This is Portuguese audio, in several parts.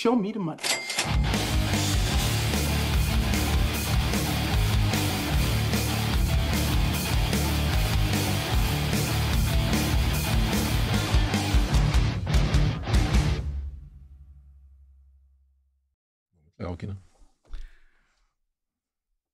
Show me the money. né?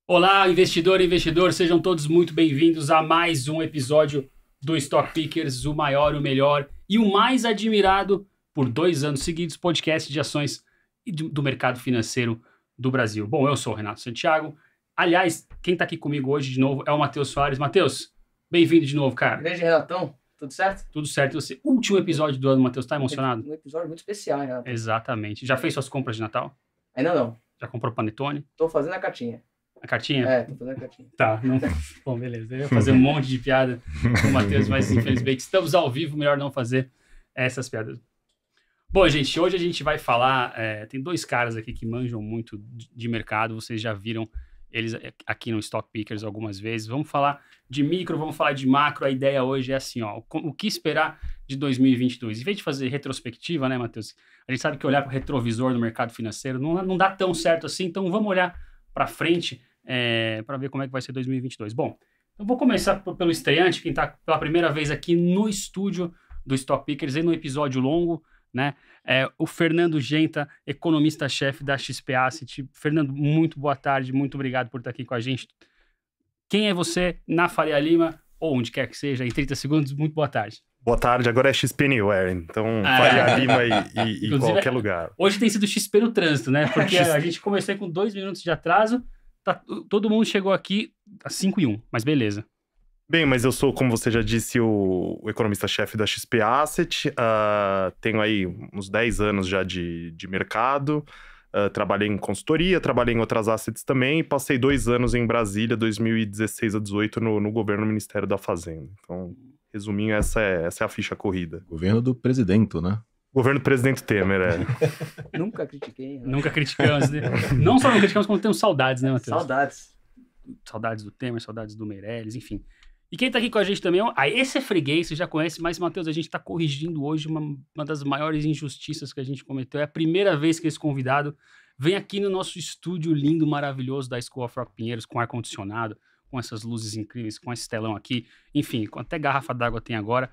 Olá, investidor e investidor, sejam todos muito bem-vindos a mais um episódio do Stock Pickers, o maior, o melhor e o mais admirado por dois anos seguidos podcast de ações do mercado financeiro do Brasil. Bom, eu sou o Renato Santiago. Aliás, quem está aqui comigo hoje de novo é o Matheus Soares. Matheus, bem-vindo de novo, cara. Grande Renatão, tudo certo? Tudo certo. E você? Último episódio do ano, Matheus, tá emocionado? Um episódio muito especial, Renato. Exatamente. Já fez suas compras de Natal? Ainda não. Já comprou panetone? Estou fazendo a cartinha. A cartinha? É, tô fazendo a cartinha. Tá, não... bom, beleza. Eu ia fazer um monte de piada com o Matheus, mas infelizmente estamos ao vivo, melhor não fazer essas piadas. Bom, gente, hoje a gente vai falar. É, tem dois caras aqui que manjam muito de mercado, vocês já viram eles aqui no Stock Pickers algumas vezes. Vamos falar de micro, vamos falar de macro. A ideia hoje é assim, ó, o que esperar de 2022? Em vez de fazer retrospectiva, né, Matheus? A gente sabe que olhar para o retrovisor do mercado financeiro não, não dá tão certo assim, então vamos olhar para frente é, para ver como é que vai ser 2022. Bom, eu vou começar pelo estreante, quem está pela primeira vez aqui no estúdio do Stock Pickers e no episódio longo né? É, o Fernando Genta, economista-chefe da XP Asset. Fernando, muito boa tarde, muito obrigado por estar aqui com a gente. Quem é você na Faria Lima, ou onde quer que seja, em 30 segundos, muito boa tarde. Boa tarde, agora é XP Anywhere, então ah, Faria é. Lima e, e, e qualquer lugar. Hoje tem sido XP no trânsito, né? Porque a gente começou com dois minutos de atraso, tá, todo mundo chegou aqui às 5 e 1, mas beleza. Bem, mas eu sou, como você já disse, o, economista-chefe da XP Asset. Uh, tenho aí uns 10 anos já de, de mercado. Uh, trabalhei em consultoria, trabalhei em outras assets também e passei dois anos em Brasília, 2016 a 2018, no, no governo Ministério da Fazenda. Então, resumindo, essa é, essa é a ficha corrida. Governo do presidente, né? Governo do presidente Temer, é. nunca critiquei. Né? Nunca criticamos. Né? Não só não criticamos, como temos saudades, né, Matheus? Saudades. Saudades do Temer, saudades do Meirelles, enfim. E quem está aqui com a gente também, é ah, esse é freguês, você já conhece, mas, Matheus, a gente está corrigindo hoje uma, uma das maiores injustiças que a gente cometeu. É a primeira vez que esse convidado vem aqui no nosso estúdio lindo, maravilhoso da School of Rock Pinheiros, com ar-condicionado, com essas luzes incríveis, com esse telão aqui, enfim, até garrafa d'água tem agora.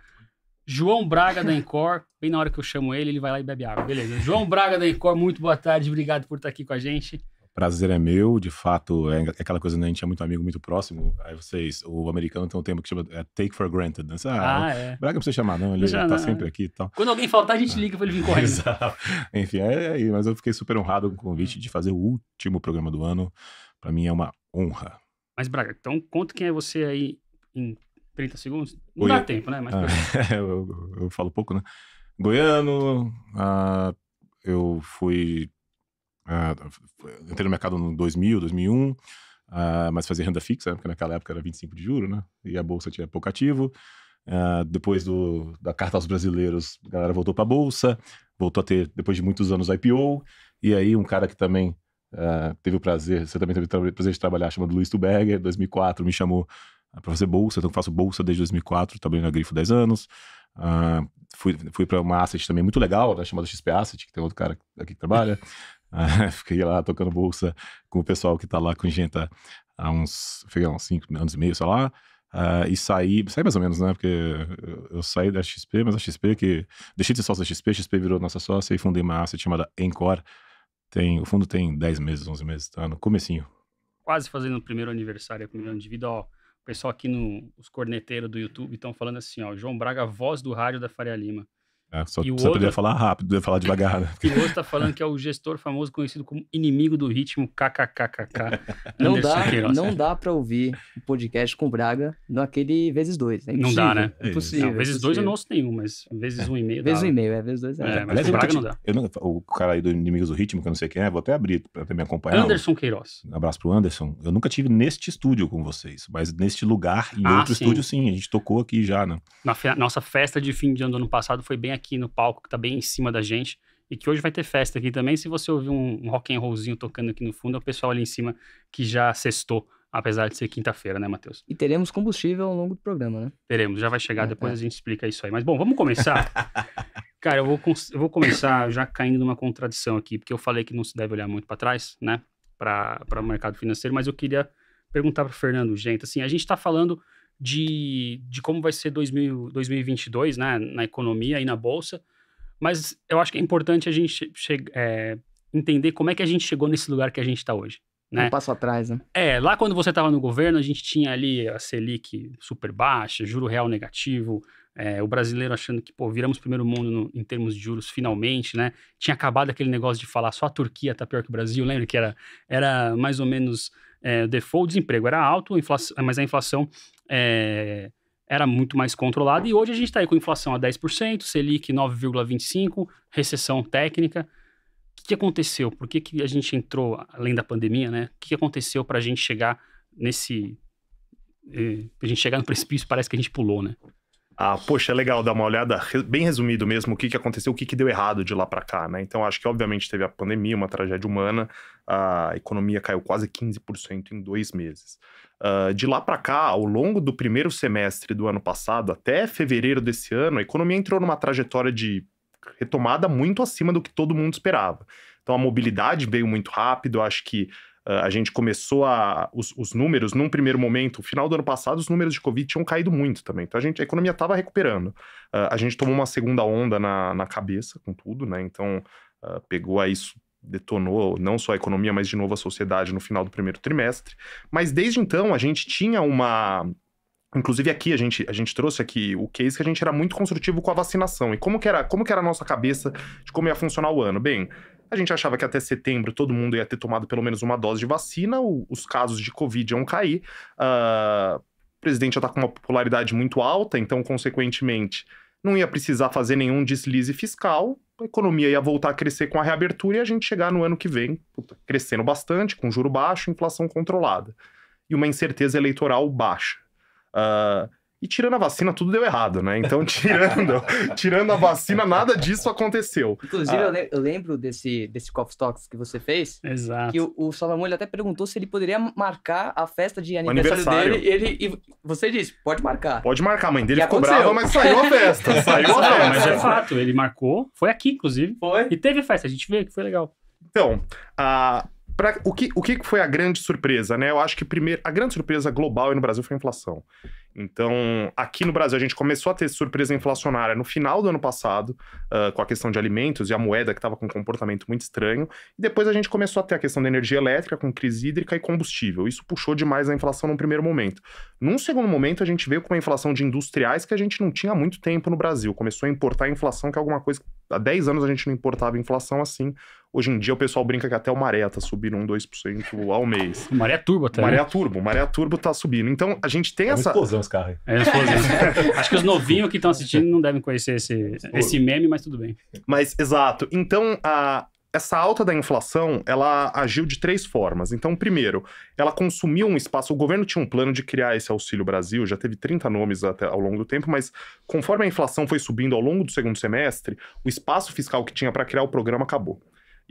João Braga da Encore, bem na hora que eu chamo ele, ele vai lá e bebe água, beleza. João Braga da Encore, muito boa tarde, obrigado por estar aqui com a gente prazer é meu, de fato, é, é aquela coisa, né? A gente é muito amigo, muito próximo. Aí vocês, o americano tem um tema que chama é, take for granted. Né? Você, ah, ah, é. Braga não precisa chamar, não, ele já, tá não, sempre é. aqui e então. tal. Quando alguém faltar, a gente liga pra ele vir correndo. Exato. Enfim, é, é aí, é, mas eu fiquei super honrado com o convite de fazer o último programa do ano. Pra mim é uma honra. Mas, Braga, então conta quem é você aí em 30 segundos. Não dá tempo, né? Mas, ah, eu, eu, falo pouco, né? Goiano, ah, eu fui Uh, entrei no mercado em 2000, 2001, uh, mas fazia renda fixa, né, porque naquela época era 25 de juro, né? E a bolsa tinha pouco ativo. Uh, depois do, da carta aos brasileiros, a galera voltou para a bolsa, voltou a ter, depois de muitos anos, IPO. E aí, um cara que também uh, teve o prazer, você também teve o prazer de trabalhar, chamado Luiz Tuberger, em 2004, me chamou para fazer bolsa, então faço bolsa desde 2004, trabalhei na Grifo 10 anos. Uh, fui fui para uma asset também muito legal, né, chamada XP Asset, que tem outro cara aqui que trabalha. fiquei lá tocando bolsa com o pessoal que tá lá com Genta há uns, fiquei uns 5 anos e meio, sei lá. Uh, e saí, saí mais ou menos, né? Porque eu, saí da XP, mas a XP que. Deixei de ser sócio da XP, a XP virou nossa sócia e fundei uma asset chamada Encore. Tem, o fundo tem 10 meses, 11 meses, tá no comecinho. Quase fazendo o primeiro aniversário, o primeiro ano de vida, ó. O pessoal aqui no os corneteiros do YouTube estão falando assim, ó, João Braga, voz do rádio da Faria Lima. É, só e o só outro... poderia falar rápido, poderia falar devagar. Né? E o outro tá falando que é o gestor famoso conhecido como inimigo do ritmo kkkkk não dá, não dá para ouvir o podcast com o Braga naquele vezes dois. É não dá, né? É impossível. Não, vezes é dois eu não ouço nenhum, mas vezes é, um e meio. Vezes um e meio, é, vezes dois. É, é mas com o Braga não dá. Eu não, o cara aí do Inimigos do Ritmo, que eu não sei quem é, vou até abrir para me acompanhar. Anderson Queiroz. Um abraço pro Anderson. Eu nunca tive neste estúdio com vocês, mas neste lugar, em ah, outro sim. estúdio, sim. A gente tocou aqui já, né? Na fe... nossa festa de fim de ano do ano passado foi bem aqui aqui no palco que tá bem em cima da gente e que hoje vai ter festa aqui também. Se você ouvir um, um rock and rollzinho tocando aqui no fundo, é o pessoal ali em cima que já cestou, apesar de ser quinta-feira, né, Matheus? E teremos combustível ao longo do programa, né? Teremos, já vai chegar, é, depois é. a gente explica isso aí. Mas bom, vamos começar. Cara, eu vou, eu vou começar já caindo numa contradição aqui, porque eu falei que não se deve olhar muito para trás, né, para o mercado financeiro, mas eu queria perguntar para Fernando, gente, assim, a gente está falando de, de como vai ser 2000, 2022 né, na economia e na bolsa, mas eu acho que é importante a gente é, entender como é que a gente chegou nesse lugar que a gente está hoje. Né? Um passo atrás, né? É, lá quando você estava no governo, a gente tinha ali a Selic super baixa, juro real negativo, é, o brasileiro achando que, pô, viramos primeiro mundo no, em termos de juros finalmente, né? Tinha acabado aquele negócio de falar só a Turquia tá pior que o Brasil, lembra que era, era mais ou menos é, default, desemprego era alto, inflação, mas a inflação é, era muito mais controlado. E hoje a gente está aí com inflação a 10%, Selic 9,25%, recessão técnica. O que, que aconteceu? Por que, que a gente entrou, além da pandemia, né? O que, que aconteceu para a gente chegar nesse. Eh, é, a gente chegar no precipício, parece que a gente pulou, né? Ah, poxa, é legal dar uma olhada, bem resumido mesmo, o que, que aconteceu, o que, que deu errado de lá para cá, né? Então, acho que obviamente teve a pandemia, uma tragédia humana, a economia caiu quase 15% em dois meses. Ah, de lá para cá, ao longo do primeiro semestre do ano passado até fevereiro desse ano, a economia entrou numa trajetória de retomada muito acima do que todo mundo esperava. Então a mobilidade veio muito rápido, acho que uh, a gente começou a. Os, os, números, num primeiro momento, no final do ano passado, os números de Covid tinham caído muito também. Então a, gente, a economia estava recuperando. Uh, a gente tomou uma segunda onda na, na cabeça com tudo, né? Então pegou aí detonou não só a economia, mas de novo a sociedade no final do primeiro trimestre. Mas desde então a gente tinha uma Inclusive aqui a gente, a gente trouxe aqui o case que a gente era muito construtivo com a vacinação. E como que era, como que era a nossa cabeça de como ia funcionar o ano? Bem, a gente achava que até setembro todo mundo ia ter tomado pelo menos uma dose de vacina, o, os casos de Covid iam cair, uh, o presidente já está com uma popularidade muito alta, então, consequentemente, não ia precisar fazer nenhum deslize fiscal, a economia ia voltar a crescer com a reabertura e a gente chegar no ano que vem puta, crescendo bastante, com juro baixo, inflação controlada. E uma incerteza eleitoral baixa. Uh, e tirando a vacina, tudo deu errado, né? Então, tirando, tirando a vacina, nada disso aconteceu. Inclusive, ah. eu, le eu, lembro desse, desse Coffee Talks que você fez. Exato. Que o, o Salomão ele até perguntou se ele poderia marcar a festa de aniversário, aniversário. dele. ele, e você disse, pode marcar. Pode marcar. A mãe dele ficou brava, mas saiu a festa. saiu a festa. Mas é fato, ele marcou. Foi aqui, inclusive. Foi. E teve festa, a gente veio, que foi legal. Então, a... Pra, o, que, o que foi a grande surpresa, né? Eu acho que primeiro, a grande surpresa global e no Brasil foi a inflação. Então, aqui no Brasil, a gente começou a ter surpresa inflacionária no final do ano passado, uh, com a questão de alimentos e a moeda que estava com um comportamento muito estranho. E depois a gente começou a ter a questão da energia elétrica, com crise hídrica e combustível. Isso puxou demais a inflação num primeiro momento. Num segundo momento, a gente veio com uma inflação de industriais que a gente não tinha há muito tempo no Brasil. Começou a importar inflação, que é alguma coisa. Há 10 anos a gente não importava inflação assim Hoje em dia o pessoal brinca que até o maré tá subindo 1, 2% ao mês. O maré turbo até. maré né? turbo, maré turbo tá subindo. Então a gente tem é essa. explosão os carros. É explosão. Acho que os novinhos que estão assistindo não devem conhecer esse, esse meme, mas tudo bem. Mas, exato. Então a, essa alta da inflação, ela agiu de três formas. Então, primeiro, ela consumiu um espaço. O governo tinha um plano de criar esse Auxílio Brasil, já teve 30 nomes até ao longo do tempo, mas conforme a inflação foi subindo ao longo do segundo semestre, o espaço fiscal que tinha para criar o programa acabou.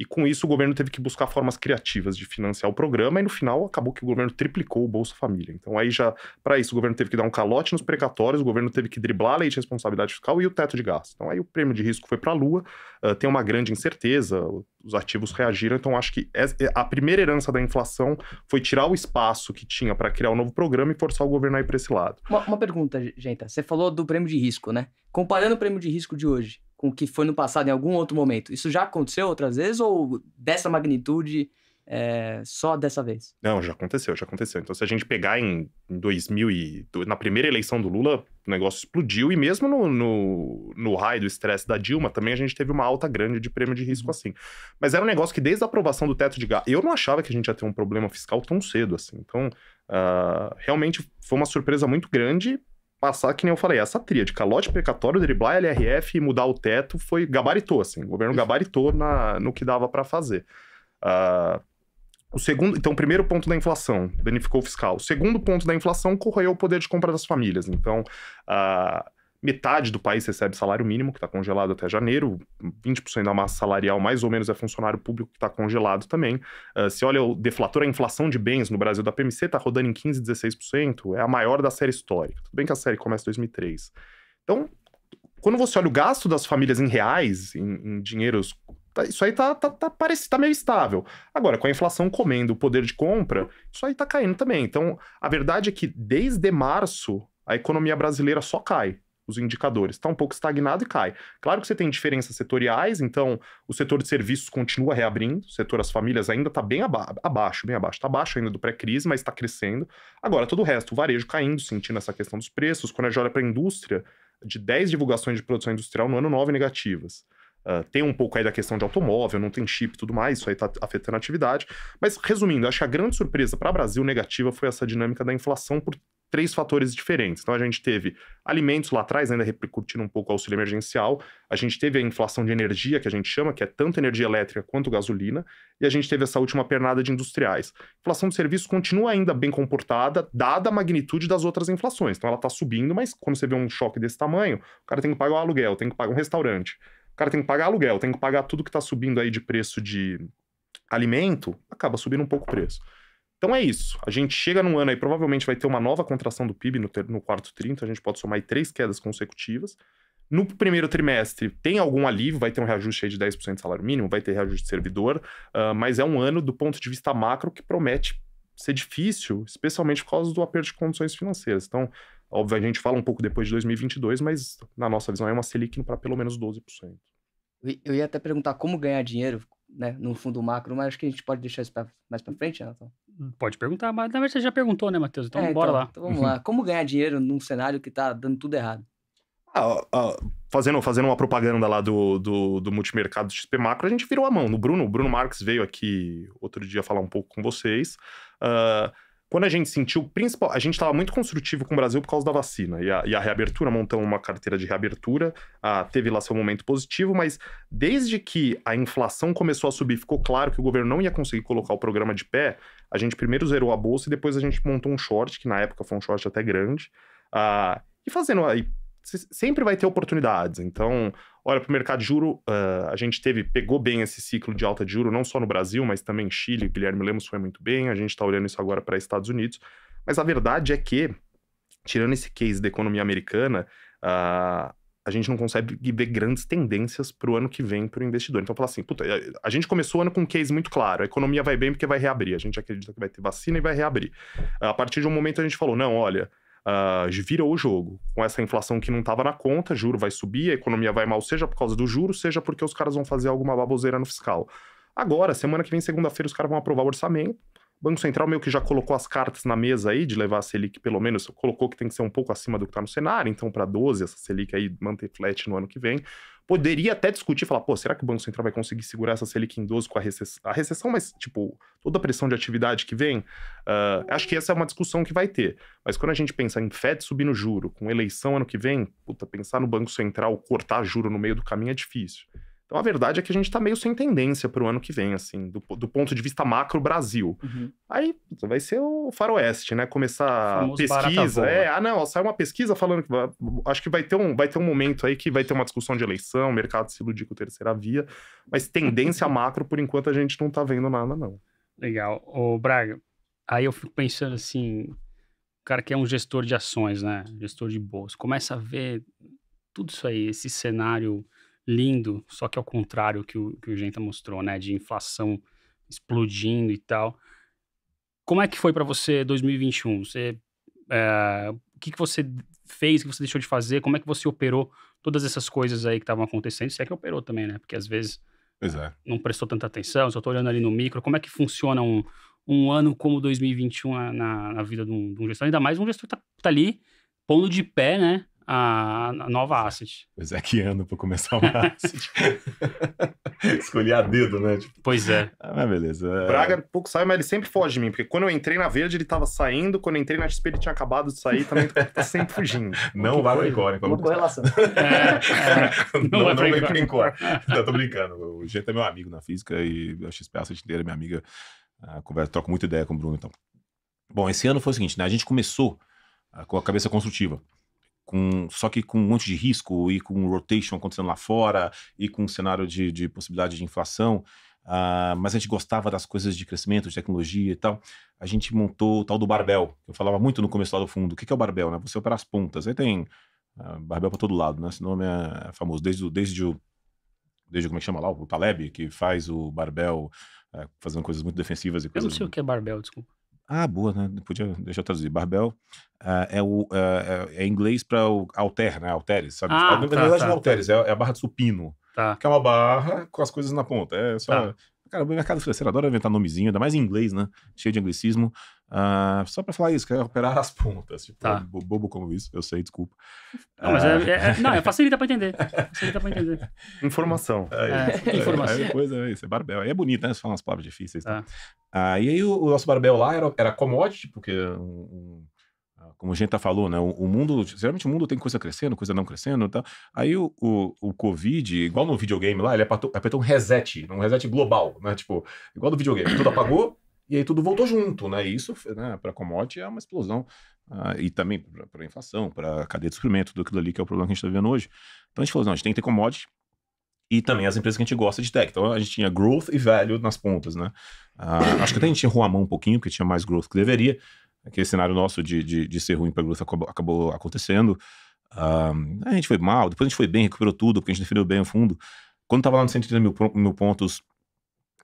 E com isso o governo teve que buscar formas criativas de financiar o programa e no final acabou que o governo triplicou o Bolsa Família. Então aí já para isso o governo teve que dar um calote nos precatórios, o governo teve que driblar a lei de responsabilidade fiscal e o teto de gastos. Então aí o prêmio de risco foi para a lua, uh, tem uma grande incerteza, os ativos reagiram, então acho que é, a primeira herança da inflação foi tirar o espaço que tinha para criar um novo programa e forçar o governo a ir para esse lado. Uma, uma pergunta, gente, você falou do prêmio de risco, né? Comparando o prêmio de risco de hoje com o que foi no passado em algum outro momento. Isso já aconteceu outras vezes ou dessa magnitude é, só dessa vez? Não, já aconteceu, já aconteceu. Então, se a gente pegar em, 2000 e na primeira eleição do Lula, o negócio explodiu e mesmo no, no, no raio do estresse da Dilma também a gente teve uma alta grande de prêmio de risco uhum. assim. Mas era um negócio que desde a aprovação do teto de gás, eu não achava que a gente ia ter um problema fiscal tão cedo assim. Então, uh, realmente foi uma surpresa muito grande passar, que nem eu falei, essa tríade, calote pecatório, driblar LRF e mudar o teto, foi gabaritou, assim, o governo gabaritou na, no que dava para fazer. Uh, o segundo, então, o primeiro ponto da inflação, danificou o fiscal. O segundo ponto da inflação corroeu o poder de compra das famílias. Então, uh, Metade do país recebe salário mínimo, que está congelado até janeiro. 20% da massa salarial, mais ou menos, é funcionário público, que está congelado também. Uh, se olha o deflator, a inflação de bens no Brasil da PMC está rodando em 15%, 16%. É a maior da série histórica. Tudo bem que a série começa em 2003. Então, quando você olha o gasto das famílias em reais, em, em dinheiros, tá, isso aí está tá, tá, tá parece, tá meio estável. Agora, com a inflação comendo o poder de compra, isso aí está caindo também. Então, a verdade é que desde março, a economia brasileira só cai os indicadores. Está um pouco estagnado e cai. Claro que você tem diferenças setoriais, então o setor de serviços continua reabrindo, o setor das famílias ainda está bem aba abaixo, bem abaixo. Está abaixo ainda do pré-crise, mas está crescendo. Agora, todo o resto, o varejo caindo, sentindo essa questão dos preços. Quando a gente olha para a indústria, de 10 divulgações de produção industrial no ano, 9 negativas. Uh, tem um pouco aí da questão de automóvel, não tem chip e tudo mais, isso aí está afetando a atividade. Mas, resumindo, acho que a grande surpresa para o Brasil negativa foi essa dinâmica da inflação por três fatores diferentes. Então, a gente teve alimentos lá atrás, ainda repercutindo um pouco o auxílio emergencial, a gente teve a inflação de energia, que a gente chama, que é tanto energia elétrica quanto gasolina, e a gente teve essa última pernada de industriais. inflação de serviços continua ainda bem comportada, dada a magnitude das outras inflações. Então, ela está subindo, mas quando você vê um choque desse tamanho, o cara tem que pagar o um aluguel, tem que pagar um restaurante, o cara tem que pagar aluguel, tem que pagar tudo que está subindo aí de preço de alimento, acaba subindo um pouco o preço. Então é isso. A gente chega num ano aí, provavelmente vai ter uma nova contração do PIB no, no quarto trimestre. a gente pode somar aí três quedas consecutivas. No primeiro trimestre tem algum alívio, vai ter um reajuste aí de 10% de salário mínimo, vai ter reajuste de servidor, uh, mas é um ano do ponto de vista macro que promete ser difícil, especialmente por causa do aperto de condições financeiras. Então, óbvio, a gente fala um pouco depois de 2022, mas na nossa visão é uma Selic para pelo menos 12%. Eu ia até perguntar como ganhar dinheiro, né, no fundo macro, mas acho que a gente pode deixar isso pra, mais para frente, Nathan. Hum, pode perguntar, mas na verdade você já perguntou, né, Matheus? Então é, bora então, lá. Então vamos lá. Como ganhar dinheiro num cenário que tá dando tudo errado? Ah, fazendo, fazendo uma propaganda lá do, do, do multimercado XP Macro, a gente virou a mão. No Bruno, o Bruno Marques veio aqui outro dia falar um pouco com vocês. Uh, quando a gente sentiu, principal, a gente estava muito construtivo com o Brasil por causa da vacina e a, e a reabertura, montamos uma carteira de reabertura, a, ah, teve lá seu momento positivo, mas desde que a inflação começou a subir, ficou claro que o governo não ia conseguir colocar o programa de pé, a gente primeiro zerou a bolsa e depois a gente montou um short, que na época foi um short até grande, a, ah, e fazendo aí ah, sempre vai ter oportunidades. Então, olha para o mercado de juro, uh, a gente teve, pegou bem esse ciclo de alta de juro, não só no Brasil, mas também em Chile, Guilherme Lemos foi muito bem, a gente está olhando isso agora para Estados Unidos. Mas a verdade é que, tirando esse case da economia americana, uh, a gente não consegue ver grandes tendências para o ano que vem para o investidor. Então, falar assim, puta, eh, a gente começou o ano com um case muito claro, a economia vai bem porque vai reabrir, a gente acredita que vai ter vacina e vai reabrir. A partir de um momento a gente falou, não, olha, uh, ah, virou o jogo. Com essa inflação que não estava na conta, juro vai subir, a economia vai mal, seja por causa do juro, seja porque os caras vão fazer alguma baboseira no fiscal. Agora, semana que vem, segunda-feira, os caras vão aprovar o orçamento. O Banco Central meio que já colocou as cartas na mesa aí de levar a Selic, pelo menos, colocou que tem que ser um pouco acima do que está no cenário, então para 12 essa Selic aí manter flat no ano que vem poderia até discutir, falar, pô, será que o Banco Central vai conseguir segurar essa Selic em 12 com a recessão? A recessão, mas, tipo, toda a pressão de atividade que vem, uh, acho que essa é uma discussão que vai ter. Mas quando a gente pensa em Fed subindo juro, com eleição ano que vem, puta, pensar no Banco Central cortar juro no meio do caminho é difícil. Então a verdade é que a gente está meio sem tendência para o ano que vem, assim, do, do ponto de vista macro Brasil. Uhum. Aí vai ser o faroeste, né? Começar pesquisa. É, ah, não, sai uma pesquisa falando que. acho que vai ter, um, vai ter um momento aí que vai ter uma discussão de eleição, o mercado se iludir com terceira via. Mas tendência macro, por enquanto, a gente não está vendo nada, não. Legal. Ô, Braga, aí eu fico pensando assim. O cara que é um gestor de ações, né? Gestor de bolsa. Começa a ver tudo isso aí, esse cenário lindo, só que ao contrário que o, que o Genta mostrou, né? De inflação explodindo e tal. Como é que foi para você 2021? Você, é, o que, que você fez, o que você deixou de fazer? Como é que você operou todas essas coisas aí que estavam acontecendo? Se é que operou também, né? Porque às vezes é. não prestou tanta atenção, só estou olhando ali no micro. Como é que funciona um, um ano como 2021 na, na vida de um, de um gestor? Ainda mais um gestor que tá, tá ali pondo de pé, né? a, a nova Acid. Pois é, que ano para começar uma Acid. Escolhi a dedo, né? Tipo... Pois é. Ah, mas beleza. É... Braga pouco sai, mas ele sempre foge de mim, porque quando eu entrei na Verde ele tava saindo, quando eu entrei na XP ele tinha acabado de sair, também tá sempre fugindo. Não vai pro Encore. Uma correlação. É, é. não, não, não vem Encore. Não, tô brincando. O Jeito é meu amigo na física e a XP é asset inteira é minha amiga. conversa ah, converso, troco muita ideia com o Bruno, então. Bom, esse ano foi o seguinte, né? A gente começou uh, com a cabeça construtiva com, só que com um monte de risco e com rotation acontecendo lá fora e com um cenário de, de possibilidade de inflação. Uh, mas a gente gostava das coisas de crescimento, de tecnologia e tal. A gente montou o tal do barbel. Eu falava muito no começo lá do fundo. O que é o barbel? Né? Você opera as pontas. Aí tem uh, ah, barbel para todo lado, né? Esse nome é famoso desde, o, desde o desde como é que chama lá, o Taleb, que faz o barbel eh, fazendo coisas muito defensivas e coisas. Eu não sei o que é barbel, desculpa. Ah, boa, né? Podia, deixa eu traduzir. Barbel uh, eh, é, o, uh, é, é inglês para o alter, né? Alteres, sabe? Ah, Na tá, verdade, tá, não é alteres, tá. tá. É, é, a barra de supino. Tá. Que é uma barra com as coisas na ponta. É só. Tá. Cara, o mercado financeiro adora inventar nomezinho, ainda mais em inglês, né? Cheio de anglicismo. Uh, só pra falar isso, quer operar as pontas. Tipo, tá. É bobo como isso, eu sei, desculpa. Não, mas é, é, é ah. não, é facilita pra entender. Facilita pra entender. Informação. É, é, é, informação. Aí é isso, é barbel. Aí é bonito, né? Você fala umas palavras difíceis. Né? Tá. Uh, e aí o, o, nosso barbel lá era, era commodity, porque um como a gente tá falou, né? O, o, mundo, geralmente o mundo tem coisa crescendo, coisa não crescendo, tá? Aí o, o, o Covid, igual no videogame lá, ele apertou, apertou um reset, um reset global, né? Tipo, igual no videogame, tudo apagou e aí tudo voltou junto, né? E isso, né, para commodity é uma explosão. Ah, e também para inflação, para cadeia de suprimento, tudo aquilo ali que é o problema que a gente está vendo hoje. Então a gente falou, não, assim, a gente tem que ter commodities e também as empresas que a gente gosta de tech. Então a gente tinha growth e value nas pontas, né? Ah, acho que até a gente errou a mão um pouquinho, porque tinha mais growth que deveria, Aquele cenário nosso de, de, de ser ruim para a acabou, acabou acontecendo. Um, ah, a gente foi mal, depois a gente foi bem, recuperou tudo, porque a gente defendeu bem o fundo. Quando tava lá nos 130 mil, mil pontos,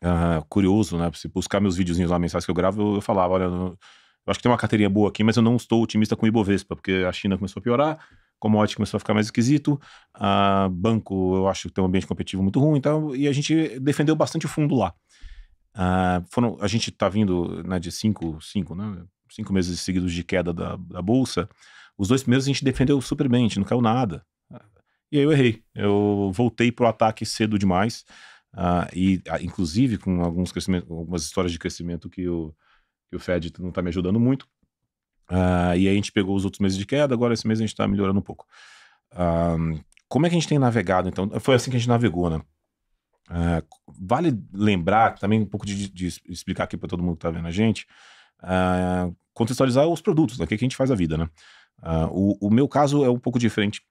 uh, curioso, né? Se buscar meus videozinhos lá, mensais que eu gravo, eu, eu falava, olha, eu acho que tem uma carteirinha boa aqui, mas eu não estou otimista com o Ibovespa, porque a China começou a piorar, commodity começou a ficar mais esquisito, uh, banco eu acho que tem um ambiente competitivo muito ruim, então, e a gente defendeu bastante o fundo lá. Uh, foram, a gente está vindo né, de 5, 5, né, cinco meses seguidos de queda da, da bolsa, os dois primeiros a gente defendeu super bem, a gente não caiu nada. E aí eu errei. Eu voltei para o ataque cedo demais. Uh, e, uh, inclusive, com alguns algumas histórias de crescimento que o, que o Fed não está me ajudando muito. Uh, e aí a gente pegou os outros meses de queda, agora esse mês a gente está melhorando um pouco. como é que a gente tem navegado, então? Foi assim que a gente navegou, né? vale lembrar, também um pouco de, de explicar aqui para todo mundo que está vendo a gente, ah, contextualizar os produtos, daqui né? que a gente faz a vida, né? Uh, o, o, meu caso é um pouco diferente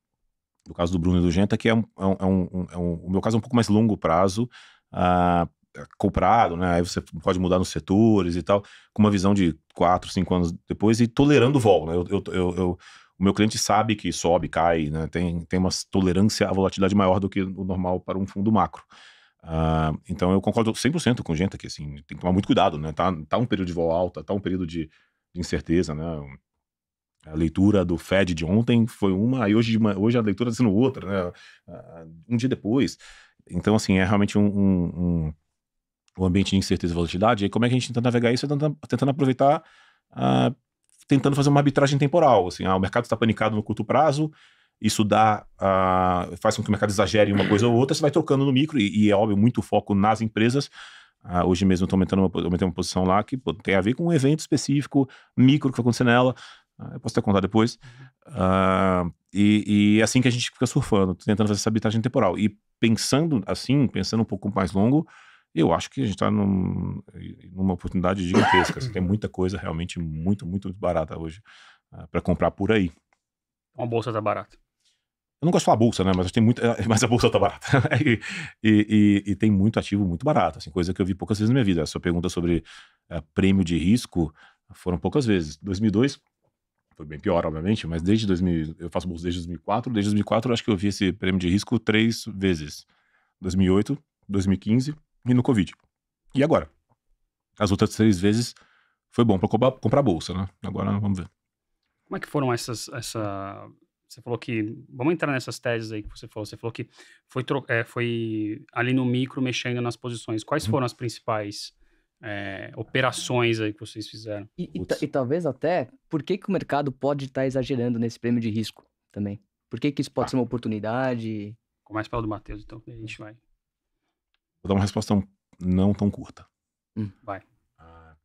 do caso do Bruno e do Genta, que é um, é, é um, é um, o meu caso é um pouco mais longo prazo, uh, comprado, né? Aí você pode mudar nos setores e tal, com uma visão de 4, 5 anos depois e tolerando o vol, né? Eu, eu, eu, eu, o meu cliente sabe que sobe, cai, né? Tem, tem uma tolerância à volatilidade maior do que o normal para um fundo macro. Uh, então eu concordo 100% com gente aqui, assim, tem que tomar muito cuidado, né? Tá, tá um período de voo alta, tá um período de, de, incerteza, né? A leitura do Fed de ontem foi uma, e hoje, hoje a leitura está sendo outra, né? Uh, um dia depois. Então, assim, é realmente um, um, um, um ambiente de incerteza e volatilidade. E como é que a gente tenta navegar isso? É tentando, tentando aproveitar, uh, tentando fazer uma arbitragem temporal, assim, ah, o mercado está panicado no curto prazo, isso dá uh, faz com que o mercado exagere uma coisa ou outra, você vai trocando no micro, e, e é óbvio, muito foco nas empresas. Uh, hoje mesmo eu estou aumentando uma, uma posição lá que pô, tem a ver com um evento específico, micro que vai acontecer nela. Uh, eu posso até contar depois. Uhum. e, e é assim que a gente fica surfando, tentando fazer essa habitagem temporal. E pensando assim, pensando um pouco mais longo, eu acho que a gente está num, numa oportunidade gigantesca. Assim, tem uhum. muita coisa realmente muito, muito, muito barata hoje para comprar por aí. Uma bolsa tá barata. Eu não gosto de falar bolsa, né? Mas tem muito. Mas a bolsa tá barata. e, e, e, tem muito ativo muito barato, assim, coisa que eu vi poucas vezes na minha vida. A sua pergunta sobre eh, prêmio de risco foram poucas vezes. 2002 foi bem pior, obviamente, mas desde 2000, eu faço bolsa desde 2004. Desde 2004 acho que eu vi esse prêmio de risco três vezes: 2008, 2015 e no Covid. E agora? As outras três vezes foi bom para comprar, comprar bolsa, né? Agora vamos ver. Como é que foram essas, essa você falou que. Vamos entrar nessas teses aí que você falou. Você falou que foi, é, foi ali no micro mexendo nas posições. Quais uhum. foram as principais é, operações aí que vocês fizeram? E, e, e, talvez até por que, que o mercado pode estar tá exagerando nesse prêmio de risco também? Por que, que isso pode ah. ser uma oportunidade? Começa pelo do Matheus, então, a gente vai. Vou dar uma resposta não tão curta. Hum. Vai. Ah,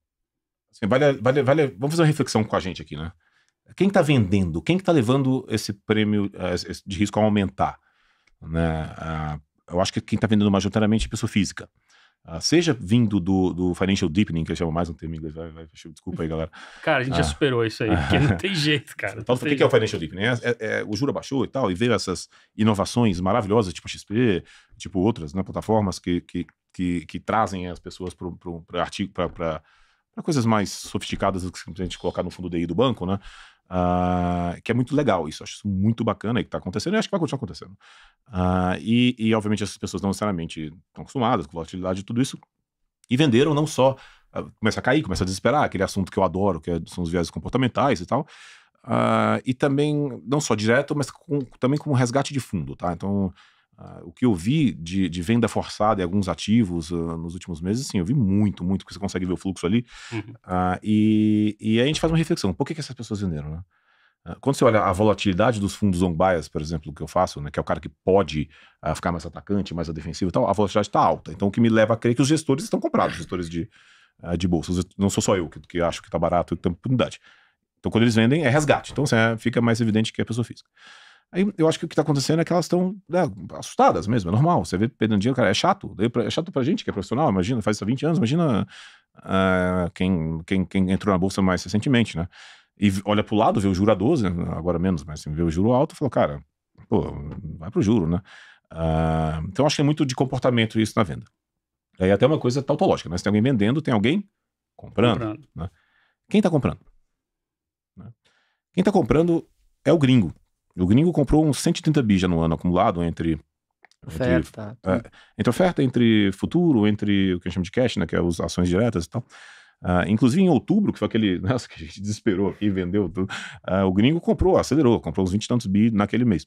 assim, vale, vale, vale, vamos fazer uma reflexão com a gente aqui, né? Quem está vendendo? Quem está que tá levando esse prêmio eh, de risco a aumentar? Né? Ah, eu acho que quem está vendendo majoritariamente é pessoa física. Ah, seja vindo do, do financial deepening, que eu chamo mais um termo em inglês, vai, vai, desculpa aí, galera. Cara, a gente já ah. superou isso aí, porque não tem jeito, cara. Então, o que, que é o financial deepening? É, é, é, o juro baixou e tal, e veio essas inovações maravilhosas, tipo XP, tipo outras né, plataformas que, que, que, que trazem as pessoas para coisas mais sofisticadas do que simplesmente colocar no fundo DI do banco, né? Uh, que é muito legal isso, acho isso muito bacana que está acontecendo e acho que vai continuar acontecendo. Uh, e, e, obviamente, essas pessoas não necessariamente estão acostumadas com volatilidade e tudo isso, e venderam não só. Uh, começa a cair, começa a desesperar, aquele assunto que eu adoro, que é, são os viés comportamentais e tal. Uh, e também, não só direto, mas com, também como resgate de fundo, tá? Então, Uh, o que eu vi de, de venda forçada e alguns ativos uh, nos últimos meses, sim, eu vi muito, muito, que você consegue ver o fluxo ali. Uhum. Uh, e, e aí a gente faz uma reflexão: por que, que essas pessoas venderam? Né? Quando você olha a volatilidade dos fundos on bias, por exemplo, que eu faço, né, que é o cara que pode ficar mais atacante, mais a defensiva e tal, a volatilidade está alta. Então, o que me leva a crer que os gestores estão comprados, os gestores de, de bolsa. Não sou só eu que, que acho que está barato e tem oportunidade. Então, quando eles vendem, é resgate. Então, assim, fica mais evidente que é pessoa física. Aí eu acho que o que está acontecendo é que elas estão né, assustadas mesmo, é normal. Você vê perdendo dinheiro, cara, é chato. É chato pra gente que é profissional, imagina, faz isso há 20 anos, imagina uh, quem, quem, quem entrou na bolsa mais recentemente, né? E olha pro lado, vê o juro a 12, né, agora menos, mas vê o juro alto e falou, cara, pô, vai pro juro, né? Uh, então eu acho que é muito de comportamento isso na venda. Aí até uma coisa tautológica, né? Se tem alguém vendendo, tem alguém comprando. comprando. Né? Quem está comprando? Né? Quem está comprando é o gringo. O gringo comprou uns 130 bi já no ano acumulado entre. Oferta. Entre, é, entre oferta, entre futuro, entre o que a gente chama de cash, né, que é as ações diretas e tal. Uh, inclusive em outubro, que foi aquele. Nossa, que a gente desesperou aqui, vendeu tudo. Uh, o gringo comprou, acelerou, comprou uns 20 e tantos bi naquele mês.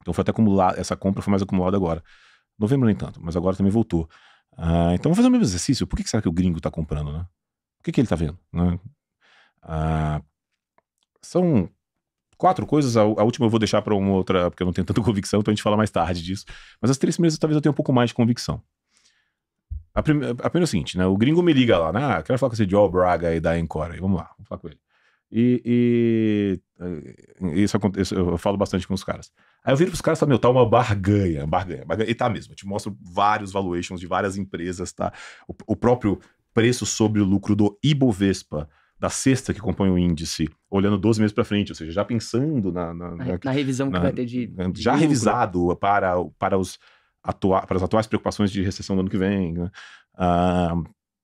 Então foi até acumular, essa compra foi mais acumulada agora. Novembro nem tanto, mas agora também voltou. Uh, então vamos fazer o mesmo exercício. Por que, que será que o gringo está comprando, né? O que, que ele está vendo, né? são quatro coisas. A, a última eu vou deixar para uma outra, porque eu não tenho tanta convicção, então a gente fala mais tarde disso. Mas as três primeiras talvez eu tenha um pouco mais de convicção. A, prime... a primeira é o seguinte, né? O gringo me liga lá, né? Ah, quero falar com esse Joel Braga e da Encore. Vamos lá, vamos falar com ele. E, e, e eh, isso, acontece eu falo bastante com os caras. Aí eu viro pros caras e falo, meu, tá uma barganha, barganha, barganha. E tá mesmo, eu te mostro vários valuations de várias empresas, tá? O, o próprio preço sobre o lucro do Ibovespa da sexta que compõe o índice, olhando 12 meses para frente, ou seja, já pensando na. Na, na, na revisão na, que vai ter de. de já lucro. revisado para, para, os atua, para as atuais preocupações de recessão do ano que vem. Né? Ah,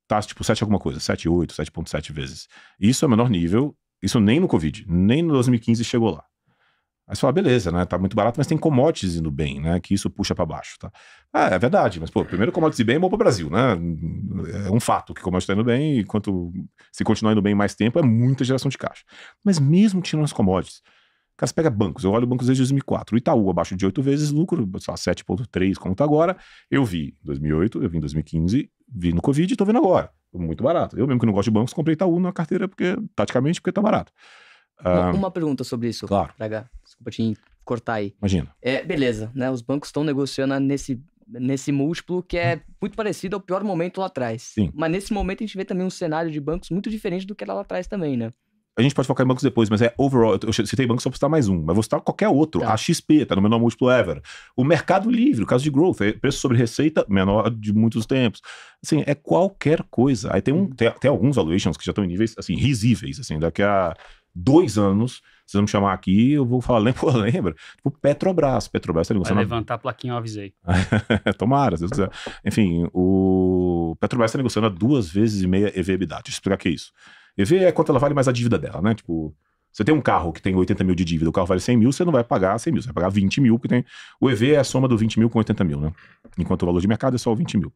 tá tipo 7 alguma coisa, 7,8, 7,7 vezes. Isso é o menor nível, isso nem no Covid, nem no 2015 chegou lá. Aí você fala, beleza, né? Tá muito barato, mas tem commodities indo bem, né? Que isso puxa para baixo, tá? Ah, é verdade, mas, pô, primeiro commodities bem é bom pro Brasil, né? É um fato que commodities tá indo bem e quanto se continuar indo bem mais tempo, é muita geração de caixa. Mas mesmo tirando as commodities, cara, você pega bancos, eu olho bancos desde 2004, Itaú abaixo de 8 vezes, lucro, só 7.3 como tá agora, eu vi em 2008, eu vi em 2015, vi no Covid e tô vendo agora, muito barato. Eu mesmo que não gosto de bancos, comprei Itaú na carteira porque, taticamente, porque tá barato. Uma, ah, uma pergunta sobre isso, claro. H desculpa te cortar aí. Imagina. É, beleza, né? Os bancos estão negociando nesse, nesse múltiplo que é uhum. muito parecido ao pior momento lá atrás. Sim. Mas nesse momento a gente vê também um cenário de bancos muito diferente do que era lá atrás também, né? A gente pode focar em bancos depois, mas é overall. Eu citei bancos só para citar mais um, mas vou citar qualquer outro. Tá. A XP, tá no menor múltiplo ever. O Mercado Livre, o caso de growth, é preço sobre receita menor de muitos tempos. Assim, é qualquer coisa. Aí tem, um, uhum. tem, tem alguns valuations que já estão em níveis, assim, risíveis. Assim, daqui a dois anos, vocês vão me chamar aqui, eu vou falar, lembra? lembra? Tipo, Petrobras. Petrobras tá negociando. Vai levantar a plaquinha, eu avisei. Tomara, se Deus quiser. Enfim, o Petrobras está negociando a duas vezes e meia ev Deixa eu explicar o que é isso. EV é quanto ela vale mais a dívida dela, né? Tipo, você tem um carro que tem 80 mil de dívida, o carro vale 100 mil, você não vai pagar 100 mil, você vai pagar 20 mil, porque tem. O EV é a soma do 20 mil com 80 mil, né? Enquanto o valor de mercado é só o 20 mil.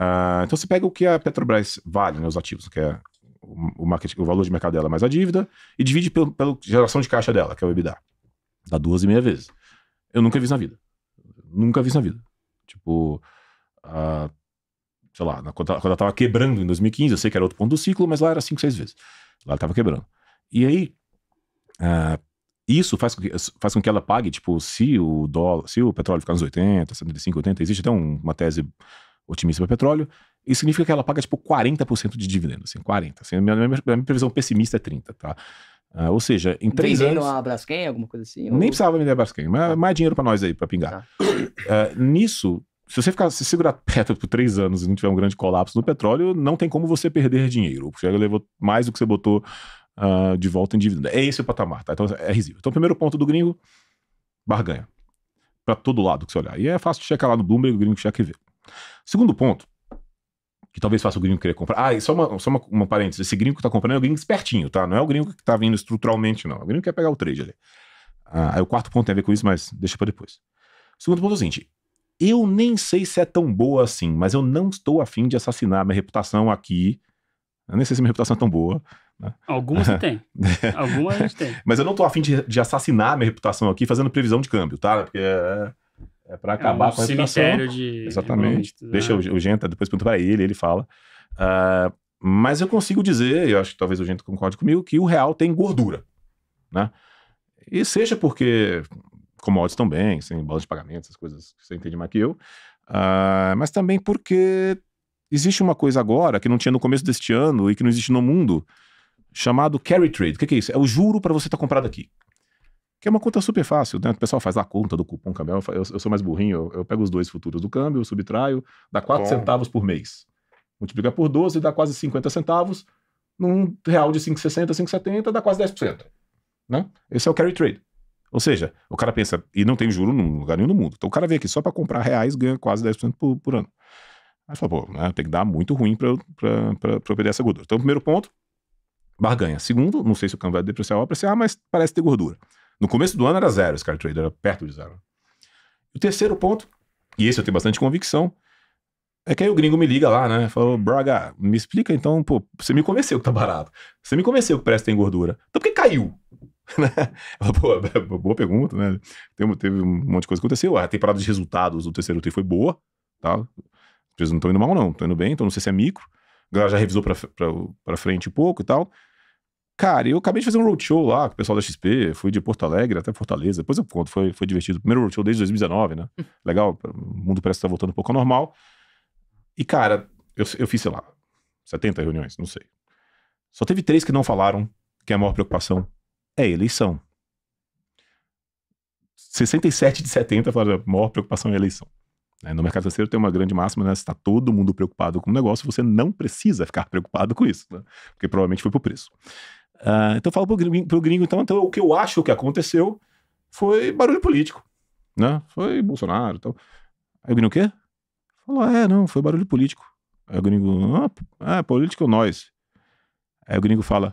Uh, então você pega o que a Petrobras vale, né, os ativos, que é o, market, o valor de mercado dela é mais a dívida e divide pela geração de caixa dela, que é o EBITDA. Dá duas e meia vezes. Eu nunca vi isso na vida. Nunca vi isso na vida. Tipo, a, sei lá, na, quando, ela, quando tava quebrando em 2015, eu sei que era outro ponto do ciclo, mas lá era cinco, seis vezes. Lá ela tava quebrando. E aí, é, isso faz com, que, faz com que ela pague, tipo, se o dólar, se o petróleo ficar nos 80, 75, 80, existe até um, uma tese otimista para petróleo, isso significa que ela paga tipo 40% de dividendo, assim, 40%. Assim, minha, minha, minha previsão pessimista é 30%, tá? Ah, ou seja, em três Vendendo anos. a Braskem, alguma coisa assim? Nem precisava vender a Braskem, mas ah. mais dinheiro para nós aí, para pingar. Tá. Ah. Uh, nisso, se você ficar se segurar Petro por três anos e não tiver um grande colapso no petróleo, não tem como você perder dinheiro. O Chega levou mais do que você botou uh, de volta em dívida. É esse o patamar, tá? Então é risível. Então, primeiro ponto do gringo: barganha. Para todo lado que você olhar. E é fácil checar lá no Bloomberg, o gringo checa e vê. Segundo ponto, que talvez faça o gringo querer comprar. Ah, e só uma, só uma, uma parênteses: esse gringo que tá comprando é o gringo espertinho, tá? Não é o gringo que tá vindo estruturalmente, não. É o gringo que quer pegar o trade ali. Ah, aí o quarto ponto tem a ver com isso, mas deixa pra depois. O segundo ponto é o seguinte: eu nem sei se é tão boa assim, mas eu não estou afim de assassinar minha reputação aqui. Eu nem sei se minha reputação é tão boa. Né? Algumas tem. Algumas a gente tem. Mas eu não estou afim de, de assassinar minha reputação aqui fazendo previsão de câmbio, tá? Porque é, é para acabar é um com a reputação. cemitério de. Exatamente. De Deixa né? o, o Genta, tá, depois pergunta para ele, ele fala. Uh, mas eu consigo dizer, eu acho que talvez o Genta concorde comigo, que o real tem gordura. Né? E seja porque commodities também, sem assim, balanço de pagamento, essas coisas que você entende mais que eu, uh, mas também porque existe uma coisa agora que não tinha no começo deste ano e que não existe no mundo, chamado carry trade. O que, que é isso? É o juro para você estar tá comprado aqui que é uma conta super fácil, né? O pessoal faz a conta do cupom cambial. eu, eu sou mais burrinho, eu, eu, pego os dois futuros do câmbio, subtraio, dá 4 centavos por mês. Multiplica por 12, dá quase 50 centavos. Num real de 5,60, 5,70, dá quase 10%. Né? Esse é o carry trade. Ou seja, o cara pensa, e não tem juro em lugar nenhum no mundo. Então o cara vê aqui só para comprar reais ganha quase 10% por, por ano. Aí fala, pô, né, tem que dar muito ruim para eu perder essa gordura. Então, primeiro ponto, barganha. Segundo, não sei se o câmbio vai depreciar ou apreciar, mas parece ter gordura. No começo do ano era zero esse cara trader, era perto de zero. O terceiro ponto, e esse eu tenho bastante convicção, é que aí o gringo me liga lá, né? Falou, Braga, me explica então, pô, você me convenceu que tá barato. Você me convenceu que o preço tem gordura. Então por que caiu? Né? pô, é boa pergunta, né? Teve, teve, um monte de coisa que aconteceu. A temporada de resultados do terceiro TRI foi boa, tá? As não estão indo mal, não. Estão indo bem, então não sei se é micro. A galera já revisou para pra frente um pouco e tal. Cara, eu acabei de fazer um roadshow lá com o pessoal da XP, fui de Porto Alegre até Fortaleza, depois eu conto, foi, foi divertido. Primeiro roadshow desde 2019, né? Hum. Legal, o mundo parece estar tá voltando um pouco ao normal. E, cara, eu, eu fiz, sei lá, 70 reuniões, não sei. Só teve três que não falaram que é a maior preocupação é eleição. 67 de 70 falaram que é a maior preocupação é eleição. Né, no mercado financeiro tem uma grande máxima, né? Se está todo mundo preocupado com o negócio, você não precisa ficar preocupado com isso, né? porque provavelmente foi para o preço. Uh, então eu falo pro gringo, pro gringo então, então, o que eu acho que aconteceu foi barulho político, né? Foi Bolsonaro, então. Aí o gringo o quê? Falou, é, não, foi barulho político. Aí o gringo, ah, é político é nós. Aí o gringo fala,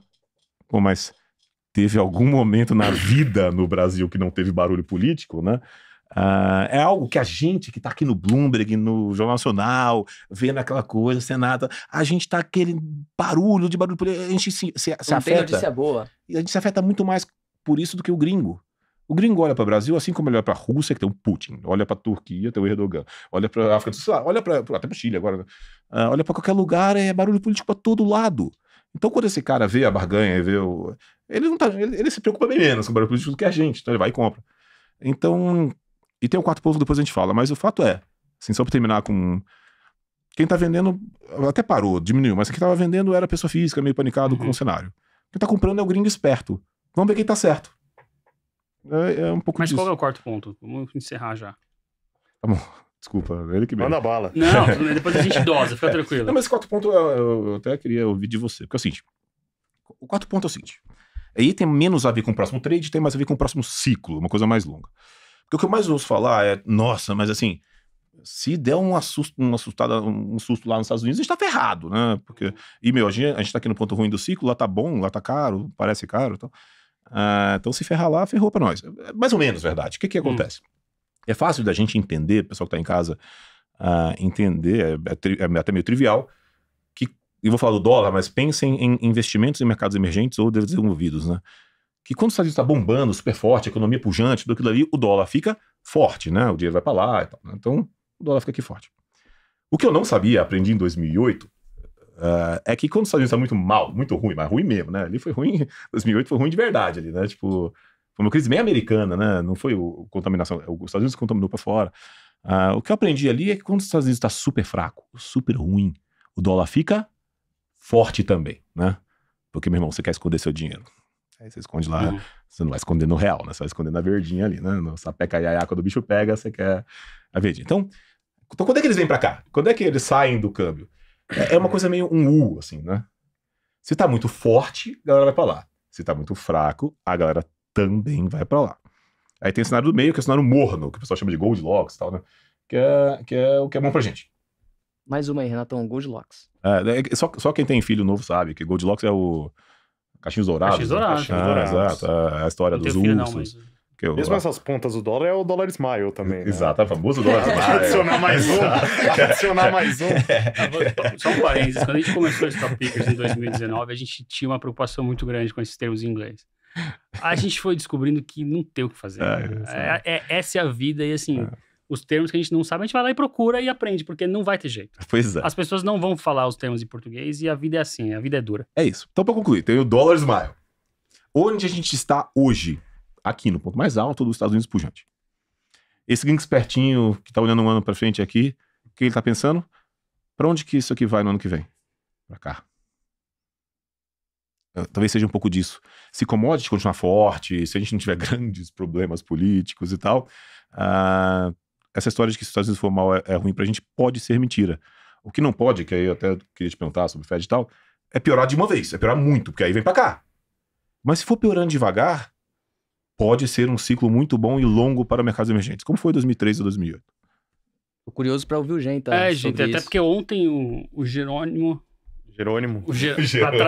pô, mas teve algum momento na vida no Brasil que não teve barulho político, né? Uh, é algo que a gente que está aqui no Bloomberg, no Jornal Nacional, vendo aquela coisa, Senado, a gente está aquele barulho de barulho, a gente se, se, se Não afeta. boa. E a gente se afeta muito mais por isso do que o gringo. O gringo olha para o Brasil, assim como ele olha para a Rússia, que tem o Putin, olha para a Turquia, tem o Erdogan, olha para a África do Sul, olha para até para o Chile agora, né? uh, olha para qualquer lugar, é barulho político para todo lado. Então, quando esse cara vê a barganha, vê o. Ele, não tá, ele, ele se preocupa bem menos com o barulho político do que a gente, então ele vai e compra. Então, e tem o quarto povo, depois a gente fala. Mas o fato é, assim, só pra terminar com. Quem tá vendendo até parou, diminuiu, mas quem tava vendendo era pessoa física, meio panicado uhum. com o uhum. cenário. Quem tá comprando é o gringo esperto. Vamos ver quem tá certo. É, é um pouco Mas disso. qual é o quarto ponto? Vamos encerrar já. Tá bom. Desculpa, ele que mesmo. Manda bala. Não, depois a gente dosa, fica tranquilo. Não, mas esse quarto ponto eu, eu, até queria ouvir de você. Porque é o seguinte: o quarto ponto é o seguinte. Aí tem menos a ver com o próximo trade, tem mais a ver com o próximo ciclo, uma coisa mais longa. Porque o que eu mais ouço falar é, nossa, mas assim, se der um assusto, um assustado um susto lá nos Estados Unidos, a gente tá ferrado, né? Porque, uhum. e meu, a gente, a gente tá aqui no ponto ruim do ciclo, lá tá bom, lá tá caro, parece caro então, ah, então se ferrar lá, ferrou para nós. É mais ou menos verdade. O que que hum. acontece? Hum. É fácil da gente entender, pessoal que tá em casa, ah, entender, é, é, é, até meio trivial, que, e vou falar do dólar, mas pensem em investimentos em mercados emergentes ou desenvolvidos, né? que quando os Estados Unidos está bombando, super forte, economia pujante, tudo aquilo ali, o dólar fica forte, né? O dinheiro vai para lá e tal. Né? Então, o dólar fica aqui forte. O que eu não sabia, aprendi em 2008, uh, eh, é que quando os Estados Unidos está muito mal, muito ruim, mas ruim mesmo, né? Ali foi ruim, 2008 foi ruim de verdade ali, né? Tipo, foi uma crise meio americana, né? Não foi o, contaminação, os Estados Unidos contaminou para fora. Uh, o que eu aprendi ali é que quando os Estados Unidos está super fraco, super ruim, o dólar fica forte também, né? Porque, meu irmão, você quer esconder seu dinheiro. Aí você esconde lá, uhum. você não vai esconder no real, né? Você vai esconder na verdinha ali, né? No sapeca iaia, quando o bicho pega, você quer a verdinha. Então, então quando é que eles vêm para cá? Quando é que eles saem do câmbio? É, é uma coisa meio um U, assim, né? Se tá muito forte, a galera vai pra lá. Se tá muito fraco, a galera também vai para lá. Aí tem o cenário do meio, que é o cenário morno, que o pessoal chama de Goldilocks e tal, né? Que é, que é o que é bom pra gente. Mais uma aí, Renatão, Goldilocks. É, é, só, só quem tem filho novo sabe que Goldilocks é o Cachinhos dourados. Cachinhos dourados. Né? dourados. Ah, exato. É, é a história não dos filho, Não, mas... Eu, Mesmo essas pontas do dólar é o dólar smile também. Né? Exato, é o famoso dólar smile. adicionar mais um. adicionar mais um. Ah, só um parênteses. Quando a gente começou a Stop Pickers em 2019, a gente tinha uma preocupação muito grande com esses termos em inglês. A gente foi descobrindo que não tem o que fazer. É, né? é, é, essa é a vida e assim. É os termos que a gente não sabe, a gente vai lá e procura e aprende, porque não vai ter jeito. Pois é. As pessoas não vão falar os termos em português e a vida é assim, a vida é dura. É isso. Então, para concluir, tem o Dollar Smile. Onde a gente está hoje, aqui no ponto mais alto dos Estados Unidos pujante. Esse gringo espertinho que está olhando um ano para frente aqui, o que ele está pensando? Para onde que isso aqui vai no ano que vem? Para cá. Ah, talvez seja um pouco disso. Se commodity continuar forte, se a gente não tiver grandes problemas políticos e tal, uh, essa história de que os Estados Unidos for mal é, é ruim pra gente pode ser mentira. O que não pode, que aí eu até queria te perguntar sobre Fed e tal, é piorar de uma vez, é piorar muito, porque aí vem pra cá. Mas se for piorando devagar, pode ser um ciclo muito bom e longo para mercados emergentes, como foi 2003 a 2008. Tô curioso para ouvir o Genta. Tá? É, gente, até isso. porque ontem o, o Jerônimo. Jerônimo. O Ger...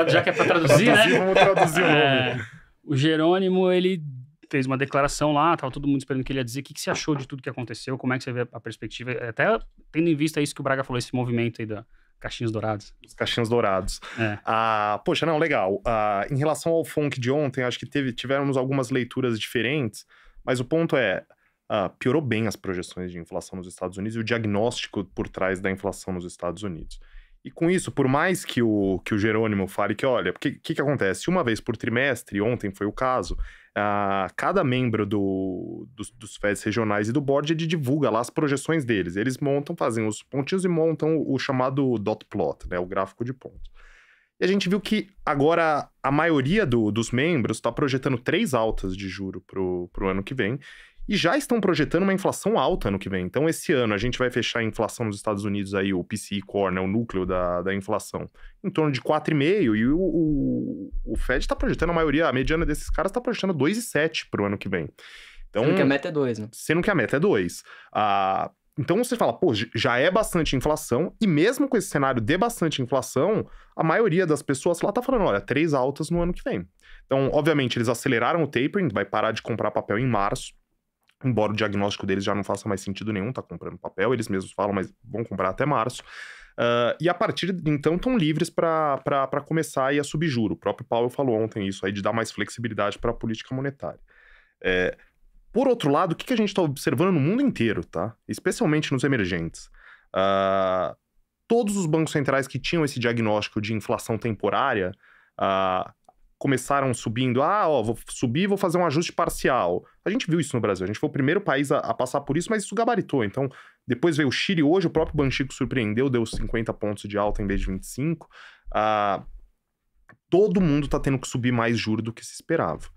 Já que é para traduzir, né? Vamos traduzir o é. nome. É... o Jerônimo, ele fez uma declaração lá, tava todo mundo esperando que ele ia dizer o que, que você achou de tudo que aconteceu, como é que você vê a perspectiva, é, até tendo em vista isso que o Braga falou, esse movimento aí da Caixinhos Dourados. Os Caixinhos Dourados. É. Ah, poxa, não, legal. Ah, em relação ao funk de ontem, acho que teve, tivemos algumas leituras diferentes, mas o ponto é, ah, piorou bem as projeções de inflação nos Estados Unidos e o diagnóstico por trás da inflação nos Estados Unidos. E com isso, por mais que o, que o Jerônimo fale que, olha, o que, que, que acontece? Uma vez por trimestre, ontem foi o caso, ah, cada membro do, dos, dos FEDs regionais e do board ele divulga lá as projeções deles. Eles montam, fazem os pontinhos e montam o chamado dot plot, né, o gráfico de pontos. E a gente viu que agora a maioria do, dos membros está projetando três altas de juro para o ano que vem e já estão projetando uma inflação alta no que vem. Então, esse ano, a gente vai fechar a inflação nos Estados Unidos, aí, o PCI Core, né, o núcleo da, da inflação, em torno de 4,5%, e o, o, o Fed está projetando, a maioria, a mediana desses caras está projetando 2,7% para o ano que vem. Então, sendo que a meta é 2, né? Sendo que a meta é 2. Ah, então você fala, pô, já é bastante inflação, e mesmo com esse cenário de bastante inflação, a maioria das pessoas lá está falando, olha, três altas no ano que vem. Então, obviamente, eles aceleraram o tapering, vai parar de comprar papel em março embora o diagnóstico deles já não faça mais sentido nenhum, tá comprando papel, eles mesmos falam, mas vão comprar até março. Uh, e a partir de então estão livres para começar aí a subjuro. O próprio Paulo falou ontem isso aí de dar mais flexibilidade para a política monetária. É, por outro lado, o que, que a gente está observando no mundo inteiro, tá? Especialmente nos emergentes. Uh, todos os bancos centrais que tinham esse diagnóstico de inflação temporária uh, começaram subindo, ah, ó, vou subir, vou fazer um ajuste parcial. A gente viu isso no Brasil, a gente foi o primeiro país a, a passar por isso, mas isso gabaritou. Então, depois veio o Chile, hoje o próprio Banchico surpreendeu, deu 50 pontos de alta em vez de 25. Ah, todo mundo está tendo que subir mais juro do que se esperava.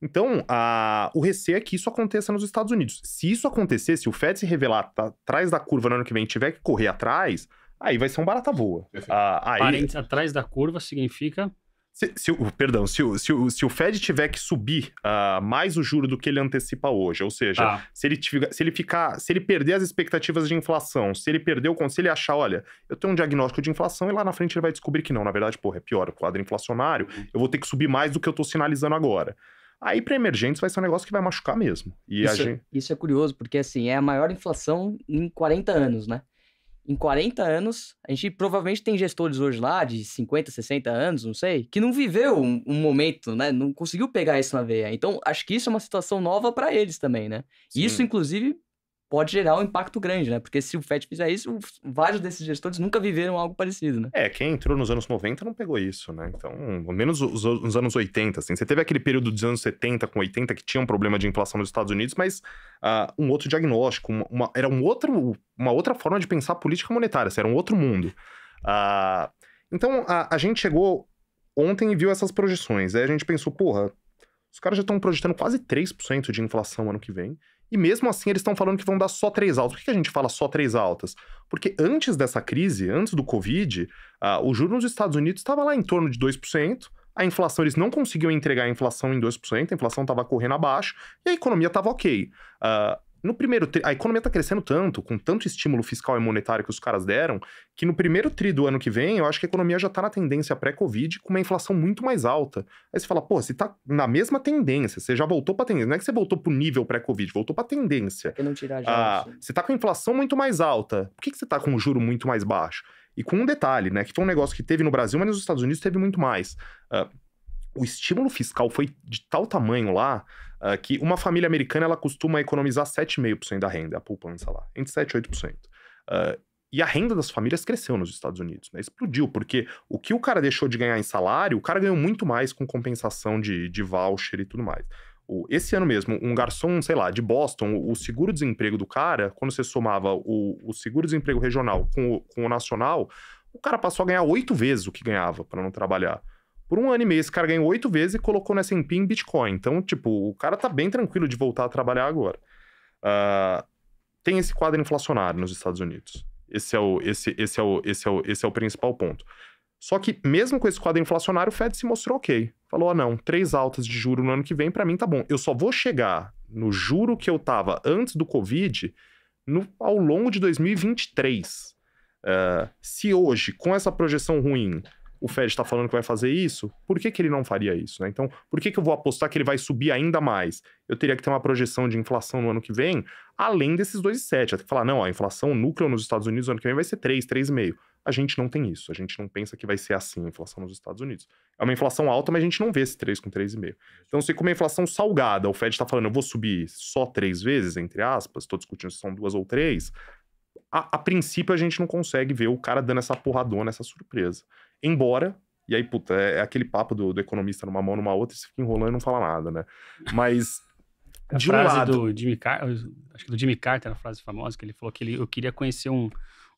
Então, a, o receio é que isso aconteça nos Estados Unidos. Se isso acontecer, se o Fed se revelar tá, atrás da curva no ano que vem tiver que correr atrás, aí vai ser um barata boa Ah, aí... atrás da curva significa se, se, perdão, se, se, se o Fed tiver que subir uh, mais o juro do que ele antecipa hoje, ou seja, ah. se, ele, se ele ficar, se ele perder as expectativas de inflação, se ele perder o conselho ele achar, olha, eu tenho um diagnóstico de inflação e lá na frente ele vai descobrir que não, na verdade, porra, é pior, o quadro inflacionário, uhum. eu vou ter que subir mais do que eu estou sinalizando agora. Aí para emergentes vai ser um negócio que vai machucar mesmo. E isso, é gente... isso é curioso, porque assim, é a maior inflação em 40 anos, né? em 40 anos, a gente provavelmente tem gestores hoje lá de 50, 60 anos, não sei, que não viveu um, um momento, né? Não conseguiu pegar isso na veia. Então, acho que isso é uma situação nova para eles também, né? Sim. Isso, inclusive, pode gerar um impacto grande, né? Porque se o FED fizer isso, vários desses gestores nunca viveram algo parecido, né? É, quem entrou nos anos 90 não pegou isso, né? Então, ao menos os, nos anos 80, assim. Você teve aquele período dos anos 70 com 80 que tinha um problema de inflação nos Estados Unidos, mas uh, um outro diagnóstico, uma, uma, era um outro, uma outra forma de pensar política monetária, assim, era um outro mundo. Uh, então, a, a gente chegou ontem e viu essas projeções. Aí a gente pensou, porra, os caras já estão projetando quase 3% de inflação ano que vem. E mesmo assim eles estão falando que vão dar só três altas. Por que a gente fala só três altas? Porque antes dessa crise, antes do Covid, uh, o juro nos Estados Unidos estava lá em torno de 2%, a inflação, eles não conseguiam entregar a inflação em 2%, a inflação estava correndo abaixo e a economia estava ok. Uh, no primeiro tri, a economia está crescendo tanto, com tanto estímulo fiscal e monetário que os caras deram, que no primeiro tri do ano que vem, eu acho que a economia já está na tendência pré-Covid com uma inflação muito mais alta. Aí você fala, pô, você está na mesma tendência, você já voltou para tendência. Não é que você voltou para o nível pré-Covid, voltou para tendência. que não tirar já. Ah, você está com a inflação muito mais alta. Por que, que você está com o juro muito mais baixo? E com um detalhe, né, que foi um negócio que teve no Brasil, mas nos Estados Unidos teve muito mais. Uh, o estímulo fiscal foi de tal tamanho lá uh, que uma família americana ela costuma economizar 7,5% da renda, a poupança lá, entre 7% e 8%. Uh, ah, e a renda das famílias cresceu nos Estados Unidos, né? Explodiu, porque o que o cara deixou de ganhar em salário, o cara ganhou muito mais com compensação de, de voucher e tudo mais. O, esse ano mesmo, um garçom, sei lá, de Boston, o seguro-desemprego do cara, quando você somava o, o seguro-desemprego regional com o, com o nacional, o cara passou a ganhar oito vezes o que ganhava para não trabalhar. Por um ano e meio, esse cara ganhou oito vezes e colocou nessa S&P em Bitcoin. Então, tipo, o cara tá bem tranquilo de voltar a trabalhar agora. Uh, tem esse quadro inflacionário nos Estados Unidos. Esse é o, esse, esse é o, esse é o, esse é o principal ponto. Só que mesmo com esse quadro inflacionário, o Fed se mostrou ok. Falou, ah não, três altas de juro no ano que vem, para mim tá bom. Eu só vou chegar no juro que eu tava antes do Covid no, ao longo de 2023. Uh, ah, se hoje, com essa projeção ruim, o Fed está falando que vai fazer isso, por que, que ele não faria isso? Né? Então, por que, que eu vou apostar que ele vai subir ainda mais? Eu teria que ter uma projeção de inflação no ano que vem, além desses 2,7. Tem que falar, não, a inflação núcleo nos Estados Unidos no ano que vem vai ser 3, 3,5. A gente não tem isso, a gente não pensa que vai ser assim a inflação nos Estados Unidos. É uma inflação alta, mas a gente não vê esse 3 com 3,5. Então, se com uma inflação salgada, o Fed está falando, eu vou subir só três vezes, entre aspas, estou discutindo se são duas ou três, a, a princípio a gente não consegue ver o cara dando essa porradona, essa surpresa. Embora, e aí, puta, é, é, aquele papo do, do, economista numa mão, numa outra, e você fica enrolando e não fala nada, né? Mas. A de frase um lado... do Jimmy Carter, acho que do Jimmy Carter, a frase famosa, que ele falou que ele, eu queria conhecer um,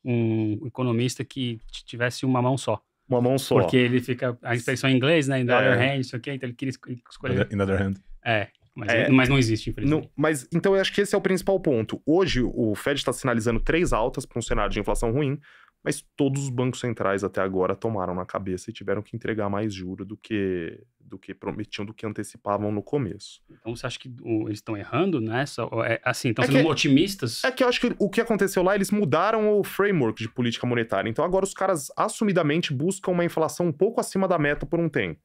um economista que tivesse uma mão só. Uma mão só. Porque ele fica. A expressão em inglês, né? In the é. other hand, isso aqui, então ele queria escolher. In the other hand. É. Mas, é, mas não existe, infelizmente. Não, mas então eu acho que esse é o principal ponto. Hoje, o Fed está sinalizando três altas para um cenário de inflação ruim, mas todos os bancos centrais até agora tomaram na cabeça e tiveram que entregar mais juro do que do que prometiam, do que antecipavam no começo. Então você acha que o, eles estão errando nessa? É, assim, estão é sendo que, otimistas? É que eu acho que o que aconteceu lá, eles mudaram o framework de política monetária. Então agora os caras assumidamente buscam uma inflação um pouco acima da meta por um tempo.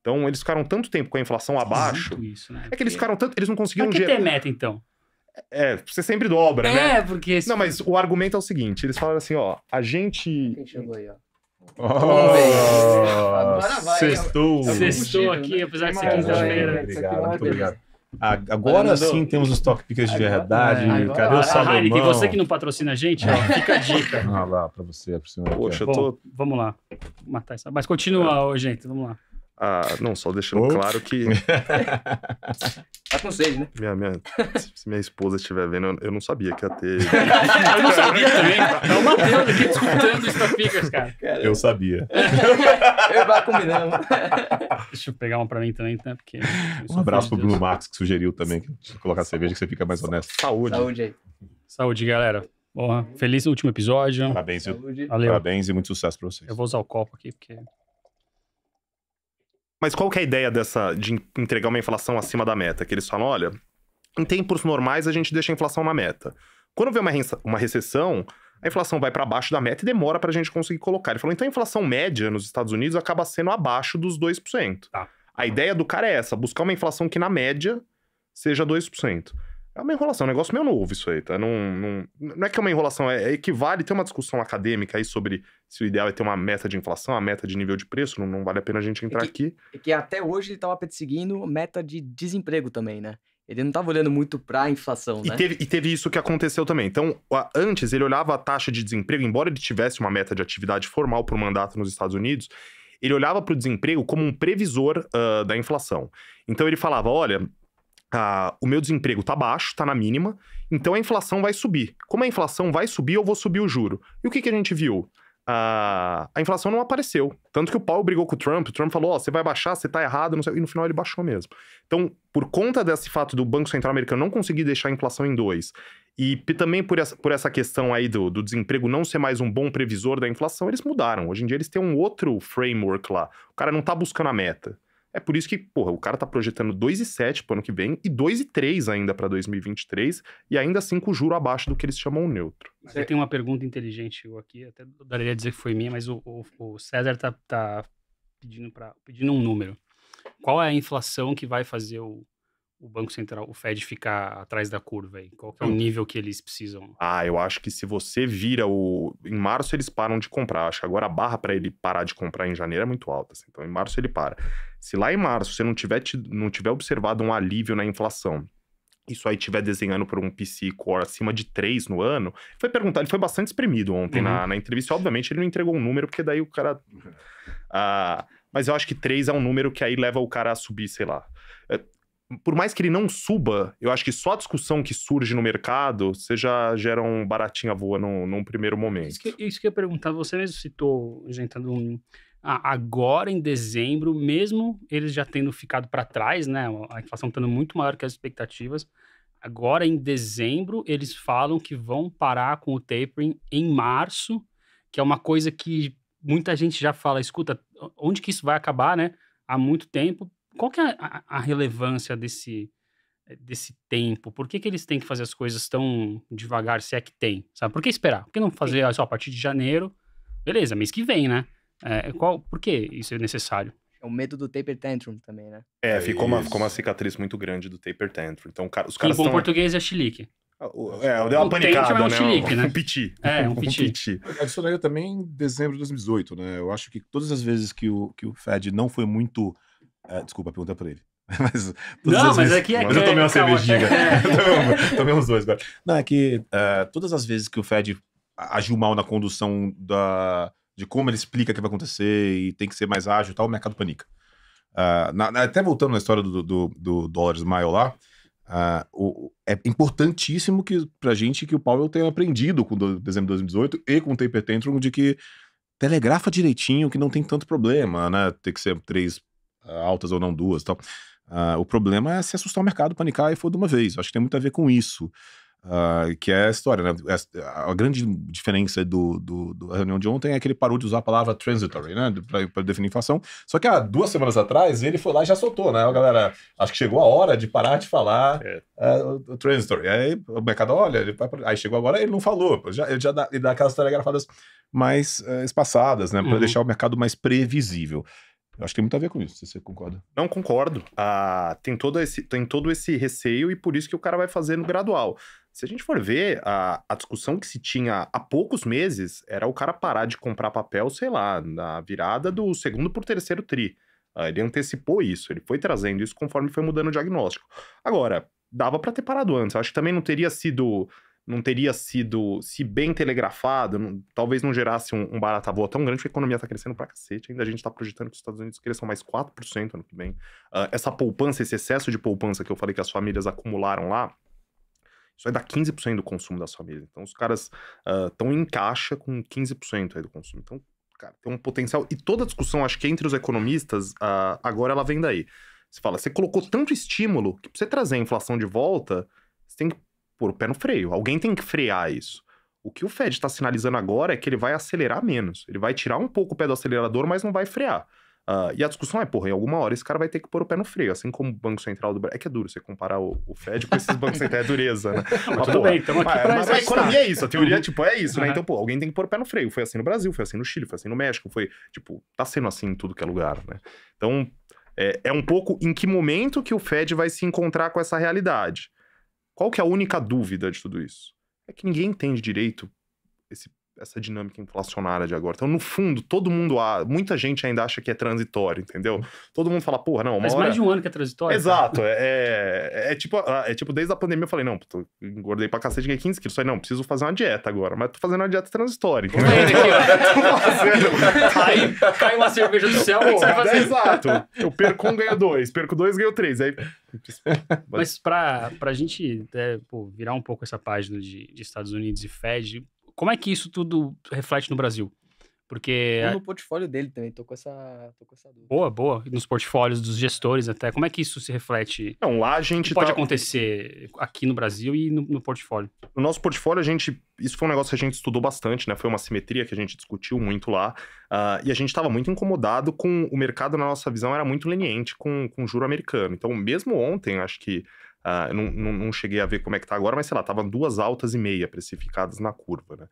Então eles ficaram tanto tempo com a inflação abaixo. Isso, né? É que eles ficaram tanto. Eles não conseguiram Por que ter é meta, então? É, você sempre dobra, é, né? É, porque. Esse... Não, mas o argumento é o seguinte: eles falaram assim, ó, a gente. Quem chegou aí, ó? Oh, Agora vai. Sextou. Sextou né? aqui, apesar de ser quinta-feira. Né? É obrigado, muito obrigado. Ah, agora sim temos os toque de verdade. Agora, agora, Cadê o Salomão? que você que não patrocina a gente, ó, fica a dica. Ah lá, pra você, pra Poxa, eu tô... Bom, vamos lá. matar essa. Mas continua, é. gente, vamos lá. Ah, não, só deixando Ops. claro que. Tá com sede, né? Minha, minha, se minha esposa estiver vendo, eu não sabia que ia ter. eu não sabia também. Tá uma Matheus aqui discutindo isso Pickers, cara. Eu sabia. eu vá combinando. Deixa eu pegar uma pra mim também, tá? Porque. Um abraço pro Bruno Max, que sugeriu também que colocar cerveja, que você fica mais honesto. Saúde. Saúde aí. Saúde, galera. Porra, feliz último episódio. Parabéns, viu? Parabéns e muito sucesso pra vocês. Eu vou usar o copo aqui, porque. Mas qual que é a ideia dessa de entregar uma inflação acima da meta? Que eles falam, olha, em tempos normais a gente deixa a inflação na meta. Quando vem uma, uma recessão, a inflação vai para baixo da meta e demora para a gente conseguir colocar. Ele falou, então a inflação média nos Estados Unidos acaba sendo abaixo dos 2%. Tá. A ideia do cara é essa, buscar uma inflação que na média seja 2%. É uma enrolação, é um negócio meio novo isso aí, tá? Não, não, não é que é uma enrolação, é, é equivale, tem uma discussão acadêmica aí sobre se o ideal é ter uma meta de inflação, a meta de nível de preço, não, não vale a pena a gente entrar é que, aqui. É que até hoje ele estava perseguindo meta de desemprego também, né? Ele não estava olhando muito para a inflação, né? E teve, e teve, isso que aconteceu também. Então, antes ele olhava a taxa de desemprego, embora ele tivesse uma meta de atividade formal para o mandato nos Estados Unidos, ele olhava para o desemprego como um previsor uh, da inflação. Então ele falava, olha, ah, o meu desemprego está baixo, está na mínima, então a inflação vai subir. Como a inflação vai subir, eu vou subir o juro. E o que, que a gente viu? Ah, a inflação não apareceu. Tanto que o Paulo brigou com o Trump, o Trump falou: Ó, oh, você vai baixar, você está errado, não sei. E no final ele baixou mesmo. Então, por conta desse fato do Banco Central Americano não conseguir deixar a inflação em dois, e também por essa, por essa questão aí do, do desemprego não ser mais um bom previsor da inflação, eles mudaram. Hoje em dia eles têm um outro framework lá. O cara não está buscando a meta. É por isso que, porra, o cara tá projetando 2,7 pro ano que vem e 2,3 ainda para 2023, e ainda assim com o juro abaixo do que eles chamam neutro. Você tem uma pergunta inteligente aqui, até daria a dizer que foi minha, mas o, o, o César tá, tá pedindo, pra, pedindo um número. Qual é a inflação que vai fazer o, o Banco Central, o Fed ficar atrás da curva aí? Qual é o então nível que eles precisam? Ah, eu acho que se você vira o. Em março eles param de comprar. Acho que agora a barra para ele parar de comprar em janeiro é muito alta. Assim. Então em março ele para. Se lá em março você não tiver, não tiver observado um alívio na inflação. Isso aí estiver desenhando por um PC Core acima de 3 no ano. Foi perguntar, ele foi bastante espremido ontem uhum. na, na, entrevista. Obviamente, ele não entregou um número, porque daí o cara. Ah, mas eu acho que 3 é um número que aí leva o cara a subir, sei lá por mais que ele não suba, eu acho que só a discussão que surge no mercado, você já gera um baratinho à voa num, num primeiro momento. Isso que, isso que eu ia perguntar, você mesmo citou, gente, agora em dezembro, mesmo eles já tendo ficado para trás, né, a inflação estando muito maior que as expectativas, agora em dezembro eles falam que vão parar com o tapering em março, que é uma coisa que muita gente já fala, escuta, onde que isso vai acabar, né? Há muito tempo, qual que é a, a relevância desse, eh, desse tempo? Por que, que eles têm que fazer as coisas tão devagar, se é que tem? Sabe? Por que esperar? Por que não fazer só a partir de janeiro? Beleza, mês que vem, né? É, é, qual, por que isso é necessário? É o medo do taper tantrum também, né? É, é ficou uma, ficou uma cicatriz muito grande do taper tantrum. Então, cara, os caras estão. bom português é chilique. Ah, é, eu dei uma o panicada, é né? um Chilique, né? Um piti. É, um piti. Um piti. Adicionaria também em dezembro de 2018, né? Eu acho que todas as vezes que o, que o Fed não foi muito ah, desculpa, pergunta pra ele. mas, não, mas vezes, aqui é, é mas que... Eu é tomei uma cervejinha. É, tomei, uns dois agora. Não, é que uh, todas as vezes que o Fed agiu mal na condução da, de como ele explica o que vai acontecer e tem que ser mais ágil e tal, o mercado panica. Uh, na, na, até voltando na história do, do, do dólar smile lá, Uh, o, é importantíssimo que, pra gente que o Powell tenha aprendido com o dezembro de 2018 e com o Taper Tantrum de que telegrafa direitinho que não tem tanto problema, né? tem que ser três ah, altas ou não duas tal. Uh, o problema é se assustar o mercado, panicar e for de uma vez. Eu acho que tem muito a ver com isso. Uh, que é a história, né? É a, grande diferença do, do, do, reunião de ontem é que ele parou de usar a palavra transitory, né? Para definir inflação. Só que há duas semanas atrás ele foi lá e já soltou, né? A galera, acho que chegou a hora de parar de falar é. uh, transitory. Aí o mercado olha, ele, aí chegou agora ele não falou. Já, ele já dá, ele dá aquelas telegrafadas mais uh, espaçadas, né? Para uhum. deixar o mercado mais previsível. Eu acho que tem muito a ver com isso, se você concorda. Não concordo. Ah, tem, todo esse, tem todo esse receio e por isso que o cara vai fazendo gradual. Se a gente for ver, a, a discussão que se tinha há poucos meses era o cara parar de comprar papel, sei lá, na virada do segundo por terceiro tri. Ah, ele antecipou isso, ele foi trazendo isso conforme foi mudando o diagnóstico. Agora, dava para ter parado antes. Eu acho que também não teria sido não teria sido, se bem telegrafado, não, talvez não gerasse um, um barata voa tão grande, porque a economia está crescendo pra cacete. Ainda a gente está projetando que os Estados Unidos cresçam mais 4% ano que vem. Uh, essa poupança, esse excesso de poupança que eu falei que as famílias acumularam lá, isso vai dar 15% do consumo das famílias. Então, os caras estão ah, uh, em caixa com 15% aí do consumo. Então, cara, tem um potencial. E toda a discussão, acho que entre os economistas, uh, agora ela vem daí. Você fala, você colocou tanto estímulo que pra você trazer a inflação de volta, você tem que pôr o pé no freio. Alguém tem que frear isso. O que o Fed está sinalizando agora é que ele vai acelerar menos. Ele vai tirar um pouco o pé do acelerador, mas não vai frear. Uh, e a discussão é, porra, em alguma hora esse cara vai ter que pôr o pé no freio, assim como o Banco Central do Brasil. É que é duro você comparar o, o Fed com esses bancos centrais, é dureza, né? Mas, mas tudo porra, bem, aqui pra Mas é a economia é isso, a teoria, uhum. tipo, é isso, né? uhum. né? Então, pô, alguém tem que pôr o pé no freio. Foi assim no Brasil, foi assim no Chile, foi assim no México, foi, tipo, tá sendo assim em tudo que é lugar, né? Então, é, é um pouco em que momento que o Fed vai se encontrar com essa realidade. Qual que é a única dúvida de tudo isso? É que ninguém entende direito esse essa dinâmica inflacionária de agora. Então, no fundo, todo mundo, muita gente ainda acha que é transitório, entendeu? Todo mundo fala, porra, não, uma Mas hora... mais de um ano que é transitório. Exato. É, é, é, tipo, ah, é tipo, desde a pandemia eu falei, não, puto, engordei pra cacete, ganhei 15 quilos. só falei, não, preciso fazer uma dieta agora. Mas tô fazendo uma dieta transitória, entendeu? Aí cai uma cerveja do céu, Pô, você vai fazer? Exato. Eu perco um, ganho dois. Perco dois, ganho três. Aí... Mas pra, pra gente é, pô, virar um pouco essa página de, de Estados Unidos e Fed como é que isso tudo reflete no Brasil? Porque. Ou no portfólio dele também, tô com essa, tô com essa dúvida. Boa, boa. Nos portfólios dos gestores até. Como é que isso se reflete? Não, lá a gente. O que tá... pode acontecer aqui no Brasil e no, no, portfólio? No nosso portfólio, a gente. Isso foi um negócio que a gente estudou bastante, né? Foi uma simetria que a gente discutiu muito lá. Uh, e a gente estava muito incomodado com o mercado, na nossa visão, era muito leniente com, com o juro americano. Então, mesmo ontem, acho que Uh, não, não, não, cheguei a ver como é que tá agora, mas sei lá, tava duas altas e meia precificadas na curva, né?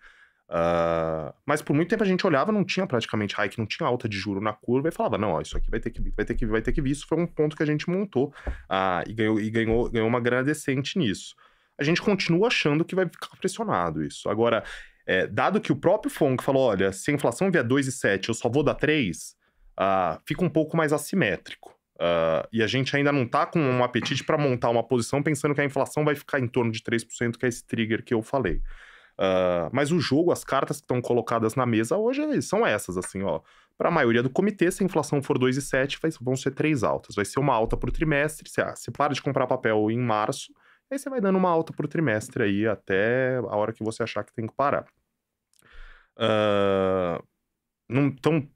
Uh, mas por muito tempo a gente olhava, não tinha praticamente hike, não tinha alta de juro na curva e falava, não, ó, isso aqui vai ter que vai ter que vai ter que vir. Isso foi um ponto que a gente montou uh, e, ganhou, e ganhou, ganhou uma grana decente nisso. A gente continua achando que vai ficar pressionado isso. Agora, é, dado que o próprio FONC falou, olha, se a inflação vier 2,7, eu só vou dar 3, uh, fica um pouco mais assimétrico. Uh, e a gente ainda não está com um apetite para montar uma posição pensando que a inflação vai ficar em torno de 3%, que é esse trigger que eu falei. Uh, mas o jogo, as cartas que estão colocadas na mesa hoje são essas, assim, ó. Para a maioria do comitê, se a inflação for 2,7, vão ser três altas. Vai ser uma alta por trimestre. Você, ah, você para de comprar papel em março, aí você vai dando uma alta por trimestre aí até a hora que você achar que tem que parar. Uh, não, então,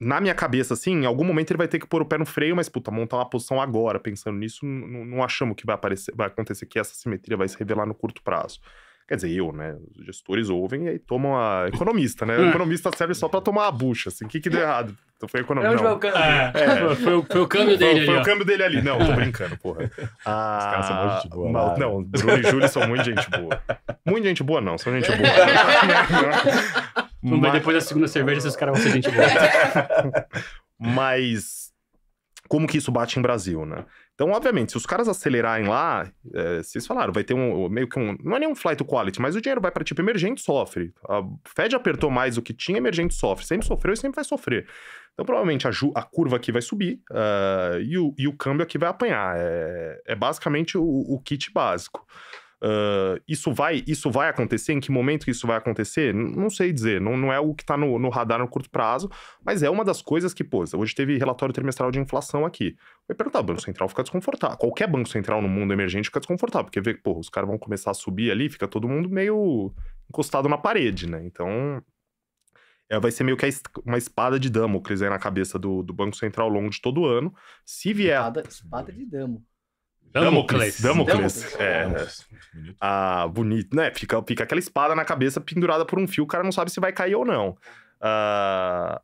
na minha cabeça, assim, em algum momento ele vai ter que pôr o pé no freio, mas, puta, montar uma posição agora, pensando nisso, não, achamos que vai, aparecer, vai acontecer que essa simetria vai se revelar no curto prazo. Quer dizer, eu, né? Os gestores ouvem e aí tomam a. Economista, né? É. O economista serve só pra tomar a bucha, assim. O que, que deu é. errado? Então foi é Não, foi o câmbio. É. É. Foi, foi, o câmbio dele foi, ali. Foi ó. o câmbio dele ali. Não, tô brincando, porra. Ah, Os caras são muito gente boa. Ah, mal, né? não, Bruno e Júlio são muito gente boa. Muito gente boa, não, são gente boa. Tudo Mas... depois da segunda cerveja, esses caras vão ser gente Mas como que isso bate em Brasil, né? Então, obviamente, se os caras acelerarem lá, é, vocês falaram, vai ter um meio que um. Não é nem um flight to quality, mas o dinheiro vai para tipo emergente sofre. A Fed apertou mais do que tinha, emergente sofre. Sempre sofreu e sempre vai sofrer. Então, provavelmente a, ju, a curva aqui vai subir uh, e, o, e o câmbio aqui vai apanhar. É, é basicamente o, o kit básico. Uh, isso, vai, isso vai acontecer? Em que momento que isso vai acontecer? N não sei dizer. Não, não é o que está no, no, radar no curto prazo, mas é uma das coisas que, pô, hoje teve relatório trimestral de inflação aqui. Vai perguntar, Banco Central fica desconfortável. Qualquer Banco Central no mundo emergente fica desconfortável, porque vê que, pô, os caras vão começar a subir ali, fica todo mundo meio encostado na parede, né? Então, é, vai ser meio que uma espada de Damocles aí na cabeça do, do Banco Central ao longo de todo o ano. Se vier. Espada, espada de Damo. Damocles. Damocles. É. Damocles. Bonito. Ah, bonito, né? Fica, fica aquela espada na cabeça pendurada por um fio, o cara não sabe se vai cair ou não. Ah,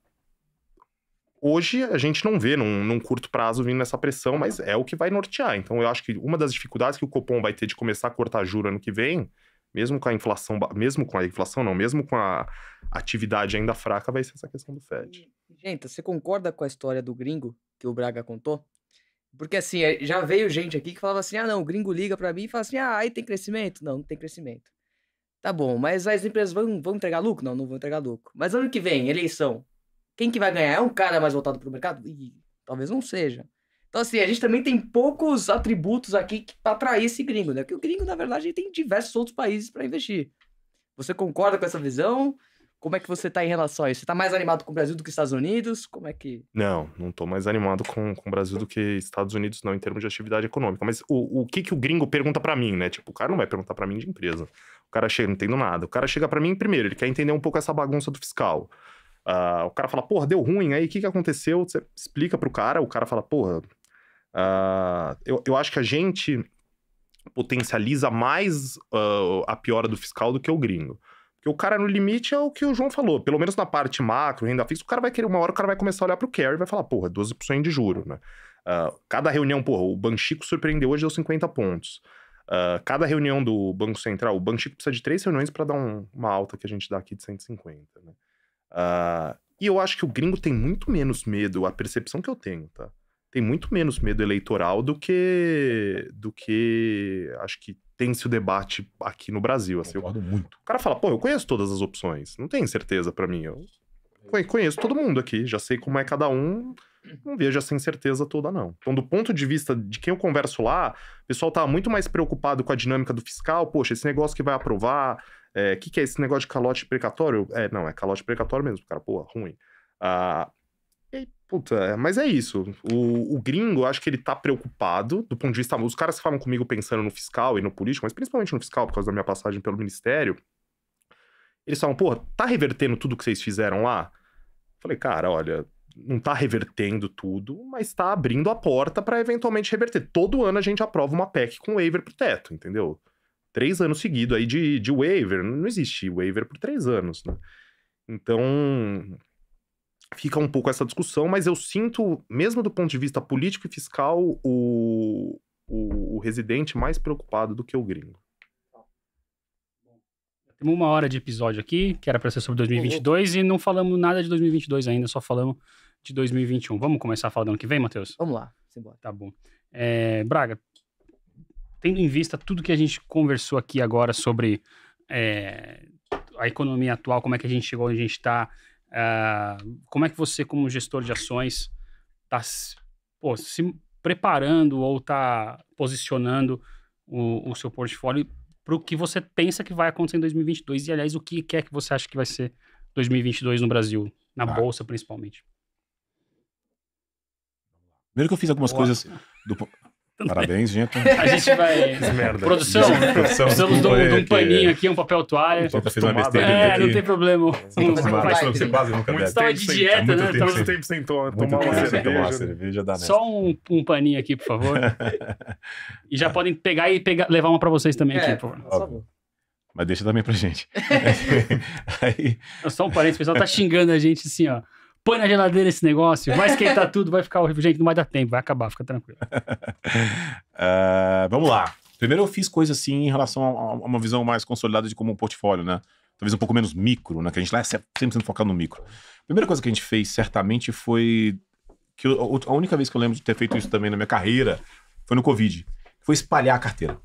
hoje a gente não vê num, num, curto prazo vindo essa pressão, mas é o que vai nortear. Então eu acho que uma das dificuldades que o Copom vai ter de começar a cortar juros ano que vem, mesmo com a inflação, mesmo com a inflação não, mesmo com a atividade ainda fraca, vai ser essa questão do Fed. Gente, você concorda com a história do gringo que o Braga contou? Porque assim, eh, já veio gente aqui que falava assim: ah, não, o gringo liga para mim e fala assim: ah, aí tem crescimento? Não, não tem crescimento. Tá bom, mas as empresas vão, vão entregar lucro? Não, não vão entregar lucro. Mas ano que vem, eleição, quem que vai ganhar? É um cara mais voltado pro mercado? Ih, talvez não seja. Então, assim, a gente também tem poucos atributos aqui para atrair esse gringo, né? Porque o gringo, na verdade, tem diversos outros países para investir. Você concorda com essa visão? Como é que você tá em relação a isso? Você tá mais animado com o Brasil do que Estados Unidos? Como é que. Não, não tô mais animado com, com o Brasil do que Estados Unidos, não, em termos de atividade econômica. Mas o, o que que o gringo pergunta para mim, né? Tipo, o cara não vai perguntar para mim de empresa. O cara chega, não entendo nada. O cara chega para mim primeiro, ele quer entender um pouco essa bagunça do fiscal. Uh, o cara fala, porra, deu ruim aí, o que, que aconteceu? Você explica pro cara, o cara fala, porra, uh, eu, eu acho que a gente potencializa mais uh, a piora do fiscal do que o gringo que o cara no limite é o que o João falou, pelo menos na parte macro, renda fixa, o cara vai querer, uma hora o cara vai começar a olhar para o carry e vai falar, porra, 12% de juro, né? Uh, cada reunião, porra, o Banchico surpreendeu hoje, deu 50 pontos. Uh, cada reunião do Banco Central, o Banchico precisa de três reuniões para dar um, uma alta que a gente dá aqui de 150, né? Uh, e eu acho que o gringo tem muito menos medo, a percepção que eu tenho, tá? Tem muito menos medo eleitoral do que do que acho que tem-se o debate aqui no Brasil. Assim, Concordo eu, muito. O cara fala, pô, eu conheço todas as opções, não tem certeza para mim. Eu conheço todo mundo aqui, já sei como é cada um, não vejo essa incerteza toda, não. Então, do ponto de vista de quem eu converso lá, o pessoal tá muito mais preocupado com a dinâmica do fiscal, poxa, esse negócio que vai aprovar, o eh, é, que, que é esse negócio de calote precatório? É, não, é calote precatório mesmo, cara, pô, ruim. Ah, Puta, é, mas é isso. O, o gringo, acho que ele tá preocupado do ponto de vista. Os caras que falam comigo pensando no fiscal e no político, mas principalmente no fiscal, por causa da minha passagem pelo ministério, eles falam, porra, tá revertendo tudo que vocês fizeram lá? Falei, cara, olha, não tá revertendo tudo, mas tá abrindo a porta para eventualmente reverter. Todo ano a gente aprova uma PEC com waiver pro teto, entendeu? Três anos seguidos aí de, de waiver. Não existe waiver por três anos, né? Então, fica um pouco essa discussão, mas eu sinto, mesmo do ponto de vista político e fiscal, o, o, o residente mais preocupado do que o gringo. Temos uma hora de episódio aqui, que era para ser sobre 2022, uhum. e não falamos nada de 2022 ainda, só falamos de 2021. Vamos começar a falar do ano que vem, Matheus? Vamos lá, simbora. Tá bom. É, Braga, tendo em vista tudo que a gente conversou aqui agora sobre é, a economia atual, como é que a gente chegou onde a gente está, Uh, como é que você, como gestor de ações, está se, preparando ou está posicionando o, o, seu portfólio para o que você pensa que vai acontecer em 2022? E, aliás, o que, que é que você acha que vai ser 2022 no Brasil, na ah. Bolsa principalmente? Primeiro que eu fiz algumas Boa. coisas do, Parabéns, gente. A gente vai. Produção, produção, precisamos de um, de um é paninho aqui, um papel toalha. Tá fez uma besteira. É, não tem problema. Tá você quase nunca muito estava de dieta, tá né? Tempo, muito tempo sem tomar uma né? cerveja. cerveja dá Só um, um paninho aqui, por favor. e já podem pegar e pegar, levar uma para vocês também aqui, é, por favor. Mas deixa também pra gente. Aí... Só um parênteses, o pessoal tá xingando a gente assim, ó põe na geladeira esse negócio, vai esquentar tudo, vai ficar horrível. Gente, não vai dar tempo, vai acabar, fica tranquilo. uh, vamos lá. Primeiro eu fiz coisa assim em relação a uma visão mais consolidada de como um portfólio, né? Talvez um pouco menos micro, né? Que a gente lá é sempre focado no micro. primeira coisa que a gente fez, certamente, foi... que eu, A única vez que eu lembro de ter feito isso também na minha carreira foi no Covid. Foi espalhar a carteira.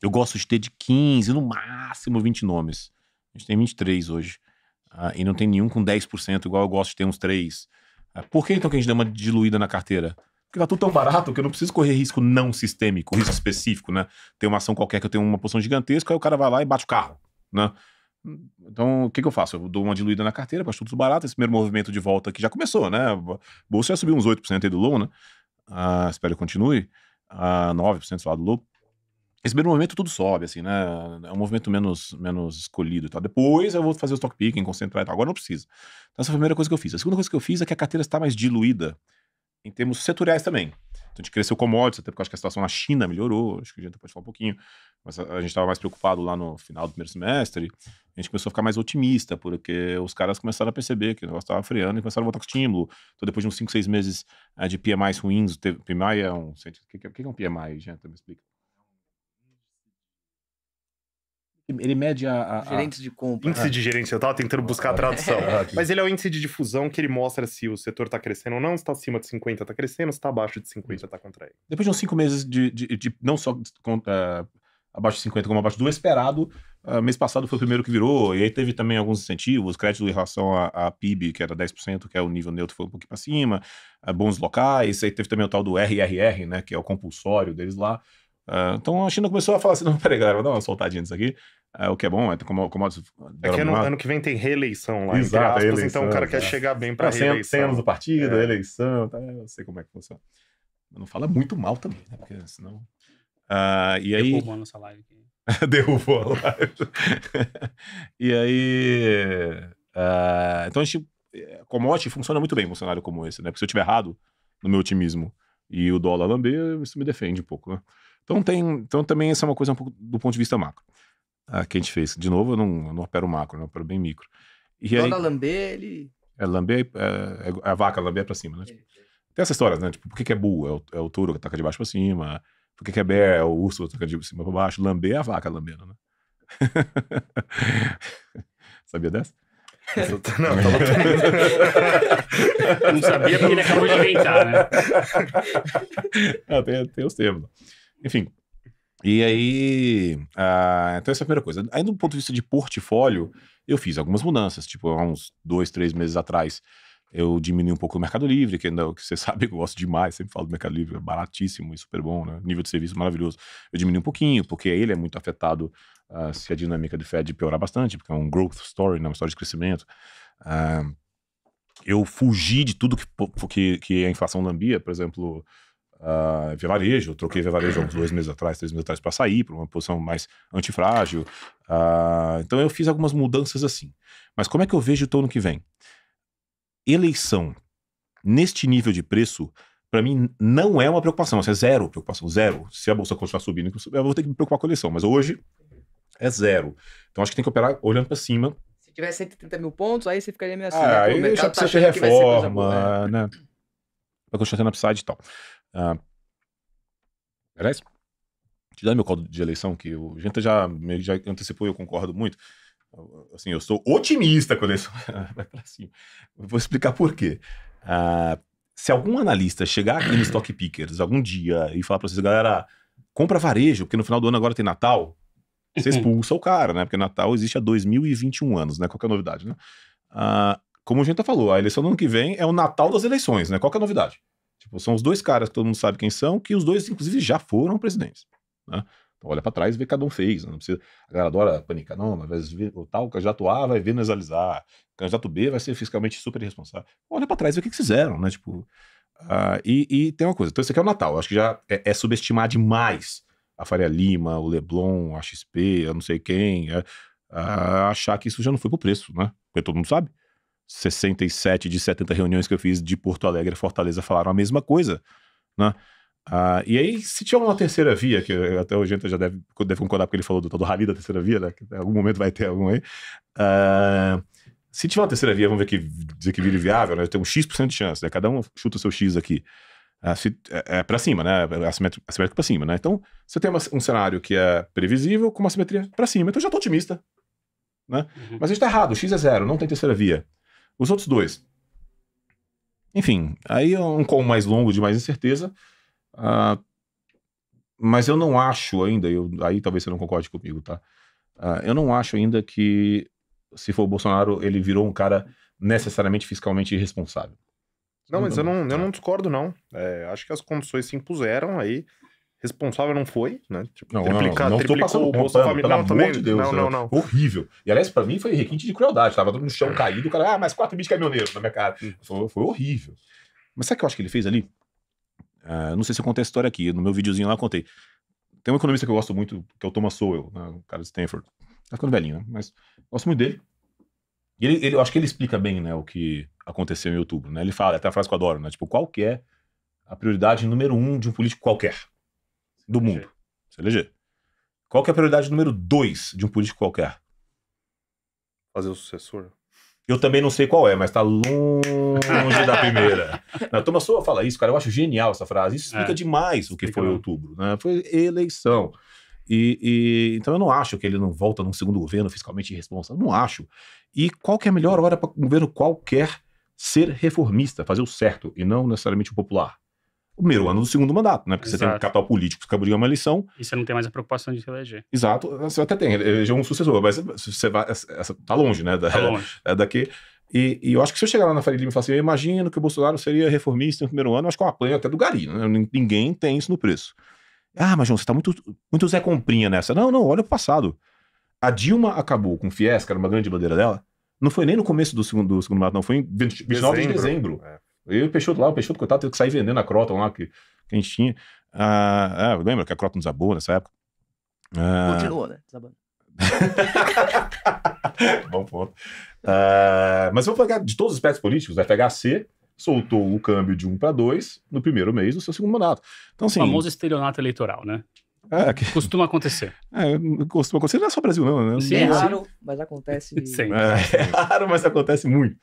Eu gosto de ter de 15, no máximo 20 nomes. A gente tem 23 hoje ah, e não tem nenhum com 10%, igual eu gosto de ter uns 3%. Ah, por que então que a gente deu uma diluída na carteira? Porque tá tudo tão barato que eu não preciso correr risco não sistêmico, risco específico, né? Tem uma ação qualquer que eu tenho uma posição gigantesca, aí o cara vai lá e bate o carro, né? Então, o que, que, eu faço? Eu dou uma diluída na carteira para tudo barato. Esse primeiro movimento de volta que já começou, né? A bolsa já subiu uns 8% aí do low, né? Ah, espero que continue. Ah, 9% lá do low. Esse primeiro movimento tudo sobe, assim, né? É um movimento menos, menos escolhido e tal. Depois eu vou fazer o stock picking, concentrar e tal. Agora não precisa. Então, essa foi a primeira coisa que eu fiz. A segunda coisa que eu fiz é que a carteira está mais diluída em termos setoriais também. Então, a gente cresceu commodities, até porque acho que a situação na China melhorou, acho que a gente pode falar um pouquinho, mas a, gente estava mais preocupado lá no final do primeiro semestre. A gente começou a ficar mais otimista, porque os caras começaram a perceber que o negócio estava freando e começaram a voltar com estímulo. Então, depois de uns 5, 6 meses eh, de PMIs ruins, teve, PMI é um. O que, que, é, é um PMI, gente? Me explica. Ele mede a. a gerentes de compra. Índice de gerência, eu tava tentando buscar a tradução. Ah, Mas ele é o índice de difusão que ele mostra se o setor está crescendo ou não, se tá acima de 50, tá crescendo, se tá abaixo de 50, tá contraindo. Depois de uns cinco meses de, de, de não só uh, abaixo de 50, como abaixo do esperado, uh, mês passado foi o primeiro que virou, e aí teve também alguns incentivos, crédito em relação à PIB, que era 10%, que é o nível neutro, foi um pouquinho para cima, uh, bons locais, aí teve também o tal do RRR, né, que é o compulsório deles lá. Uh, então a China começou a falar assim: não, peraí, galera, vou dar uma soltadinha nisso aqui. Uh, o que é bom, é como, como É que ano, ano, que vem tem reeleição lá, Exato, aspas, eleição, então o cara quer é. chegar bem pra não, reeleição. 100 do partido, é. é. eleição, tá, eu sei como é que funciona. Mas não fala muito mal também, né? Porque senão. Uh, e aí... Derrubou a nossa live aqui. Derrubou a live. e aí. Uh, então a gente. Eh, Commodity funciona muito bem um cenário como esse, né? Porque se eu tiver errado no meu otimismo e o dólar lamber, isso me defende um pouco, né? Então, tem, então também essa é uma coisa um pouco do ponto de vista macro ah, que a gente fez. De novo, eu não, eu não opero macro, não opero bem micro. E Dona aí, Lambê, ele... É, Lambê é, é, é a vaca, Lambê é pra cima, né? Tipo, tem essa história, né? Tipo, por que, que é bull? É o, é o touro que ataca de baixo pra cima. Por que, que é bear? É o urso que ataca de cima pra baixo. Lambê é a vaca lambendo, né? Sabia dessa? Não, tava... não sabia porque ele acabou de inventar, né? Ah, tem, tem os termos. Enfim. E aí. Ah, então, essa é a primeira coisa. Aí, do ponto de vista de portfólio, eu fiz algumas mudanças. Tipo, há uns dois, três meses atrás, eu diminui um pouco o Mercado Livre, que, ainda, que você sabe que eu gosto demais, sempre falo do Mercado Livre, é baratíssimo e super bom, né? Nível de serviço maravilhoso. Eu diminui um pouquinho, porque ele é muito afetado ah, se a dinâmica do Fed piorar bastante, porque é um growth story, né? uma história de crescimento. Ah, eu fugi de tudo que, que, que a inflação lambia, por exemplo, Uh, ah, via varejo, troquei via varejo uns dois meses atrás, três meses atrás para sair, para uma posição mais antifrágil. Uh, então eu fiz algumas mudanças assim. Mas como é que eu vejo o ano que vem? Eleição neste nível de preço, para mim, não é uma preocupação. Assim, é zero preocupação, zero. Se a bolsa continuar subindo, eu vou ter que me preocupar com a eleição. Mas hoje é zero. Então acho que tem que operar olhando para cima. Se tiver 130 mil pontos, aí você ficaria meio assim. Né? Ah, né? Pô, já tá precisa tá ter reforma, boa, né? né? Vai continuar tendo upside e tal. Ah, aliás, te dá meu código de eleição, que o gente já, já antecipou e eu concordo muito. Assim, eu sou otimista com a eleição. Vai pra cima. Vou explicar por quê. Ah, se algum analista chegar aqui no Stock Pickers algum dia e falar pra vocês, galera, compra varejo, porque no final do ano agora tem Natal, você expulsa o cara, né? Porque Natal existe há 2021 anos, né? Qual que é a novidade, né? Ah, como o Genta falou, a eleição do ano que vem é o Natal das eleições, né? Qual que é a novidade? Tipo, são os dois caras que todo mundo sabe quem são, que os dois, inclusive, já foram presidentes. Né? Então olha para trás e vê que cada um fez. Né? Não precisa, a galera adora panicar. Não, mas o tal, candidato A vai venezalizar, o candidato B vai ser fiscalmente super responsável. Olha para trás e vê o que, que fizeram, né? Tipo, uh, e, e, tem uma coisa. Então esse aqui é o Natal. acho que já é, é, subestimar demais a Faria Lima, o Leblon, a XP, eu não sei quem. É, uh, achar que isso já não foi pro preço, né? Porque todo mundo sabe. 67 de 70 reuniões que eu fiz de Porto Alegre e Fortaleza falaram a mesma coisa, né? Ah, e aí, se tiver uma terceira via, que até o gente já deve, deve concordar porque ele falou do tal do da terceira via, né? Que em algum momento vai ter algum aí. Ah, se tiver uma terceira via, vamos ver que dizer que vire viável, né? Tem um X% de chance, né? Cada um chuta o seu X aqui. Ah, se, é, é para cima, né? É assimétrico, assimétrico para cima, né? Então, você tem uma, um cenário que é previsível com uma simetria para cima. Então, eu já tô otimista, né? Uhum. Mas a gente tá errado, o X é zero, não tem terceira via. Os outros dois. Enfim, aí é um call mais longo de mais incerteza. Uh, mas eu não acho ainda, eu, aí talvez você não concorde comigo, tá? Uh, eu não acho ainda que, se for o Bolsonaro, ele virou um cara necessariamente fiscalmente irresponsável. Não, mas eu não, eu não tá. discordo, não. É, acho que as condições se impuseram aí responsável não foi, né? Tipo, não, triplicar, não, não, não estou o Bolsa Família. Pelo não, de Deus, não, é não, não, Horrível. E aliás, para mim foi requinte de crueldade. Tava todo no chão caído, o cara, ah, mais quatro bichos caminhoneiros é na minha cara. Hum. Foi, foi, horrível. Mas sabe o que eu acho que ele fez ali? Ah, não sei se eu contei a história aqui, no meu videozinho lá eu contei. Tem um economista que eu gosto muito, que é o Thomas Sowell, né, o cara de Stanford. Tá ficando velhinho, né? Mas gosto muito dele. E ele, ele, eu acho que ele explica bem, né, o que aconteceu em outubro, né? Ele fala, até a frase que eu adoro, né? Tipo, qual que é a prioridade número um de um político qualquer? do mundo. Se eleger. Qual que é a prioridade número dois de um político qualquer? Fazer o sucessor. Eu também não sei qual é, mas tá longe da primeira. A turma sua fala isso, cara. Eu acho genial essa frase. Isso explica é. demais o que explica foi em outubro. Né? Foi eleição. E, e, então eu não acho que ele não volta num segundo governo fiscalmente irresponsável. Não acho. E qual que é a melhor hora para um governo qualquer ser reformista, fazer o certo e não necessariamente o popular? primeiro ano do segundo mandato, né? Porque Exato. você tem um capital político que ganhar uma eleição. E você não tem mais a preocupação de se eleger. Exato, você até tem, eleger um sucessor, mas você vai. Tá longe, né? Da, tá longe. É, daqui. E, e, eu acho que se eu chegar lá na Faria Lima e falar assim, eu imagino que o Bolsonaro seria reformista no primeiro ano, eu acho que um apanho até do Garino, né? Ninguém tem isso no preço. Ah, mas João, você tá muito, muito Zé Comprinha nessa. Não, não, olha o passado. A Dilma acabou com o Fies, que era uma grande bandeira dela, não foi nem no começo do segundo, do segundo mandato, não, foi em 29 de dezembro. É. Eu e o Peixoto lá, o Peixoto, coitado, teve que sair vendendo a Croton lá que, que a gente tinha. Ah, ah, lembra que a Croton desabou nessa época? Ah, Continuou, né? Desabando. Bom ponto. Ah, mas vou pegar de todos os aspectos políticos, a né? FHC soltou o câmbio de 1 para 2 no primeiro mês do seu segundo mandato. Então, assim, o famoso estelionato eleitoral, né? É, que... Costuma acontecer. É, costuma acontecer, não é só Brasil, não. Né? Sim, é raro, mas acontece. Sim. É, é raro, mas acontece muito.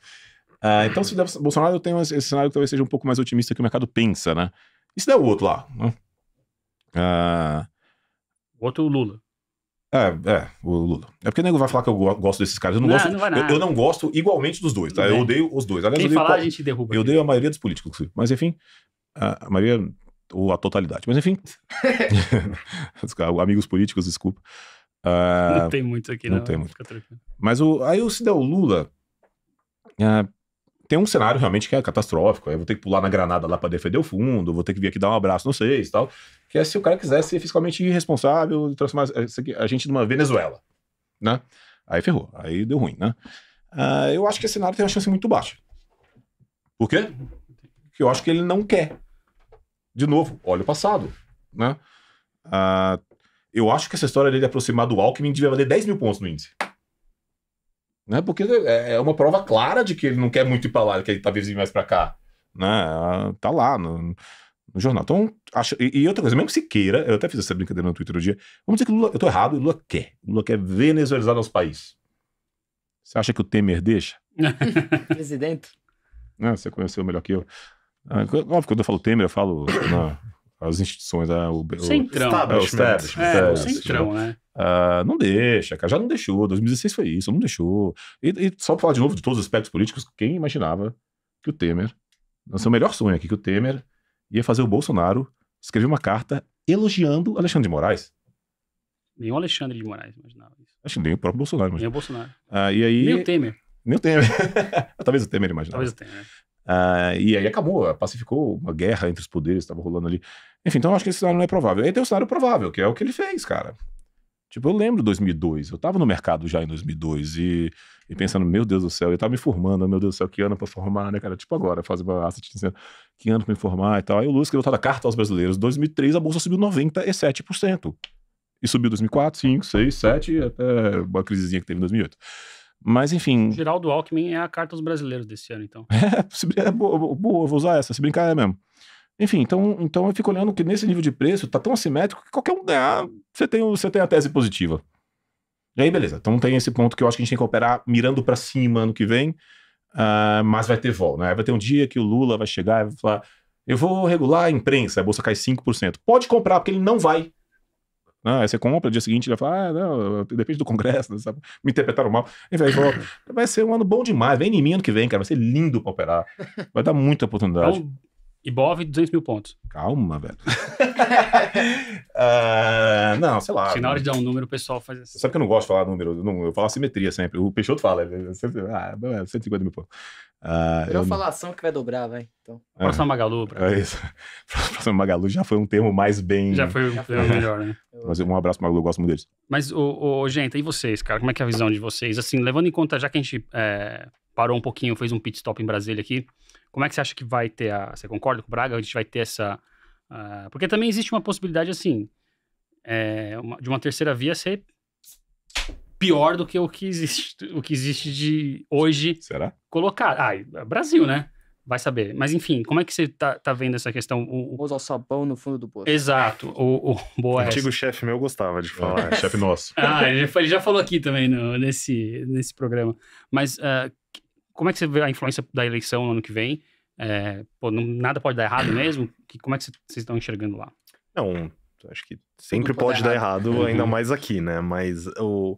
Uh, então, se der Bolsonaro, eu tenho esse cenário que talvez seja um pouco mais otimista que o mercado pensa, né? E se der o outro lá? Né? Uh... O outro, o Lula. É, é, o Lula. É porque o nego vai falar que eu gosto desses caras. Eu não, não gosto. Não eu, eu, não gosto igualmente dos dois, tá? Eu odeio os dois. Aliás, Quem eu falar, qual... a gente derruba. Eu odeio a maioria dos políticos. Mas, enfim, a maioria ou a totalidade. Mas, enfim. Amigos políticos, desculpa. Uh... Não tem muito aqui, não. Não tem muito. Mas o... aí, se der o Lula. Uh tem um cenário realmente que é catastrófico. Aí eu vou ter que pular na granada lá para defender o fundo, vou ter que vir aqui dar um abraço, não sei, e tal. Que é se o cara quiser ser fiscalmente irresponsável e transformar é, a gente numa Venezuela, né? Aí ferrou, aí deu ruim, né? Uh, eu acho que esse cenário tem uma chance muito baixa. Por quê? Porque eu acho que ele não quer. De novo, olha o passado, né? Uh, eu acho que essa história dele é aproximar do Alckmin devia valer 10 mil pontos no índice. Né? Porque é, é uma prova clara de que ele não quer muito ir para lá, que ele tá vizinho mais para cá. Né? Tá lá no, no jornal. Então, acho e, e, outra coisa, mesmo se queira, eu até fiz essa brincadeira no Twitter um dia, vamos dizer que Lula, eu tô errado, e Lula quer. Lula quer venezuelizar nosso país. Você acha que o Temer deixa? Presidente. Não, você conheceu melhor que eu. Ah, óbvio que quando eu falo Temer, eu falo. Não. Né, as instituições, a, né? o, centrão, o, é, o, é, é o centrão, né? Uh, não deixa, cara, já não deixou. 2016 foi isso, não deixou. E, e só pra falar de novo de todos os aspectos políticos, quem imaginava que o Temer, no seu melhor sonho aqui, que o Temer ia fazer o Bolsonaro escrever uma carta elogiando Alexandre de Moraes? Nem o Alexandre de Moraes imaginava isso. Acho que nem o próprio Bolsonaro imaginava. Nem o Bolsonaro. Ah, e aí... Nem o Temer. Nem o Temer. Talvez o Temer imaginava. Talvez o Temer. É. Uh, e aí acabou, pacificou uma guerra entre os poderes, estava rolando ali. Enfim, então eu acho que esse cenário não é provável. Aí tem o cenário provável, que é o que ele fez, cara. Tipo, eu lembro 2002, eu tava no mercado já em 2002 e, e pensando, meu Deus do céu, eu estava me formando, meu Deus do céu, que ano pra formar, né, cara? Tipo agora, fazer uma asset, que ano pra me formar e tal. Aí o Lula escreveu toda a carta aos brasileiros. 2003 a bolsa subiu 97%. E subiu 2004, 5, 6, 7, até uma crisezinha que teve em 2008. Mas, enfim. Geraldo Alckmin é a carta dos brasileiros desse ano, então. é, é boa, boa, vou usar essa, se brincar é mesmo. Enfim, então, então eu fico olhando que nesse nível de preço tá tão assimétrico que qualquer um ganhar, você tem, você tem a tese positiva. E aí, beleza. Então tem esse ponto que eu acho que a gente tem que operar mirando para cima ano que vem, uh, mas vai ter vol, né? Vai ter um dia que o Lula vai chegar e vai falar: eu vou regular a imprensa, a bolsa cai 5%. Pode comprar, porque ele não vai. Né? Aí você compra, dia seguinte ele vai falar, ah, não, depende do Congresso, né, sabe? me interpretaram mal. E vai, volta. vai ser um ano bom demais, vem em mim ano que vem, cara, vai ser lindo pra operar. Vai dar muita oportunidade. Então, Ibov, 200 mil pontos. Calma, velho. uh, não, sei lá. Se na hora né. de dar um número, o pessoal faz assim. Sabe que eu não gosto de falar número, eu, não, eu falo simetria sempre. O Peixoto fala, ele, ah, 150 é, mil pontos. Ah, eu Virou falar ação que vai dobrar, vai. Então. Próxima é. Magalu. Pra... É isso. Próxima Magalu já foi um termo mais bem. Já foi, um foi o melhor, né? Mas um abraço, Magalu, eu gosto muito deles. Mas, o gente, e vocês, cara? Como é que é a visão de vocês? Assim, levando em conta, já que a gente é, parou um pouquinho, fez um pit stop em Brasília aqui, como é que você acha que vai ter a. Você concorda com o Braga? A gente vai ter essa. Uh, porque também existe uma possibilidade, assim, é, uma, de uma terceira via ser pior do que o que existe, o que existe de hoje Será? colocar. Ah, é Brasil, né? Vai saber. Mas enfim, como é que você tá, tá vendo essa questão? O, o... Usar sabão no fundo do poço. Exato. O, o, boa o antigo chefe meu gostava de falar. É. chefe nosso. Ah, ele, ele, já falou aqui também no, nesse, nesse programa. Mas uh, como é que você vê a influência da eleição no ano que vem? É, pô, não, nada pode dar errado mesmo? Que, como é que vocês estão enxergando lá? Não, acho que sempre pode, pode, dar errado, errado uhum. ainda mais aqui, né? Mas o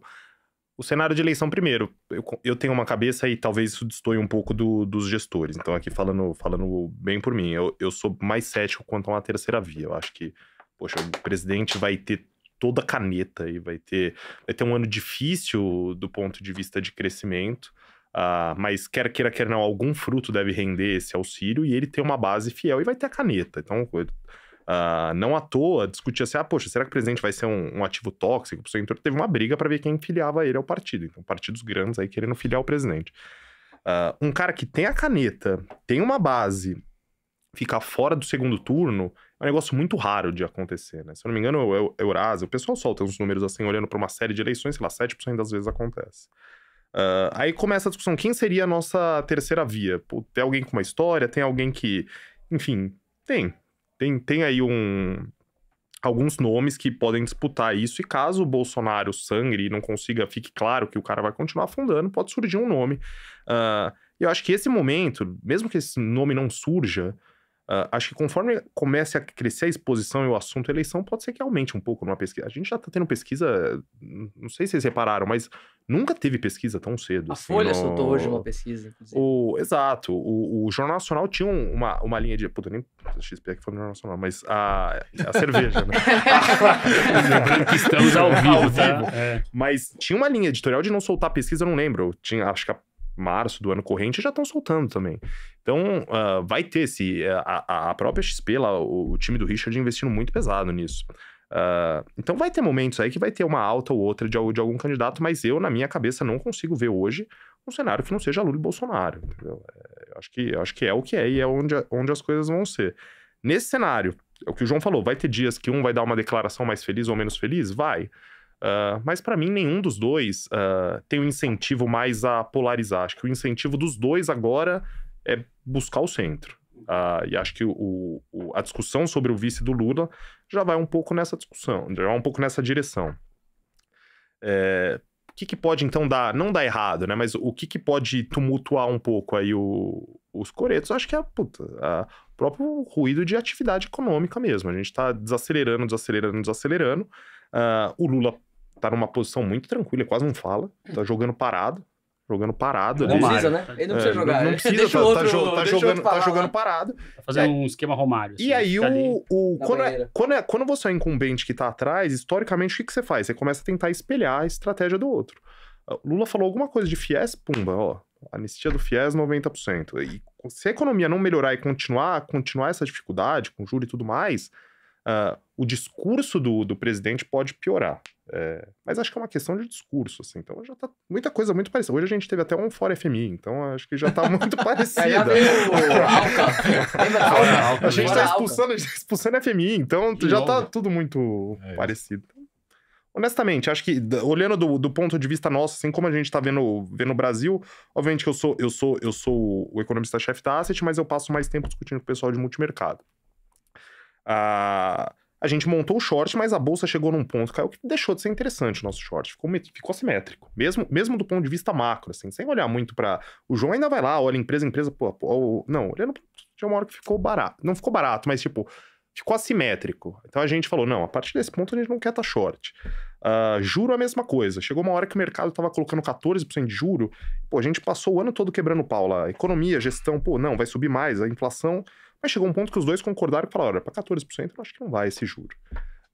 o cenário de eleição primeiro. Eu, eu tenho uma cabeça e talvez isso destoie um pouco do, dos gestores. Então, aqui falando, falando bem por mim, eu, eu sou mais cético quanto a uma terceira via. Eu acho que, poxa, o presidente vai ter toda a caneta e vai ter, vai ter um ano difícil do ponto de vista de crescimento. Uh, mas quer queira, quer não, algum fruto deve render esse auxílio e ele tem uma base fiel e vai ter a caneta. Então, Uh, não à toa discutia-se, assim, ah, poxa, será que o presidente vai ser um, um ativo tóxico? O seu teve uma briga para ver quem filiava ele ao partido. Então, partidos grandes aí querendo filiar o presidente. Uh, um cara que tem a caneta, tem uma base, ficar fora do segundo turno é um negócio muito raro de acontecer, né? Se eu não me engano, é eu, Eurásia, o pessoal solta uns números assim, olhando para uma série de eleições, sei lá, 7% das vezes acontece. Uh, aí começa a discussão, quem seria a nossa terceira via? Pô, tem alguém com uma história? Tem alguém que... Enfim, tem. Tem, tem aí um, alguns nomes que podem disputar isso, e caso o Bolsonaro sangre e não consiga, fique claro que o cara vai continuar afundando, pode surgir um nome. Uh, eu acho que esse momento, mesmo que esse nome não surja, Uh, acho que conforme comece a crescer a exposição e o assunto eleição, pode ser que aumente um pouco numa pesquisa. A gente já está tendo pesquisa, não sei se vocês repararam, mas nunca teve pesquisa tão cedo. A assim, Folha no... soltou hoje uma pesquisa, inclusive. O, exato. O, o Jornal Nacional tinha uma, uma linha de. Puta, nem. XP aqui é foi no Jornal Nacional, mas a, a cerveja, né? estamos ao vivo, ao tá? É. Mas tinha uma linha editorial de não soltar pesquisa, eu não lembro. Tinha, acho que a março do ano corrente já estão soltando também. Então, uh, vai ter se eh, A, a própria XP, lá, o, o, time do Richard investindo muito pesado nisso. Uh, então, vai ter momentos aí que vai ter uma alta ou outra de, de, algum candidato, mas eu, na minha cabeça, não consigo ver hoje um cenário que não seja Lula e Bolsonaro. Entendeu? É, acho, que, acho que é o que é e é onde, onde as coisas vão ser. Nesse cenário, é o que o João falou, vai ter dias que um vai dar uma declaração mais feliz ou menos feliz? Vai. Ah, mas para mim, nenhum dos dois uh, tem um incentivo mais a polarizar. Acho que o incentivo dos dois agora é buscar o centro. Uh, e acho que o, o, a discussão sobre o vice do Lula já vai um pouco nessa discussão, já vai um pouco nessa direção. É, o que, que, pode então dar, não dar errado, né? Mas o que, que pode tumultuar um pouco aí o, os coretos? Acho que é puta, a próprio ruído de atividade econômica mesmo. A gente está desacelerando, desacelerando, desacelerando. Uh, o Lula tá numa posição muito tranquila, quase não fala, tá hum. jogando parado. Jogando parado não Precisa, né? Ele não é, precisa é, jogar. Não, precisa, tá, outro, tá, tá jogando, tá jogando parado. Tá fazendo é, um esquema Romário. Assim, e aí, o, o quando, é, quando, é, quando você é incumbente que tá atrás, historicamente, o que, que você faz? Você começa a tentar espelhar a estratégia do outro. Ah, Lula falou alguma coisa de FIES, pumba, ó. Anistia do FIES 90%. E se a economia não melhorar e continuar, continuar essa dificuldade com juro e tudo mais, uh, o discurso do, do presidente pode piorar. É, mas acho que é uma questão de discurso, assim. Então já tá muita coisa muito parecida. Hoje a gente teve até um fora FMI, então acho que já tá muito parecida. Tá a gente tá expulsando, expulsando FMI, então que já longa. tá tudo muito é parecido. Honestamente, acho que olhando do, do, ponto de vista nosso, assim como a gente está vendo, vendo o Brasil, obviamente que eu sou eu sou eu sou o economista chefe da Asset, mas eu passo mais tempo discutindo com o pessoal de multimercado. Ah, a gente montou o short, mas a bolsa chegou num ponto, caiu, que deixou de ser interessante o nosso short. Ficou, ficou Mesmo, mesmo do ponto de vista macro, assim, sem olhar muito para. O João ainda vai lá, olha empresa, empresa, pô, pô não, olhando de uma hora que ficou barato. Não ficou barato, mas tipo, ficou assimétrico. Então a gente falou: não, a partir desse ponto a gente não quer estar tá short. Uh, juro a mesma coisa. Chegou uma hora que o mercado estava colocando 14% de juro. Pô, a gente passou o ano todo quebrando pau lá. Economia, gestão, pô, não, vai subir mais. A inflação, mas chegou um ponto que os dois concordaram e falaram: olha, para 14% eu acho que não vai esse juro.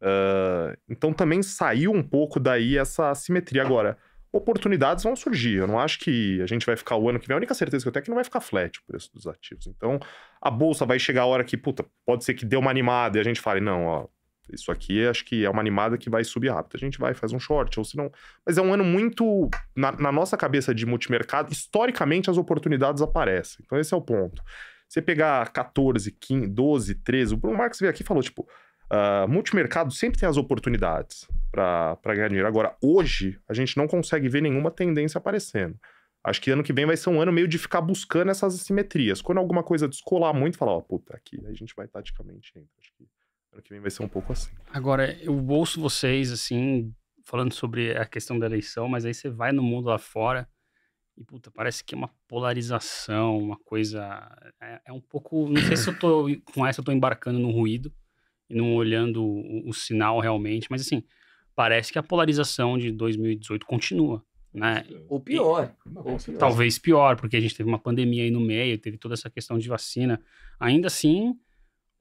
Uh, então também saiu um pouco daí essa assimetria. Agora, oportunidades vão surgir. Eu não acho que a gente vai ficar o ano que vem. A única certeza que eu tenho é que não vai ficar flat o preço dos ativos. Então, a bolsa vai chegar a hora que, puta, pode ser que dê uma animada e a gente fale, não, ó, isso aqui acho que é uma animada que vai subir rápido. A gente vai, faz um short, ou se não. Mas é um ano muito. Na, na nossa cabeça de multimercado, historicamente as oportunidades aparecem. Então, esse é o ponto. Você pegar 14, 15, 12, 13, o Bruno Marx veio aqui e falou, tipo, uh, multimercado sempre tem as oportunidades para ganhar dinheiro. Agora, hoje, a gente não consegue ver nenhuma tendência aparecendo. Acho que ano que vem vai ser um ano meio de ficar buscando essas assimetrias. Quando alguma coisa descolar muito, falar, ó, puta, aqui, a gente vai taticamente Acho que ano que vem vai ser um pouco assim. Agora, eu ouço vocês, assim, falando sobre a questão da eleição, mas aí você vai no mundo lá fora, e, puta, parece que é uma polarização, uma coisa. É, é um pouco. Não sei se eu tô. Com essa eu tô embarcando no ruído e não olhando o, o, sinal realmente, mas assim, parece que a polarização de 2018 continua. Né? Ou pior. E, ou pior. Talvez pior, porque a gente teve uma pandemia aí no meio, teve toda essa questão de vacina. Ainda assim,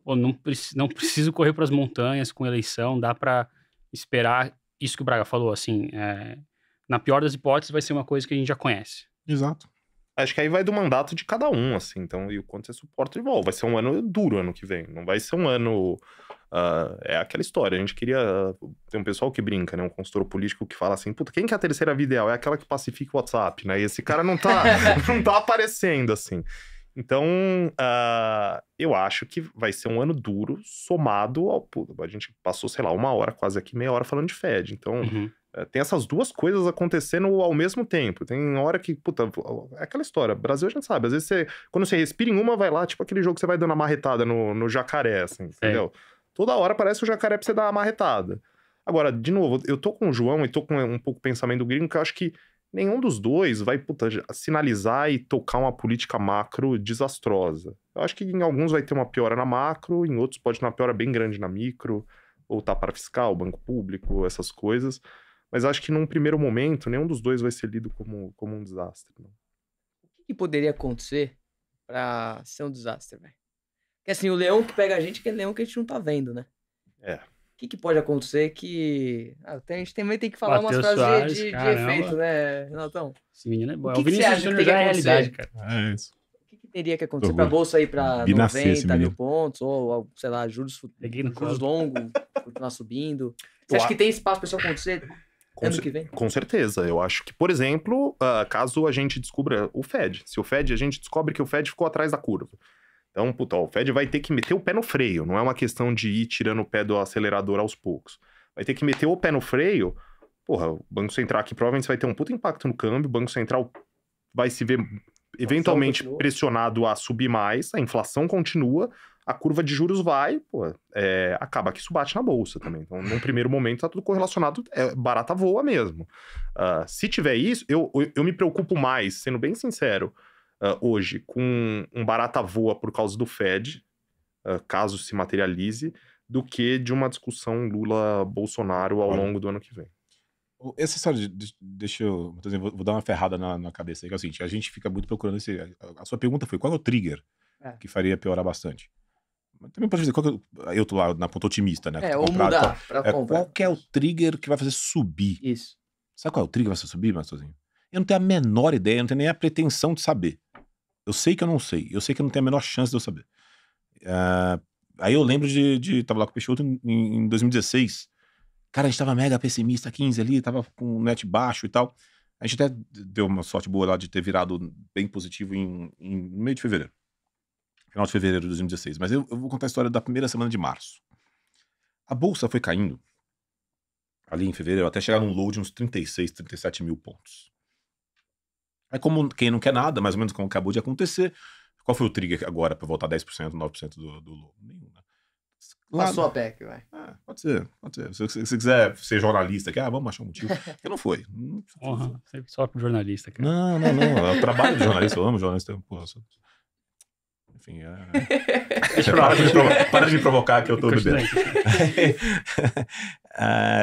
pô, não, preci não preciso correr para as montanhas com eleição, dá para esperar isso que o Braga falou, assim. É, na pior das hipóteses, vai ser uma coisa que a gente já conhece. Exato. Acho que aí vai do mandato de cada um, assim, então, e o quanto você suporta de volta. Vai ser um ano duro ano que vem, não vai ser um ano. Uh, é aquela história, a gente queria. Ah, tem um pessoal que brinca, né? Um consultor político que fala assim: puta, quem que é a terceira vida ideal? É aquela que pacifica o WhatsApp, né? E esse cara não tá, não tá aparecendo, assim. Então, uh, eu acho que vai ser um ano duro somado ao. A gente passou, sei lá, uma hora, quase aqui, meia hora falando de Fed. Então, uhum. É, tem essas duas coisas acontecendo ao mesmo tempo. Tem hora que, puta, é aquela história. Brasil a gente sabe. Às vezes você, quando você respira em uma, vai lá, tipo aquele jogo que você vai dando a marretada no, no jacaré, assim, entendeu? É. Toda hora parece o jacaré pra você dar a marretada. Agora, de novo, eu tô com o João e tô com um pouco o pensamento gringo que eu acho que nenhum dos dois vai puta, sinalizar e tocar uma política macro desastrosa. Eu acho que em alguns vai ter uma piora na macro, em outros pode ter uma piora bem grande na micro, ou tá para fiscal, banco público, essas coisas. Mas acho que num primeiro momento, nenhum dos dois vai ser lido como, como um desastre. Né? O que poderia acontecer para ser um desastre, velho? Porque assim, o leão que pega a gente é aquele leão que a gente não tá vendo, né? É. O que, que, pode acontecer que. Ah, a gente também tem que falar Mateus umas frases de, de, de, efeito, né, Renatão? Esse menino é bom. O, é que o Vinícius Júnior já é realidade, cara. É isso. O que, teria que acontecer para a bolsa ir para 90 mil pontos, ou, sei lá, juros, juros continuar subindo? Você acha que tem espaço para isso acontecer? Com, com, certeza. Eu acho que, por exemplo, uh, caso a gente descubra o Fed. Se o Fed, a gente descobre que o Fed ficou atrás da curva. Então, puta, ó, o Fed vai ter que meter o pé no freio. Não é uma questão de ir tirando o pé do acelerador aos poucos. Vai ter que meter o pé no freio. Porra, o Banco Central aqui provavelmente vai ter um puta impacto no câmbio. O Banco Central vai se ver eventualmente pressionado a subir mais. A inflação continua a curva de juros vai, pô, é, acaba que isso bate na bolsa também. Então, num primeiro momento, tá tudo correlacionado, é, barata voa mesmo. Uh, se tiver isso, eu, eu me preocupo mais, sendo bem sincero, uh, hoje, com um barata voa por causa do Fed, uh, caso se materialize, do que de uma discussão Lula-Bolsonaro ao longo do ano que vem. Essa história de, deixa eu, vou dar uma ferrada na, na cabeça aí, que é o seguinte, a gente fica muito procurando esse, a, a sua pergunta foi, qual é o trigger é. que faria piorar bastante? Também pode dizer, qual eu tô lá na ponta otimista, né? É, ou comprar, mudar qual, tá? é, comprar. Qual é o trigger que vai fazer subir? Isso. Sabe qual é o trigger que vai fazer subir, Marcelzinho? Eu não tenho a menor ideia, eu não tenho nem a pretensão de saber. Eu sei que eu não sei, eu sei que eu não tenho a menor chance de eu saber. Uh, aí eu lembro de, de. Tava lá com o Peixoto em, em 2016. Cara, a gente tava mega pessimista, 15 ali, tava com o net baixo e tal. A gente até deu uma sorte boa lá de ter virado bem positivo em, em meio de fevereiro final de fevereiro de 2016. Mas eu, eu vou contar a história da primeira semana de março. A bolsa foi caindo ali em fevereiro até chegar num low de uns 36, 37 mil pontos. Aí, como quem não quer nada, mais ou menos como acabou de acontecer, qual foi o trigger agora para voltar 10%, 9% do, do low? Nenhum, né? Lá, Passou a PEC, vai. É, pode ser, pode ser. Se você se quiser ser jornalista, que, ah, vamos achar um motivo. Porque não foi. Porra, só para jornalista, cara. Não, não, não. O trabalho de jornalista, eu amo jornalista. Porra, enfim, é... é. para, de para, de me provocar que eu tô bebendo. uh,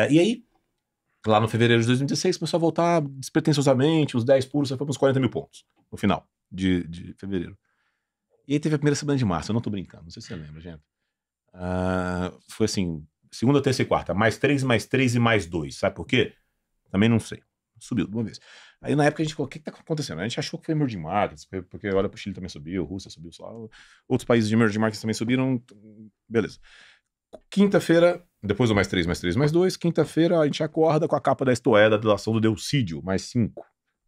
e aí, lá no fevereiro de 2016, começou a voltar despretensiosamente, uns 10 pulos, foi uns 40 mil pontos no final de, de fevereiro. E aí teve a primeira semana de março, eu não tô brincando, não sei se você lembra, gente. Uh, foi assim, segunda, terça e quarta, mais três, mais três e mais dois. Sabe por quê? Também não sei. Subiu de uma vez. Aí na época a gente ficou, o que está acontecendo? A gente achou que foi emerging markets, porque olha, o Chile também subiu, Rússia subiu, outros países de emerging markets também subiram, então, beleza. Quinta-feira, depois do mais três, mais três, mais dois, quinta-feira a gente acorda com a capa da estoeda da delação do Delcídio, mais cinco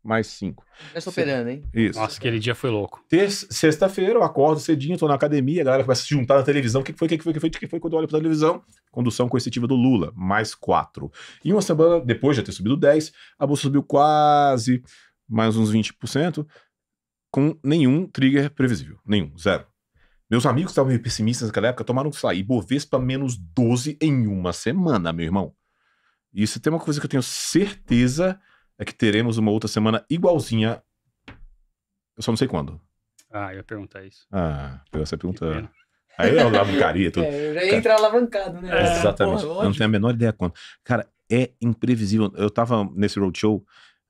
mais cinco. Eu tá operando, hein? Isso. Nossa, aquele dia foi louco. Terça, sexta-feira, eu acordo cedinho, tô na academia, a galera começa a se juntar na televisão. O que foi, o que foi, o que foi, o que foi quando eu olho pra televisão? Condução coercitiva do Lula, mais quatro. E uma semana depois de ter subido 10, a bolsa subiu quase mais uns 20%, com nenhum trigger previsível. Nenhum, zero. Meus amigos que estavam meio pessimistas naquela época tomaram, que sair Bovespa menos 12 em uma semana, meu irmão. Isso tem uma coisa que eu tenho certeza é que teremos uma outra semana igualzinha. Eu só não sei quando. Ah, eu ia perguntar isso. Ah, ia pergunta. Aí eu é alavancaria tudo. É, já Cara... alavancado, né? É, exatamente. Porra, eu não tenho a menor ideia quando. Cara, é imprevisível. Eu tava nesse roadshow,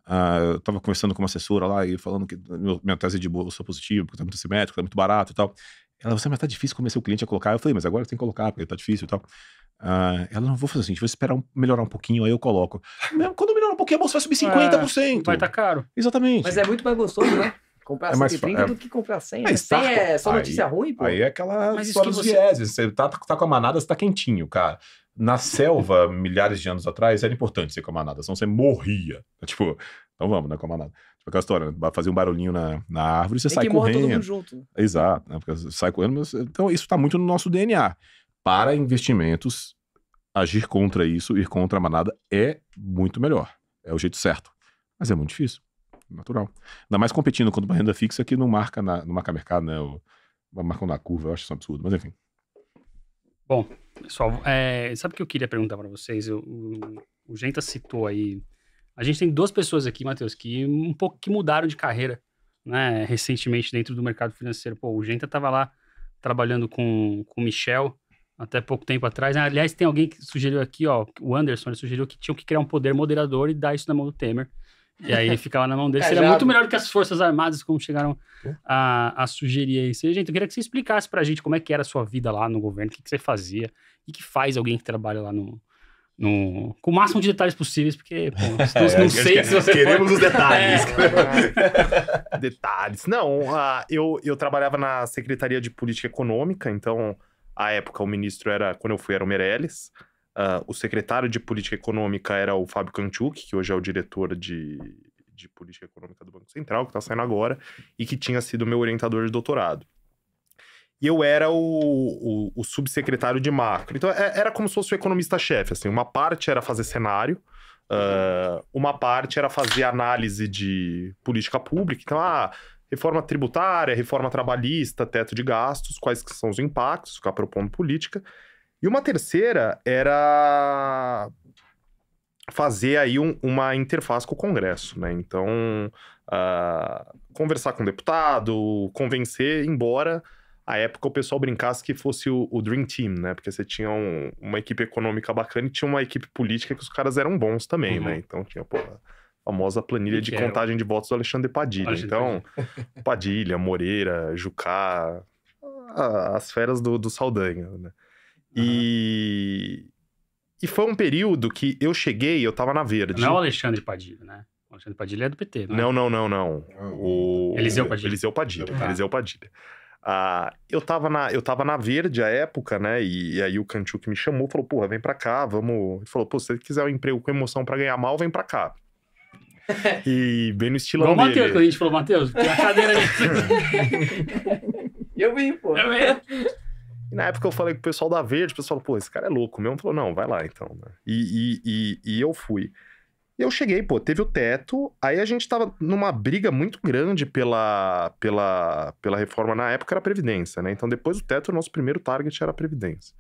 uh, eu tava conversando com uma assessora lá e falando que minha tese de bolsa positiva, porque tá muito simétrico, tá muito barato e tal. Ela, você, mas tá difícil convencer o cliente a colocar. Eu falei, mas agora tem que colocar, porque tá difícil e tal. Ah, ela não vou fazer assim, vou esperar um, melhorar um pouquinho, aí eu coloco. Quando melhorar um pouquinho, a vai subir 50%. É, vai estar tá caro. Exatamente. Mas é muito mais gostoso, né? Comprar é 130 é... do que comprar 100. É, 100 é só notícia aí, ruim, pô. Aí é aquela história dos vieses. Você tá, tá com a manada, você tá quentinho, cara. Na selva, milhares de anos atrás, era importante ser com a manada, senão você morria. É tipo, então vamos, né, com a manada Tipo, aquela história, né, fazer um barulhinho na, na árvore, você Tem sai que correndo. Todo mundo junto. Exato, né? Porque sai correndo, mas, então isso está muito no nosso DNA para investimentos, agir contra isso, ir contra a manada é muito melhor. É o jeito certo. Mas é muito difícil. Natural. Ainda mais competindo contra uma renda fixa que não marca, na, não marca mercado, né? Ou, marcam na curva, eu acho isso um absurdo, mas enfim. Bom, pessoal, é, sabe o que eu queria perguntar para vocês? Eu, o, o Genta citou aí. A gente tem duas pessoas aqui, Matheus, que um pouco que mudaram de carreira, né? Recentemente dentro do mercado financeiro. Pô, o Genta estava lá trabalhando com, com o Michel, até pouco tempo atrás. Aliás, tem alguém que sugeriu aqui, ó, o Anderson, ele sugeriu que tinham que criar um poder moderador e dar isso na mão do Temer. E aí ficava na mão dele. É, Seria muito melhor do que as Forças Armadas, como chegaram a, a sugerir isso. E, gente, eu queria que você explicasse pra gente como é que era a sua vida lá no governo, o que, que você fazia, e que faz alguém que trabalha lá no, no, com o máximo de detalhes possíveis, porque pô, é, não sei se você queremos pode... os detalhes. É. detalhes. Não, uh, eu, eu trabalhava na Secretaria de Política Econômica, então à época, o ministro era, quando eu fui, era o Meirelles. Uh, o secretário de Política Econômica era o Fábio Kanchuk, que hoje é o diretor de, de Política Econômica do Banco Central, que está saindo agora, e que tinha sido meu orientador de doutorado. E eu era o, o, o subsecretário de macro. Então, é, era como se fosse o economista-chefe. Assim, uma parte era fazer cenário, uh, uma parte era fazer análise de política pública. Então, ah, Reforma tributária, reforma trabalhista, teto de gastos, quais que são os impactos, ficar propondo política. E uma terceira era fazer aí um, uma interface com o Congresso, né? Então, uh, conversar com o deputado, convencer, embora à época o pessoal brincasse que fosse o, o Dream Team, né? Porque você tinha um, uma equipe econômica bacana e tinha uma equipe política que os caras eram bons também, uhum. né? Então tinha, porra famosa planilha de é? contagem de votos do Alexandre Padilha. então, Padilha. Moreira, Jucá, as feras do, do Saldanha, né? E... Uhum. E foi um período que eu cheguei, eu tava na verde. Não é o Alexandre Padilha, né? O Alexandre Padilha é do PT, não é? Não, não, não, não. O... Eliseu Padilha. Eliseu Padilha. Tá. Eliseu Padilha. Ah, eu, tava na, eu tava na verde à época, né? E, e aí o Kanchuk me chamou, falou, porra, vem pra cá, vamos... Ele falou, pô, se você quiser um emprego com emoção para ganhar mal, vem pra cá. E bem no estilo dele. Matheus, quando a gente falou, Matheus, tem cadeira aí. eu vim, pô. Eu vim. E na época eu falei com o pessoal da Verde, o pessoal falou, pô, esse cara é louco mesmo. Falou, não, vai lá então. Né. E, e, e, e eu fui. E eu cheguei, pô, teve o teto, aí a gente tava numa briga muito grande pela, pela, pela reforma. Na época era a Previdência, né? Então depois do teto, o nosso primeiro target era a Previdência.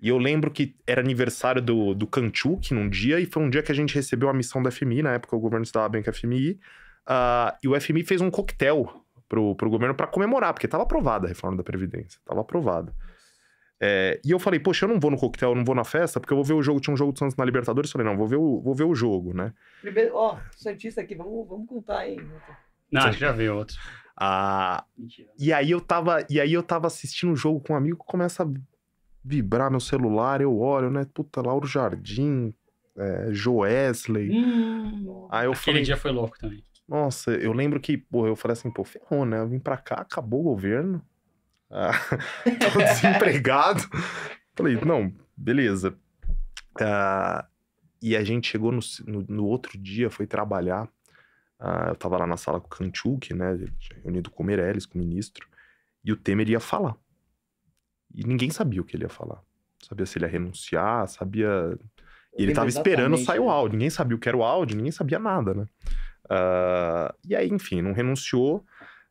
E eu lembro que era aniversário do, do Kanchuk num dia, e foi um dia que a gente recebeu a missão da FMI, na época o governo estava bem com a FMI, uh, ah, e o FMI fez um coquetel pro, pro governo para comemorar, porque estava aprovada a reforma da Previdência, estava aprovada. É, e eu falei, poxa, eu não vou no coquetel, eu não vou na festa, porque eu vou ver o jogo. Tinha um jogo do Santos na Libertadores. Eu falei, não, vou ver o, vou ver o jogo, né? Primeiro, ó, oh, Santista aqui, vamos, vamos contar aí. Não, gente já veio outro. Ah, Mentira. e aí eu tava, e aí eu tava assistindo o um jogo com um amigo que começa a vibrar meu celular, eu olho, né? Puta, Lauro Jardim, é, Joesley. Hum, aí eu Aquele falei, dia foi louco também. Nossa, eu lembro que, porra, eu falei assim, pô, ferrou, né? Eu vim pra cá, acabou o governo. Ah, tô desempregado. falei, não, beleza. Ah, e a gente chegou no, no, no outro dia, foi trabalhar. Ah, eu tava lá na sala com o Kanchuk, né? Reunido com o Meirelles, com o ministro. E o Temer ia falar. E ninguém sabia o que ele ia falar. Sabia se ele ia renunciar, sabia. E ele estava esperando sair o áudio. Ninguém sabia o que era o áudio, ninguém sabia nada, né? Uh, e aí, enfim, não renunciou.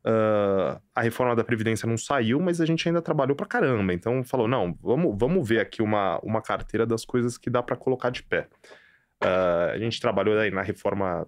Uh, a reforma da Previdência não saiu, mas a gente ainda trabalhou pra caramba. Então falou: não, vamos, vamos ver aqui uma, uma carteira das coisas que dá para colocar de pé. Uh, a gente trabalhou aí na reforma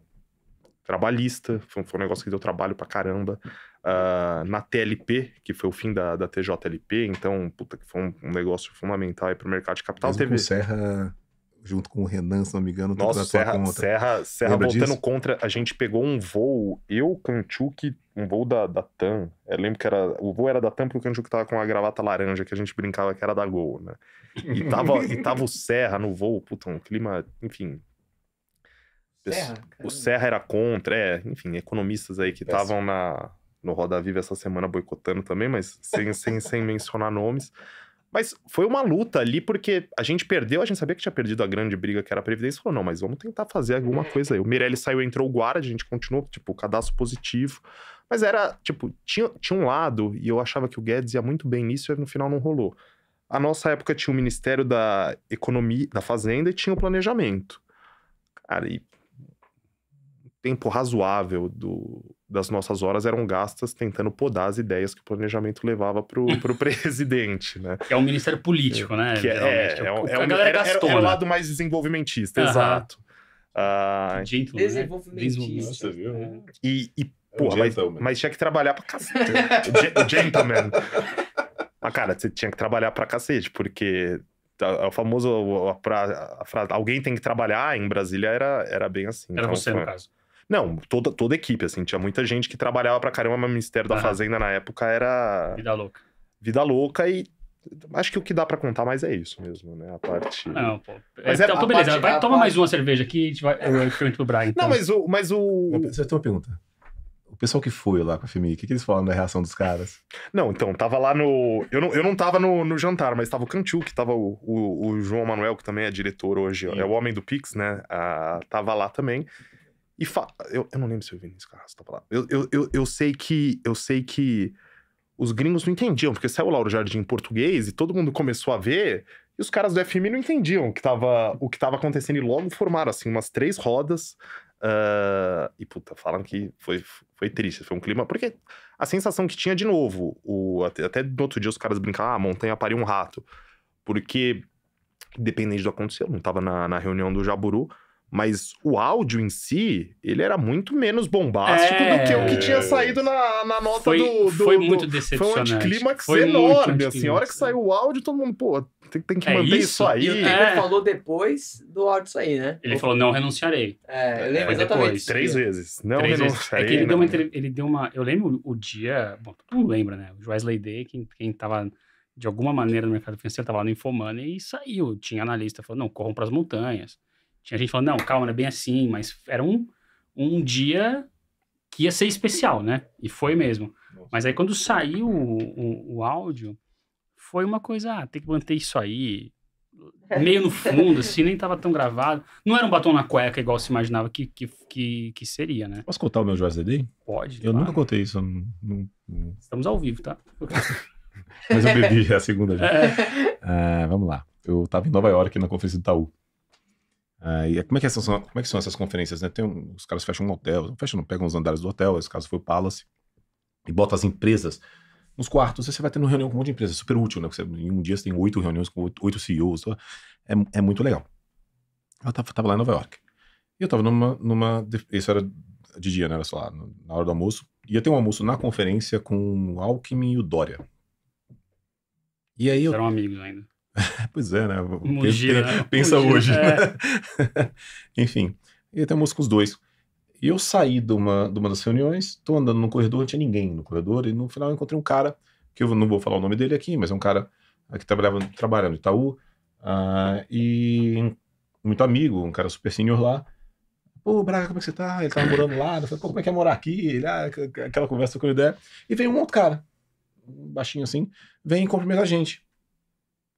trabalhista, foi um, foi um, negócio que deu trabalho pra caramba uh, na TLP, que foi o fim da, da TJLP, então, puta, que foi um, um negócio fundamental aí pro mercado de capital. Mesmo teve... Serra, junto com o Renan, se não me engano, Nossa, Serra, contra. Serra, Serra voltando disso? contra, a gente pegou um voo, eu, Kanchuk, um voo da, da TAM, eu lembro que era, o voo era da TAM porque o Kanchuk tava com a gravata laranja, que a gente brincava que era da Gol, né? E tava, e tava o Serra no voo, puta, um clima, enfim, Serra, o Serra era contra, é, enfim, economistas aí que estavam na, no Roda Viva essa semana boicotando também, mas sem, sem, sem mencionar nomes. Mas foi uma luta ali, porque a gente perdeu, a gente sabia que tinha perdido a grande briga que era a Previdência, falou, não, mas vamos tentar fazer alguma é. coisa aí. O Mirelli saiu, entrou o Guarda, a gente continuou, tipo, cadastro positivo. Mas era, tipo, tinha, tinha um lado, e eu achava que o Guedes ia muito bem nisso, e no final não rolou. A nossa época tinha o Ministério da Economia, da Fazenda, e tinha o Planejamento. Cara, e... Tempo razoável do das nossas horas eram gastas tentando podar as ideias que o planejamento levava para o presidente, né? Que é um ministério político, né? Que é, é, é, o, é, o, era, era, o né? lado mais desenvolvimentista, exato. Uh, gentle, desenvolvimentista. Né? desenvolvimentista. viu? E, e porra, é mas, mas, tinha que trabalhar para cacete. gentleman. Mas, cara, você tinha que trabalhar para cacete, porque é o famoso a, a, a, alguém tem que trabalhar em Brasília era, era bem assim. Era então, você, foi... no caso. Não, toda, toda equipe, assim, tinha muita gente que trabalhava pra caramba, mas o Ministério da ah. Fazenda na época era. Vida louca. Vida louca e acho que o que dá para contar mais é isso mesmo, né? A parte. Não, pô. É, mas é, então, beleza. Parte, vai, toma parte... mais uma cerveja aqui e a gente vai pro Brian. Então. Não, mas o. Mas o... você tem uma pergunta. O pessoal que foi lá com a FMI, o que, que eles falaram da reação dos caras? Não, então, tava lá no. Eu não, eu não tava no, no jantar, mas tava o Cantu, que tava o, o, o, João Manuel, que também é diretor hoje, Sim. é o homem do Pix, né? Ah, tava lá também. E eu, eu, não lembro se eu vi nesse Carrasco tava tá falando. Eu, eu, eu, eu, sei que. Eu sei que os gringos não entendiam, porque saiu o Lauro Jardim em português e todo mundo começou a ver, e os caras do FM não entendiam o que tava, o que tava acontecendo, e logo formaram, assim, umas três rodas. Uh, e, puta, falam que foi, foi triste, foi um clima... Porque a sensação que tinha, de novo, o, até, até no outro dia os caras brincavam, ah, a montanha pariu um rato. Porque, dependente do que aconteceu, não tava na, na reunião do Jaburu, mas o áudio em si, ele era muito menos bombástico é... do que o que tinha é. saído na, na nota foi, do, do, Foi muito decepcionante. Foi um anticlímax foi enorme, assim. A hora que é. saiu o áudio, todo mundo, pô, tem, tem que é manter isso, isso aí. E o é. falou depois do áudio sair, né? Ele falou, não renunciarei. É, eu lembro exatamente. Depois, três vezes. Não três renunciarei. É que ele, deu uma, ele deu uma... Eu lembro o dia... Bom, todo mundo lembra, né? O Wesley Day, quem, quem tava de alguma maneira no mercado financeiro, tava lá no Infomoney e saiu. Tinha analista, falou, não, corram para as montanhas tinha gente falando, não, calma, não é bem assim, mas era um, um dia que ia ser especial, né? E foi mesmo. Nossa. Mas aí quando saiu o, o, o áudio, foi uma coisa, ah, tem que manter isso aí, é. meio no fundo, assim, nem tava tão gravado. Não era um batom na cueca igual se imaginava que, que, que, que seria, né? Posso contar o meu José Day? Pode. Eu claro. nunca contei isso. Não, não... Estamos ao vivo, tá? Mas eu bebi é a segunda já. É. Ah, vamos lá. Eu tava em Nova York na conferência do Itaú. Ah, é, como é, que essas, como é que são essas conferências, né? Tem um, os caras fecham um hotel, fecham, pegam os andares do hotel, esse caso foi o Palace, e botam as empresas nos quartos. Você vai tendo reunião com um monte de empresa, super útil, né? Você, em um dia você tem oito reuniões com oito, oito CEOs, tá? é, é muito legal. Eu tava, tava lá em Nova York. E eu tava numa, numa. Isso era de dia, né? Era só lá, na hora do almoço. E eu tenho um almoço na conferência com o Alckmin e o Dória. E aí eu. Eram amigos ainda. pois é, né? Mugira, né? pensa, Mugira, hoje. É. Enfim, e até com os dois. E eu saí de uma, de uma das reuniões, tô andando no corredor, não tinha ninguém no corredor, e no final eu encontrei um cara, que eu não vou falar o nome dele aqui, mas é um cara ah, que trabalhava, trabalha no Itaú, uh, e muito amigo, um cara super senior lá. Pô, Braga, como é que você tá? Ele tava morando lá. Eu falei, pô, como é que é morar aqui? Ele, ah, aquela conversa com ele der. E veio um outro cara, baixinho assim, vem cumprimentar a gente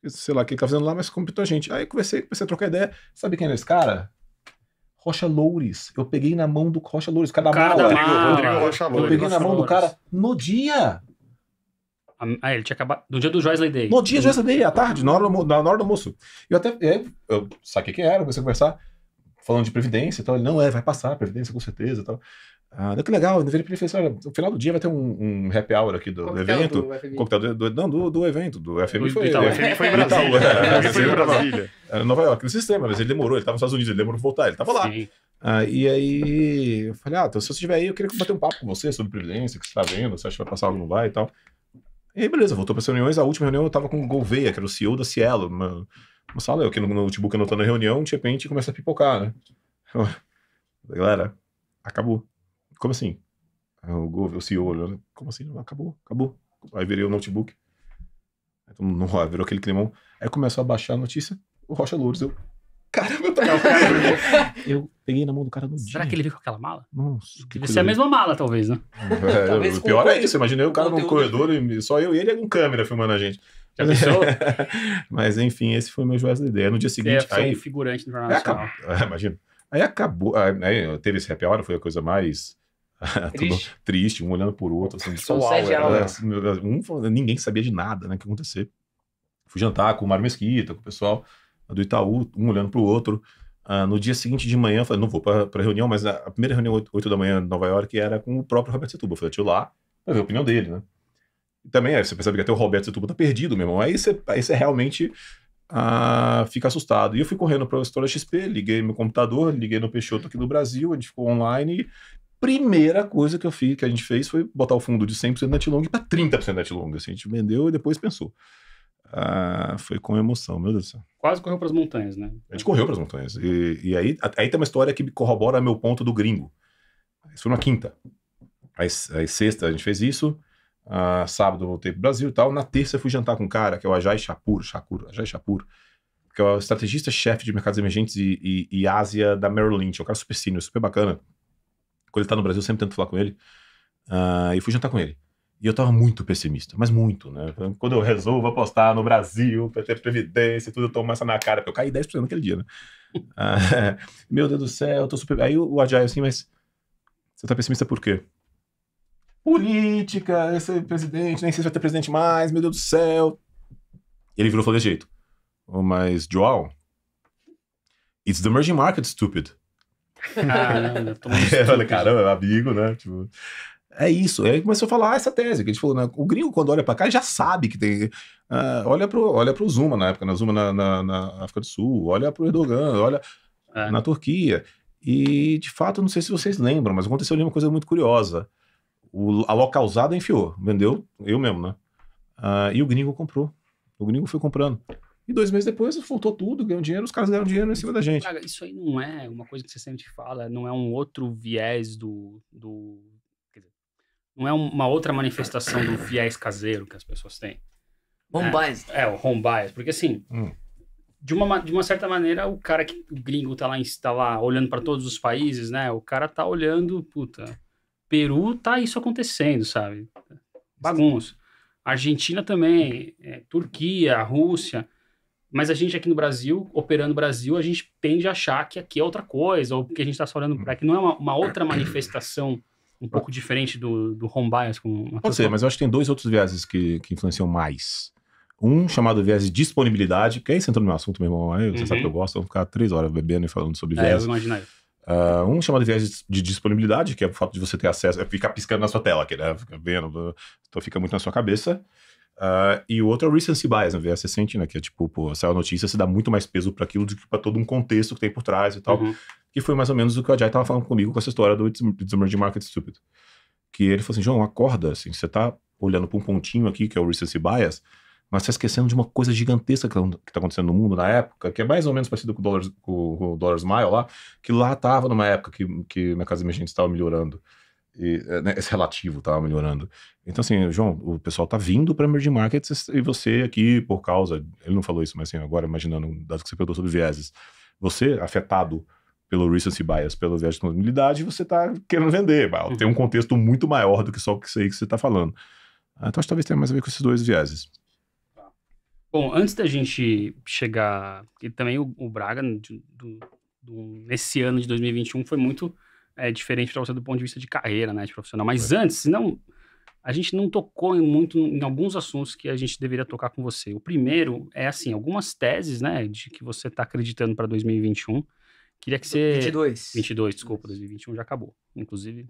sei lá, o que ele tá fazendo lá, mas convidou a gente. Aí eu comecei, comecei a trocar ideia. Sabe quem é esse cara? Rocha Loures. Eu peguei na mão do Rocha Loures, cada cara Rodrigo, Rodrigo Rocha Loures. Eu peguei Rocha na mão Loures. do cara no dia. Ah, ah, ele tinha acabado. No dia do Joyce Day. No dia do Joyce Day, à tarde, na hora, do, na hora do almoço. Eu até. Eu, é, eu saquei quem era, comecei a conversar, falando de Previdência e tal. Ele, não, é, vai passar, Previdência com certeza e tal. Ah, que legal. Eu virei pra ele assim, olha, no final do dia vai ter um, um happy hour aqui do, do evento. Do coquetel do, do, não, do, do evento, do FMI. foi, Itaú. FMI é, foi em Brasília. Itaú, é, foi em Brasília. Era Nova York, no sistema, mas ele demorou, ele tava nos Estados Unidos, ele demorou pra voltar, ele tava lá. Ah, e aí eu falei, ah, então, se você estiver aí, eu queria bater um papo com você sobre previdência, o que você tá vendo, você acha que vai passar algo não vai e tal. E aí, beleza, voltou para as reuniões. A última reunião eu tava com o Gouveia, que era o CEO da Cielo, uma, uma sala, eu aqui no, no notebook anotando a reunião, de repente começa a pipocar, né? Galera, acabou. Como assim? O, Gov, o CEO olhando, como assim? Acabou, acabou. Aí virei o notebook. Então, não, virou aquele climão. Aí começou a baixar a notícia, o Rocha Louros. Eu, caramba, eu Eu peguei na mão do cara no Será dia. Será que ele veio com aquela mala? Nossa, que Deve ser a mesma mala, talvez, né? É, talvez o pior é isso, imaginei o cara num corredor, e só eu e ele com câmera filmando a gente. Já Mas enfim, esse foi o meu joelho da ideia. No dia seguinte. É, é aí, figurante do Jornal imagina. Aí acabou. Aí, teve esse happy hour, foi a coisa mais triste. triste, um olhando por outro. Assim, São sete é, é, Um, ninguém sabia de nada né, que ia acontecer. Fui jantar com o Mário Mesquita, com o pessoal do Itaú, um olhando para o outro. Uh, no dia seguinte de manhã, eu falei, não vou para a reunião, mas a, primeira reunião, 8, 8, da manhã, em Nova York, era com o próprio Roberto Setúbal. Eu falei, tio lá, para ver a opinião dele, né? E também, é, você percebe que até o Roberto Setúbal tá perdido, meu irmão. Aí você, aí você realmente uh, fica assustado. E eu fui correndo para a história XP, liguei meu computador, liguei no Peixoto aqui no Brasil, a gente ficou online primeira coisa que eu fiz, que a gente fez foi botar o fundo de 100% net long para 30% net long. Assim, a gente vendeu e depois pensou. Ah, foi com emoção, meu Deus do céu. Quase correu para as montanhas, né? A gente correu para as montanhas. E, e, aí, aí tem uma história que corrobora meu ponto do gringo. Isso foi na quinta. Aí, aí sexta a gente fez isso. Ah, sábado eu voltei pro Brasil e tal. Na terça eu fui jantar com um cara, que é o Ajay Shapur, Shakur, Ajay Shapur, que é o estrategista-chefe de mercados emergentes e, e, e Ásia da Merrill Lynch. É um cara super senior, super bacana. Quando ele tá no Brasil, eu sempre tento falar com ele. Uh, e fui jantar com ele. E eu tava muito pessimista, mas muito, né? Quando eu resolvo apostar no Brasil, para ter previdência e tudo, eu tomo essa na cara, porque eu caí 10% naquele dia, né? Uh, meu Deus do céu, eu tô super. Aí o Ajay assim, mas você tá pessimista por quê? Política, esse presidente, nem sei se vai ter presidente mais, meu Deus do céu. ele virou e falou desse jeito. Oh, mas, João, it's the emerging market, stupid. Caramba, falei, caramba, é amigo, né? Tipo, é isso. Aí começou a falar ah, essa tese que a gente falou, né? O gringo, quando olha para cá, já sabe que tem. Ah, olha para olha o Zuma na época, na né, Zuma na, na, na África do Sul, olha para Erdogan, olha é. na Turquia. E, de fato, não sei se vocês lembram, mas aconteceu ali uma coisa muito curiosa. O, a localzada enfiou, vendeu, eu mesmo, né? Ah, e o gringo comprou. O gringo foi comprando. E dois meses depois, voltou tudo, ganhou dinheiro, os caras ganharam dinheiro em cima da gente. isso aí não é uma coisa que você sempre fala, não é um outro viés do. do dizer, não é uma outra manifestação do viés caseiro que as pessoas têm. Home é, bias. É, o home bias. Porque assim, hum. de, uma, de uma certa maneira, o cara que o gringo tá lá, tá lá olhando para todos os países, né? O cara tá olhando, puta, Peru tá isso acontecendo, sabe? Bagunça. Argentina também, é, Turquia, Rússia. Mas a gente aqui no Brasil, operando no Brasil, a gente tende a achar que aqui é outra coisa, ou que a gente está falando para aqui não é uma, uma, outra manifestação um pouco diferente do, do home bias. Com Pode ser, mas eu acho que tem dois outros viéses que, que influenciam mais. Um chamado viés de disponibilidade, que aí você entra no meu assunto, meu irmão, aí, você uhum. sabe que eu gosto, eu vou ficar três horas bebendo e falando sobre viés. É, eu imaginei. Uh, ah, um chamado viés de disponibilidade, que é o fato de você ter acesso, é ficar piscando na sua tela aqui, né? Fica vendo, então fica muito na sua cabeça. Uh, e o outro é o recency bias, né? Viés recente, né? Que é tipo, pô, saiu a notícia, você dá muito mais peso para aquilo do que para todo um contexto que tem por trás e tal. Uhum. Que foi mais ou menos o que o Ajay tava falando comigo com essa história do It's, Emerging Market Stupid. Que ele falou assim, João, acorda, assim, você tá olhando para um pontinho aqui, que é o recency bias, mas está esquecendo de uma coisa gigantesca que está tá acontecendo no mundo na época, que é mais ou menos parecido com o Dollars, com o Dollars Mile lá, que lá estava numa época que, que mercados gente estava melhorando. E, eh, né, esse relativo tá melhorando. Então, assim, João, o pessoal tá vindo para emerging markets e você aqui, por causa. Ele não falou isso, mas assim, agora imaginando, dado que você perguntou sobre vieses, você afetado pelo recency bias, pelo viés de disponibilidade, você tá querendo vender. Tem um uhum. contexto muito maior do que só isso aí que você tá falando. Ah, então, acho que talvez tenha mais a ver com esses dois vieses. Tá. Bom, antes da gente chegar. E também o, o Braga, do, do, nesse ano de 2021, foi muito é diferente para você do ponto de vista de carreira, né, de profissional. Mas é. antes, não, a gente não tocou em muito em alguns assuntos que a gente deveria tocar com você. O primeiro é assim, algumas teses, né, de que você está acreditando para 2021. Queria que você 22. 22, desculpa, 2021 já acabou, inclusive.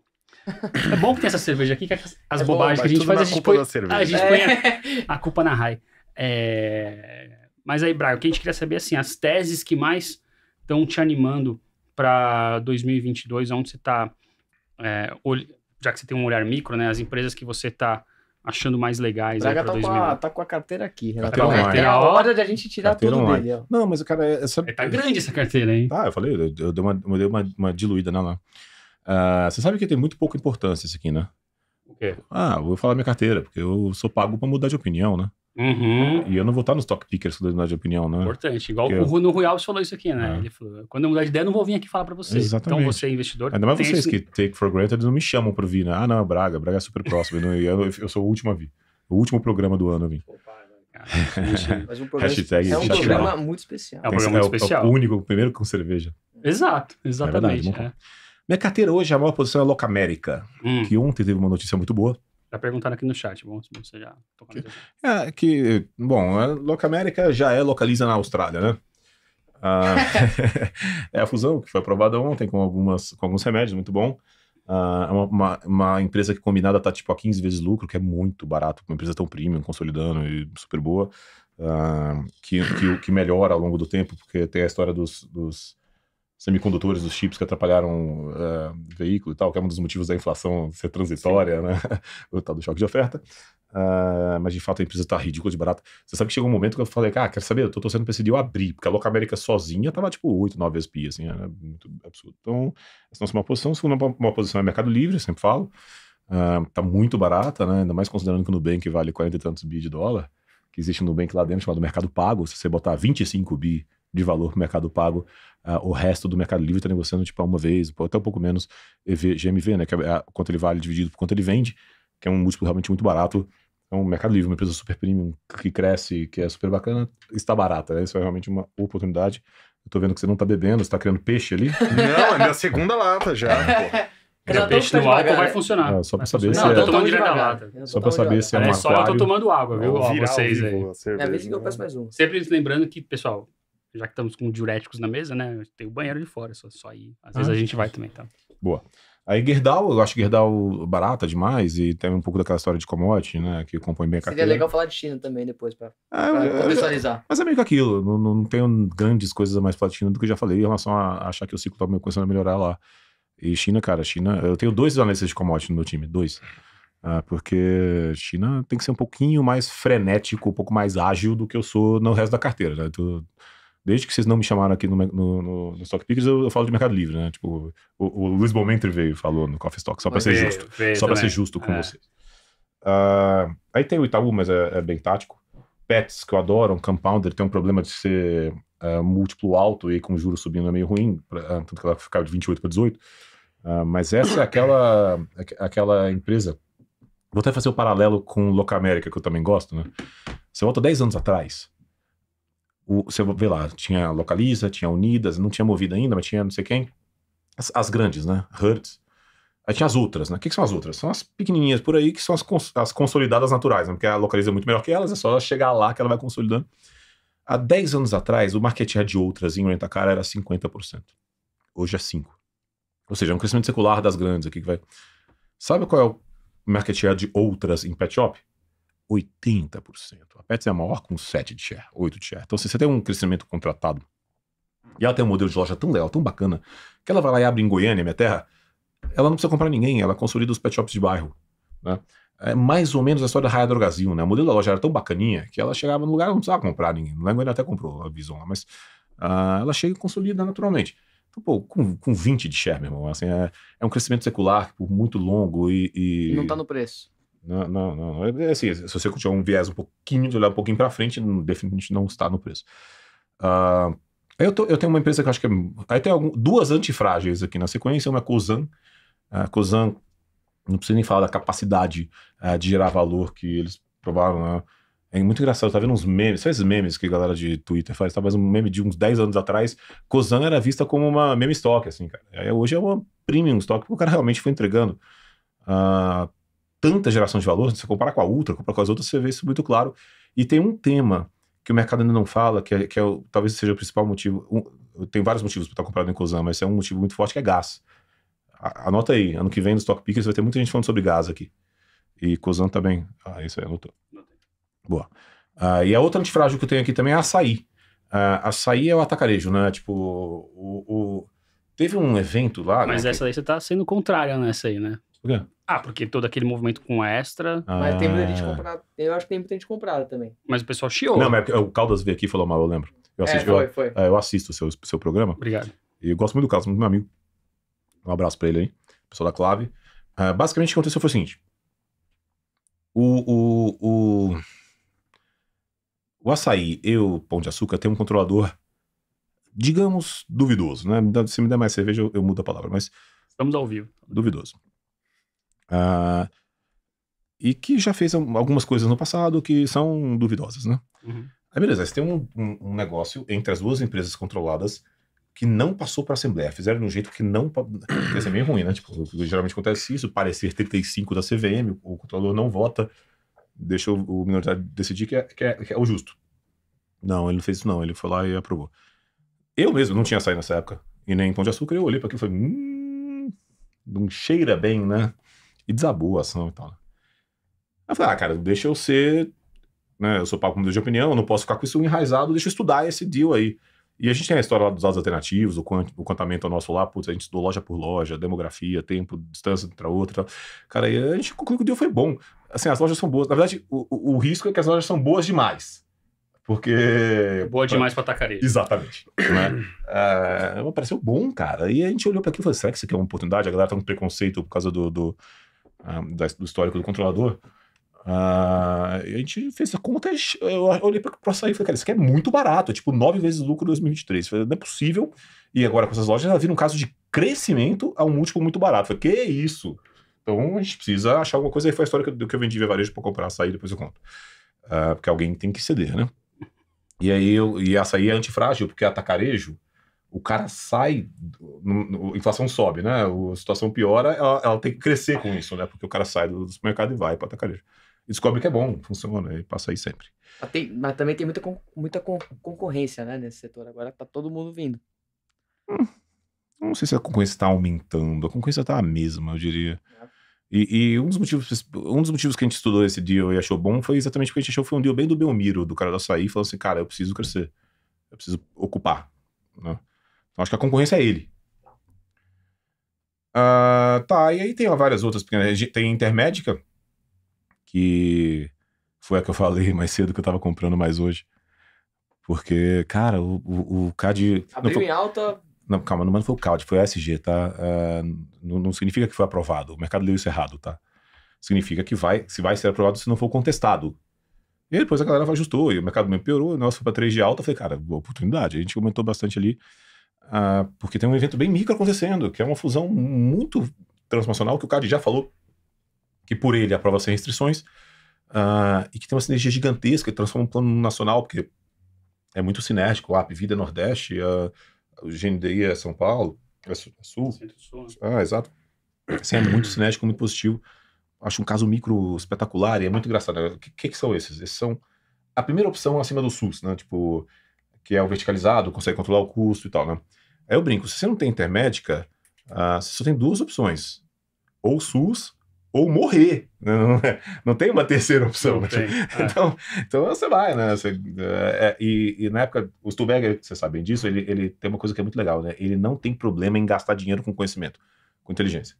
é bom que tem essa cerveja aqui, que é as é bobagens bom, que a gente faz, a gente, põe, a gente põe a, a, culpa na RAI. É... Mas aí, Braga, o que a gente queria saber, assim, as teses que mais estão te animando para 2022, onde você está, é, já que você tem um olhar micro, né, as empresas que você está achando mais legais para aí pra tá Com a, tá com a carteira aqui, né? Renato. Tá carteira é, a hora de a gente tirar carteira tudo online. dele. Ó. Não, mas o cara... Essa... É, é, tá grande essa carteira, hein? Tá, eu falei, eu, eu dei, uma, eu dei uma, uma diluída nela. uh, você sabe que tem muito pouca importância isso aqui, né? quê? Ah, vou falar minha carteira, porque eu sou pago pra mudar de opinião, né? Uhum. E eu não vou estar nos top pickers se eu mudar de opinião, né? Importante. Igual Porque o, eu... Royal falou isso aqui, né? É. Ele falou: quando eu mudar de ideia, eu não vou vir aqui falar pra vocês. Então, exatamente. Então você, é investidor. Ainda mais vocês esse... que take for granted não me chamam pra vir, né? Ah, não, é Braga. Braga é super próximo. eu, eu, eu, sou o último a vir. O último programa do ano a vir. Mas um programa, é um programa muito especial. É um programa muito especial. É o, é o único, o primeiro com cerveja. Exato, exatamente. É verdade, minha carteira hoje, a maior posição é Loca América, hum. que ontem teve uma notícia muito boa. Já tá perguntaram aqui no chat, bom, você já... Que, é, que, bom, a Loca América já é localiza na Austrália, né? Ah, é a fusão que foi aprovada ontem com, algumas, com alguns remédios, muito bom. Ah, é uma, uma, uma, empresa que combinada tá tipo a 15 vezes lucro, que é muito barato, uma empresa tão premium, consolidando e super boa, ah, que, que, que melhora ao longo do tempo, porque tem a história dos, dos semicondutores, os chips que atrapalharam uh, veículo e tal, que é um dos motivos da inflação ser transitória, Sim. né? o tal do choque de oferta. Uh, mas de fato a empresa está ridícula de barata. Você sabe que chegou um momento que eu falei, cara, ah, quer saber? Eu tô torcendo pra esse abrir, porque a Loca América sozinha tava tipo 8, 9 vezes PI, assim, era muito absurdo. Então, essa nossa é uma posição. Segunda, uma posição é Mercado Livre, sempre falo. Uh, tá muito barata, né? Ainda mais considerando que o Nubank vale 40 e tantos bi de dólar, que existe um Nubank lá dentro chamado Mercado Pago. Se você botar 25 bi de valor para o mercado pago. Uh, o resto do Mercado Livre está negociando tipo uma vez, até um pouco menos EV, GMV, né? Que é a, é, quanto ele vale dividido por quanto ele vende, que é um múltiplo realmente muito barato. É um Mercado Livre, uma empresa super premium que cresce, que é super bacana, está barata, né? Isso é realmente uma oportunidade. Eu tô vendo que você não está bebendo, você está criando peixe ali. Não, é minha segunda lata já, é. pô. Meu peixe tá no álcool vai né? funcionar. É, só pra saber se é. Não, eu tô tomando direto da lata. Só pra saber se é uma aquário. É só eu tô tomando água, viu? Virar vocês aí. É a vez que eu né? peço mais um. Sempre lembrando que, pessoal, já que estamos com diuréticos na mesa, né? Tem o banheiro de fora, é só, só aí. Às ah, vezes a gente vai também, tá? Boa. Aí Gerdau, eu acho Gerdau barata demais e tem um pouco daquela história de commodity, né, que compõe bem a carteira. Seria legal falar de China também depois para é, é, contextualizar. É, mas é meio que aquilo, não, não tenho grandes coisas mais pra China do que eu já falei em relação a achar que o ciclo está começando a melhorar lá. E China, cara, China, eu tenho dois analistas de commodity no meu time, dois. Ah, porque China tem que ser um pouquinho mais frenético, um pouco mais ágil do que eu sou no resto da carteira, né? Tô, então, Desde que vocês não me chamaram aqui no, no, no, no Stock Pickers, eu, eu, falo de Mercado Livre, né? Tipo, o, o Luiz Bomente veio falou no Coffee Stock, só para ser justo. Só para ser justo com é. vocês. Uh, aí tem o Itaú, mas é, é, bem tático. Pets, que eu adoro, um compounder, tem um problema de ser uh, múltiplo alto e com juros subindo é meio ruim, pra, uh, tanto que ela ficava de 28 para 18. mas essa é aquela, é aquela empresa. Vou até fazer o um paralelo com o Locamérica, que eu também gosto, né? Você volta 10 anos atrás o, você vê lá, tinha Localiza, tinha Unidas, não tinha Movida ainda, mas tinha não sei quem. As, as grandes, né? Hertz. Aí tinha as outras, né? O que, que, são as outras? São as pequenininhas por aí, que são as, cons, as consolidadas naturais, né? porque a Localiza é muito melhor que elas, é só chegar lá que ela vai consolidando. Há 10 anos atrás, o market share de outras em Rentacar era 50%. Hoje é 5%. Ou seja, é um crescimento secular das grandes aqui que vai. Sabe qual é o market share de outras em pet shop? 80%. A Pets é a maior com 7 de share, 8 de share. Então, se você tem um crescimento contratado e ela tem um modelo de loja tão legal, tão bacana, que ela vai lá e abre em Goiânia, minha terra, ela não precisa comprar ninguém, ela consolida os pet shops de bairro. Né? É mais ou menos a história da Raia Drogazil, né? O modelo da loja era tão bacaninha que ela chegava no lugar não precisava comprar ninguém. Lá em Goiânia até comprou a Vision lá, mas uh, ela chega e consolida naturalmente. Então, pô, com, com 20 de share, meu irmão, assim, é, é um crescimento secular por muito longo e... e... e não está no preço. Não, não, não. É, é assim, se você tiver um viés um pouquinho, de olhar um pouquinho para frente, definitivamente não está no preço. Uh, eu, tô, eu tenho uma empresa que acho que é. Aí tem algum, duas antifrágeis aqui na sequência, uma é a Cosan. A Cosan, não precisa nem falar da capacidade uh, de gerar valor que eles provaram Né? É muito engraçado, tá vendo uns memes, são esses memes que a galera de Twitter faz, tá? Mas um meme de uns 10 anos atrás, Cosan era vista como uma meme stock, assim, cara. Aí hoje é uma premium stock, porque o cara realmente foi entregando. Uh, tanta geração de valor, você comparar com a Ultra, comparar com as outras, você vê isso muito claro. E tem um tema que o mercado ainda não fala, que, é, que é talvez seja o principal motivo. Um, tem vários motivos para estar comprado em Cosan, mas é um motivo muito forte que é gás. A, anota aí, ano que vem no Stock Pickers vai ter muita gente falando sobre gás aqui. E Cosan também. Ah, isso aí, anotou. Boa. Ah, e a outra antifrágil que eu tenho aqui também é açaí. Ah, açaí é o atacarejo, né? Tipo, o, o... teve um evento lá. Mas né, essa que... daí você está sendo contrária nessa né? aí, né? Por quê? Ah, porque todo aquele movimento com extra. Ah. Mas tem muita gente ah. comprada. Eu acho que tem muita gente comprada também. Mas o pessoal chiou. Não, mas é o Caldas veio aqui e falou mal, eu lembro. Eu é, assisto, é, foi, eu, foi. É, eu assisto o seu, seu programa. Obrigado. E eu gosto muito do Caldas, muito meu amigo. Um abraço pra ele aí, pessoal da Clave. Uh, basicamente o que aconteceu foi o seguinte: o, o, o, o açaí e o pão de açúcar tem um controlador, digamos, duvidoso, né? Se me der mais cerveja, eu, eu mudo a palavra, mas. Estamos ao vivo. Duvidoso. Uh, e que já fez algumas coisas no passado que são duvidosas, né? Uhum. Aí beleza, você tem um, um, um, negócio entre as duas empresas controladas que não passou para a Assembleia. Fizeram de um jeito que não. Isso é meio ruim, né? Tipo, geralmente acontece isso, parecer 35 da CVM, o controlador não vota, deixa o, minoritário decidir que é, que, é, que é, o justo. Não, ele não fez isso, não. Ele foi lá e aprovou. Eu mesmo não tinha saído nessa época, e nem Pão de Açúcar, eu olhei para aquilo e falei, hum, não cheira bem, né? E desabou a ação e tal. Né? eu falei, ah, cara, deixa eu ser. Né, eu sou pago com de opinião, não posso ficar com isso enraizado, deixa eu estudar esse deal aí. E a gente tem a história lá dos dados alternativos, o, quant, o quantamento nosso lá, putz, a gente estudou loja por loja, demografia, tempo, distância entre a outra. Cara, e a gente concluiu que o deal foi bom. Assim, as lojas são boas. Na verdade, o, o, o risco é que as lojas são boas demais. Porque. É boa demais pra, pra Exatamente. né? é, pareceu bom, cara. E a gente olhou para aquilo e falou: será que isso aqui é uma oportunidade? A galera tá com preconceito por causa do, do ah, da, do histórico do controlador, uh, a gente fez a conta, eu olhei para sair e falei, cara, isso aqui é muito barato, é tipo nove vezes o lucro em 2023. Falei, não é possível. E agora com essas lojas, ela vira um caso de crescimento a um múltiplo muito barato. Falei, que isso? Então a gente precisa achar alguma coisa. Aí foi a história do que eu vendi via varejo para comprar açaí, depois eu conto. Uh, porque alguém tem que ceder, né? E aí eu, e açaí é antifrágil, porque é atacarejo o cara sai, a inflação sobe, né? A situação piora, ela, ela, tem que crescer com isso, né? Porque o cara sai do, do supermercado e vai para atacarejo. descobre que é bom, funciona e passa aí sempre. Mas, tem, mas também tem muita, muita concorrência, né? Nesse setor agora tá todo mundo vindo. Hum, não sei se a concorrência está aumentando, a concorrência está a mesma, eu diria. É. E, e, um, dos motivos, um dos motivos que a gente estudou esse deal e achou bom foi exatamente o que a gente achou foi um deal bem do Belmiro, do cara da açaí, falando assim, cara, eu preciso crescer, eu preciso ocupar, né? Então, acho que a concorrência é ele. Uh, tá, e aí tem várias outras pequenas. Né, tem Intermédica, que foi a que eu falei mais cedo que eu tava comprando mais hoje. Porque, cara, o, o, o CAD. Abriu foi... em alta. Não, calma, não foi o CAD, foi a SG, tá? Uh, não, não, significa que foi aprovado. O mercado leu isso errado, tá? Significa que vai, se vai ser aprovado se não for contestado. E depois a galera ajustou, e o mercado me piorou, o negócio foi pra 3 de alta. Eu falei, cara, boa oportunidade. A gente comentou bastante ali. Ah, porque tem um evento bem micro acontecendo, que é uma fusão muito transnacional, que o CAD já falou que por ele aprova sem restrições, ah, e que tem uma sinergia gigantesca, que transforma um plano nacional, porque é muito sinérgico, a Vida é Nordeste, a, o GNDI é São Paulo, é, é Sul. Sul. Né? Ah, exato. sim é muito cinético, muito positivo. Acho um caso micro espetacular e é muito engraçado. Né? O que, que, que, são esses? Esses são a primeira opção acima do SUS, né? Tipo, que é o verticalizado, consegue controlar o custo e tal, né? Aí eu brinco, se você não tem intermédica, uh, você só tem duas opções. Ou SUS ou morrer. Né? Não, é, não tem uma terceira opção. Né? É. Então, então você vai, né? Você, é, é, e, e, na época, o Stuberger, vocês sabem disso, ele, ele tem uma coisa que é muito legal, né? Ele não tem problema em gastar dinheiro com conhecimento, com inteligência.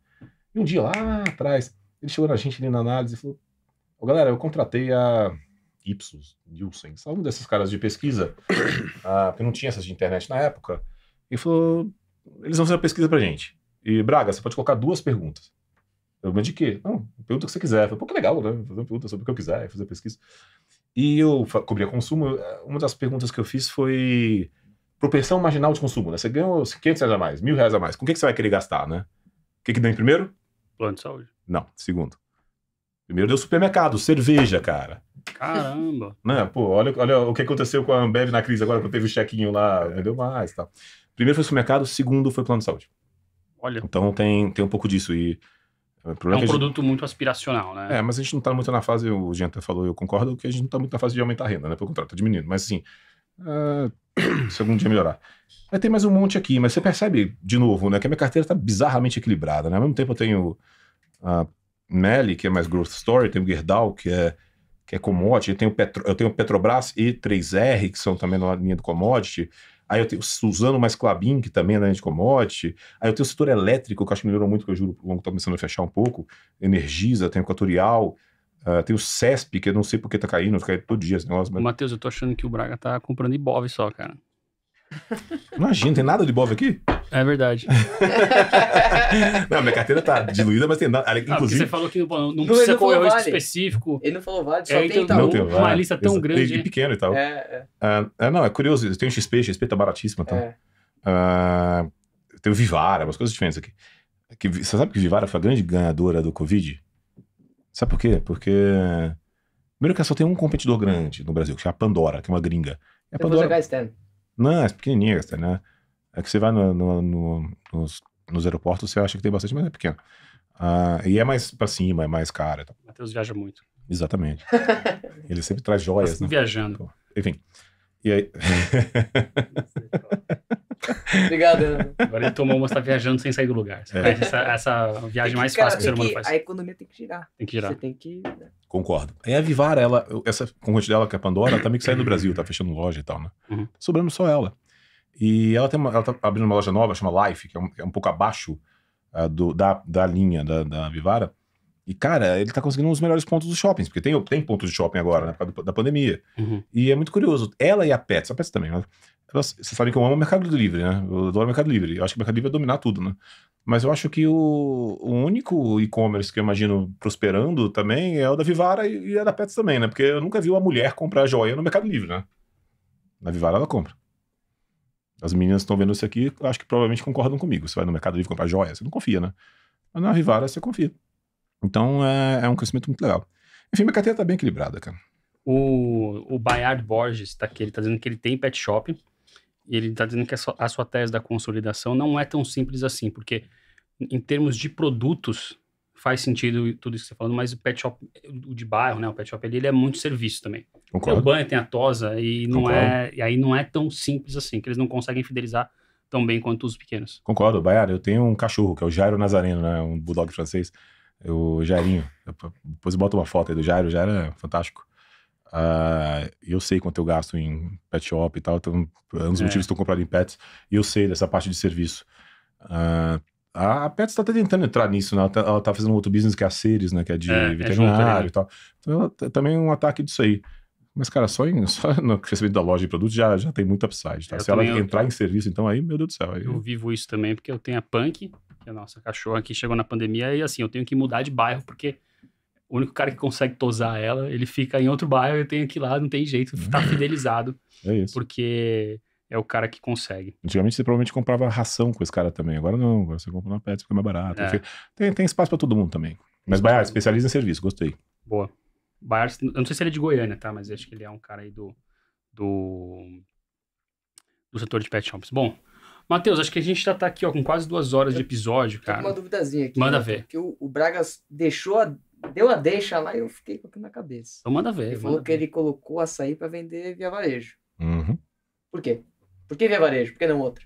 E um dia lá atrás, ele chegou na gente ali na análise e falou: oh, galera, eu contratei a Ipsos, Nielsen, algum desses caras de pesquisa, ah, que não tinha essas de internet na época, e falou: eles vão fazer uma pesquisa pra gente. E, Braga, você pode colocar duas perguntas. Eu me quê? Não, pergunta o que você quiser. Eu falei, pô, que legal, né? Fazer uma pergunta sobre o que eu quiser, fazer pesquisa. E eu cobria consumo. Eh, uma das perguntas que eu fiz foi propensão marginal de consumo, né? Você ganhou 500 reais a mais, mil reais a mais. Com o que, que você vai querer gastar, né? O que, que deu em primeiro? Plano de saúde. Não, segundo. Primeiro deu supermercado, cerveja, cara. Caramba! Né? Pô, olha, olha o que aconteceu com a Ambev na crise agora, quando teve o chequinho lá, é. vendeu mais e tal. Primeiro foi supermercado, segundo foi plano de saúde. Olha. Então tem, tem um pouco disso. E é, é um é produto gente... muito aspiracional, né? É, mas a gente não está muito na fase, o Genta falou, eu concordo, que a gente não está muito na fase de aumentar a renda, né? Pelo contrário, está diminuindo. Mas assim, uh... dia melhorar. Aí tem mais um monte aqui, mas você percebe de novo, né? Que a minha carteira está bizarramente equilibrada, né? Ao mesmo tempo eu tenho a Melly, que é mais growth story, tem o Gerdau, que é que é commodity, eu tenho, Petro, eu tenho Petrobras e 3R, que são também na linha do commodity, aí eu tenho Suzano mais Clabin, que também é na linha de commodity, aí eu tenho o setor elétrico, que eu acho que melhorou muito, que eu juro, está começando a fechar um pouco, Energisa, tenho Equatorial, Uh, ah, tem o CESP, que eu não sei porque está caindo, fica todo dia esse negócio. Mas... Matheus, eu estou achando que o Braga está comprando Ibov só, cara. Imagina, tem nada de Ibov aqui? É verdade. não, minha carteira tá diluída, mas tem nada. Ah, inclusive... Ah, você falou que não, não precisa não correr vale. específico. Ele não falou vale, só é, tem então, Itaú. Não uma lista tão grande. E, pequeno e tal. É, é. Ah, é, não, é curioso. Tem um XP, XP tá baratíssimo e tá? É. Uh, tem o Vivara, umas coisas diferentes aqui. Que, você sabe que o Vivara foi a grande ganhadora do Covid? Sabe por quê? Porque... Primeiro que só tem um competidor grande no Brasil, que é a Pandora, que é uma gringa. É a Pandora... Não, é pequenininha tá, né? É que você vai no, no, no, nos, nos aeroportos, você acha que tem bastante, mas é pequeno. Ah, e é mais pra cima, é mais cara. Então. Matheus viaja muito. Exatamente. Ele sempre traz joias, né? Viajando. Enfim. E aí? Obrigado. Ana. Agora ele tomou uma, está viajando sem sair do lugar. É. Essa, essa, viagem mais fácil que o ser humano que, faz. A economia tem que girar. Tem que girar. Você tem que. Né? Concordo. É a Vivara, ela, essa concorrente dela, que é a Pandora, tá meio que saindo do Brasil, tá fechando loja e tal, né? Uhum. Sobrando só ela. E ela, tem uma, ela tá abrindo uma loja nova, chama Life, que é um, é um pouco abaixo uh, do, da, da linha da, da Vivara. E, cara, ele tá conseguindo dos melhores pontos dos shoppings, porque tem, tem pontos de shopping agora, né, por causa do, da pandemia. Uhum. E é muito curioso. Ela e a Pets, a Pets também, né? Você sabe que eu amo o Mercado Livre, né? Eu adoro o Mercado Livre. Eu acho que o Mercado Livre vai dominar tudo, né? Mas eu acho que o, o único e-commerce que eu imagino prosperando também é o da Vivara e, e a da Pets também, né? Porque eu nunca vi uma mulher comprar joia no Mercado Livre, né? Na Vivara ela compra. As meninas estão vendo isso aqui, acho que provavelmente concordam comigo. Você vai no Mercado Livre comprar joia, você não confia, né? Mas na Vivara você confia. Então é, é um crescimento muito legal. Enfim, minha carteira tá bem equilibrada, cara. O, o Bayard Borges tá aqui, ele tá dizendo que ele tem pet shop e ele está dizendo que a sua, a sua tese da consolidação não é tão simples assim, porque em termos de produtos, faz sentido tudo isso que você tá falando, mas o pet shop, o de bairro, né? O pet shop ali, ele é muito serviço também. Concordo. Tem o banho, tem a tosa, e não é, Concordo. é. E aí não é tão simples assim, que eles não conseguem fidelizar tão bem quanto os pequenos. Concordo, Baiara. Eu tenho um cachorro, que é o Jairo Nazareno, né? Um bulldog francês. O Jairinho. Depois bota uma foto aí do Jairo, o Jairo é fantástico. Uh, eu sei quanto eu gasto em pet shop e tal, então, ambos é. motivos estão comprando em pets, e eu sei dessa parte de serviço. Uh, a, Pet Pets está tentando entrar nisso, né? ela está tá fazendo outro business que é a Ceres, né? que é de é, é né? veterinário é e tal. Então, ela, também um ataque disso aí. Mas, cara, só, em, só no crescimento da loja de produtos já, já tem muita upside. Tá? Se ela eu... entrar em serviço, então aí, meu Deus do céu. Aí... Eu vivo isso também, porque eu tenho a Punk, que é a nossa cachorra que chegou na pandemia, e assim, eu tenho que mudar de bairro, porque o único cara que consegue tosar ela, ele fica em outro bairro, eu tenho que ir lá, não tem jeito, tá fidelizado. É isso. Porque é o cara que consegue. Antigamente você provavelmente comprava ração com esse cara também. Agora não, agora você compra na pet, fica mais barato. É. Tem, tem espaço para todo mundo também. Mas Baiar, especializa em serviço, gostei. Boa. Baiar, eu não sei se ele é de Goiânia, tá? Mas acho que ele é um cara aí do. do, do setor de pet shops. Bom. Matheus, acho que a gente já tá aqui ó, com quase duas horas eu, de episódio, cara. Tem uma duvidazinha aqui. Manda né? ver. Que o, o Bragas deixou a deu a deixa lá e eu fiquei com aquilo na cabeça. Então manda ver. Ele manda falou que ele colocou açaí para vender via varejo. Uhum. Por quê? Por que via varejo? Por que não outra?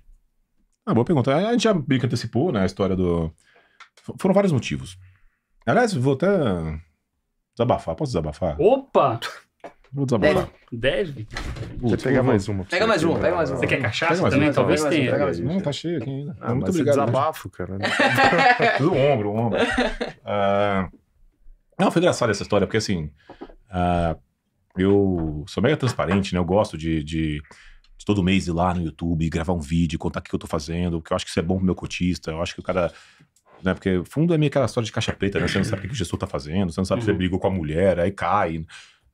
Ah, boa pergunta. A gente já meio que antecipou, né, a história do... Foram vários motivos. Aliás, vou até desabafar. Posso desabafar? Opa! Vou desabafar. Deve. Você pega mais uma. Pega mais uma, pega mais uma. Você quer cachaça também? Talvez tenha. Não, tá cheio aqui ainda. Ah, muito obrigado. Né? Desabafo, cara. Né? do ombro, ombro. Ah... Não, foi engraçada essa história, porque assim, uh, eu sou mega transparente, né? Eu gosto de, de, de, todo mês ir lá no YouTube, gravar um vídeo, contar o que eu tô fazendo, porque eu acho que isso é bom pro meu cotista, eu acho que o cara. Né, porque fundo é meio aquela história de caixa preta, né? Você não sabe o que o gestor tá fazendo, você não sabe uhum. se ele uhum. brigou com a mulher, aí cai.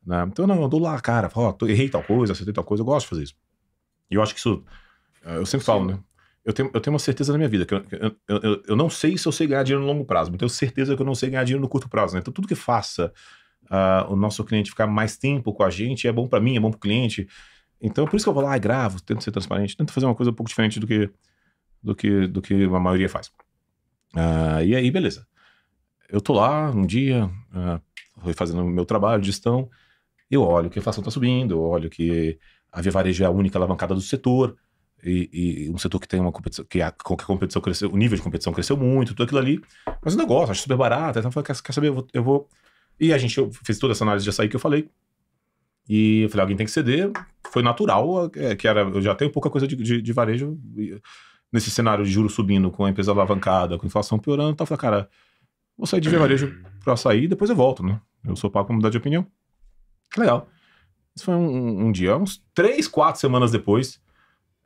Né? Então, não, eu dou lá, cara, falo, oh, errei tal coisa, acertei tal coisa, eu gosto de fazer isso. E eu acho que isso. Ah, eu sempre falo, né? eu tenho, eu tenho uma certeza na minha vida, que eu, eu, eu, eu não sei se eu sei ganhar dinheiro no longo prazo, mas tenho certeza que eu não sei ganhar dinheiro no curto prazo, né? Então tudo que faça uh, o nosso cliente ficar mais tempo com a gente é bom para mim, é bom para o cliente. Então por isso que eu vou lá e gravo, tento ser transparente, tento fazer uma coisa um pouco diferente do que, do que, do que a maioria faz. Uh, e aí, beleza. Eu tô lá um dia, uh, fazendo meu trabalho, gestão, eu olho que a inflação está subindo, eu olho que a Via Varejo é a única alavancada do setor, e, e, um setor que tem uma competição, que a, que a competição cresceu, o nível de competição cresceu muito, tudo aquilo ali, mas o negócio, acho super barato, então eu falei, quer, quer saber, eu vou, eu vou, E a gente, fez toda essa análise de açaí que eu falei, e eu falei, alguém tem que ceder, foi natural, é, que era, eu já tenho pouca coisa de, de, de varejo, e, nesse cenário de juros subindo, com a empresa alavancada, com a inflação piorando, então eu falei, cara, vou sair de varejo uhum. pra e depois eu volto, né? Eu sou pago pra mudar de opinião. Legal. Isso foi um, um dia, uns três, quatro semanas depois,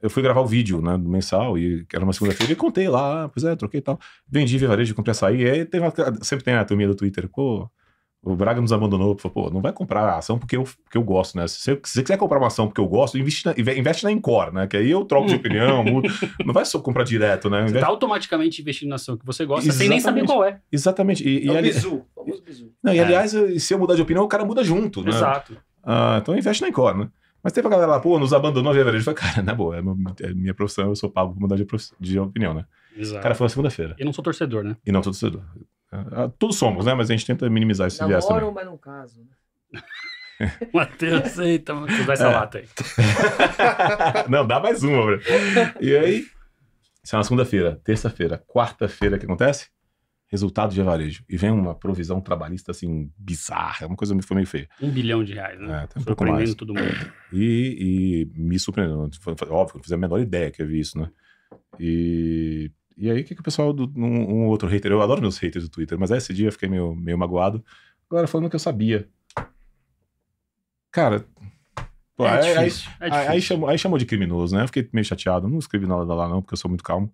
eu fui gravar o vídeo, né, do mensal, e que era uma segunda-feira, e contei lá, pois é, troquei e tal. Vendi via varejo, comprei açaí, e aí sempre tem né, a turminha do Twitter, pô, o Braga nos abandonou, falou, pô, não vai comprar a ação porque eu, porque eu gosto, né? Se você, se você quiser comprar uma ação porque eu gosto, investe na, investe na Incor né? Que aí eu troco de opinião, mudo. Não vai só comprar direto, né? Você tá automaticamente investindo na ação que você gosta, Exatamente. sem nem saber qual é. Exatamente. E, é e ali... bizu, famoso bizu. Não, e é. aliás, é. se eu mudar de opinião, o cara muda junto, né? Exato. Ah, então investe na Incor né? Mas teve a galera lá, pô, nos abandonou a verdade, Eu falei, cara, na boa, é, é minha profissão, eu sou pago por mudar de, de opinião, né? Exato. Cara, foi na segunda-feira. E não sou torcedor, né? E não sou torcedor. Ah, ah, todos somos, né? Mas a gente tenta minimizar esse Namoro, viés também. mas não caso. Né? Matheus, eita, usar essa é. lata aí. não, dá mais uma, bro. E aí, isso é na segunda-feira, terça-feira, quarta-feira, o que acontece? resultado de varejo, e vem uma provisão trabalhista assim bizarra, é uma coisa que foi meio feia. Um bilhão de reais, né? É, tem um pouco mais. todo mundo. E, e me surpreendeu. Óbvio, não fiz a menor ideia que eu vi isso, né? E, e aí, o que, que o pessoal do um, um, outro hater, eu adoro meus haters do Twitter, mas esse dia eu fiquei meio, meio magoado. Agora falando que eu sabia. Cara, Pô, é aí, Aí, é Aí, aí, chamou, aí chamou de criminoso, né? Eu fiquei meio chateado. Não escrevi nada lá, não, porque eu sou muito calmo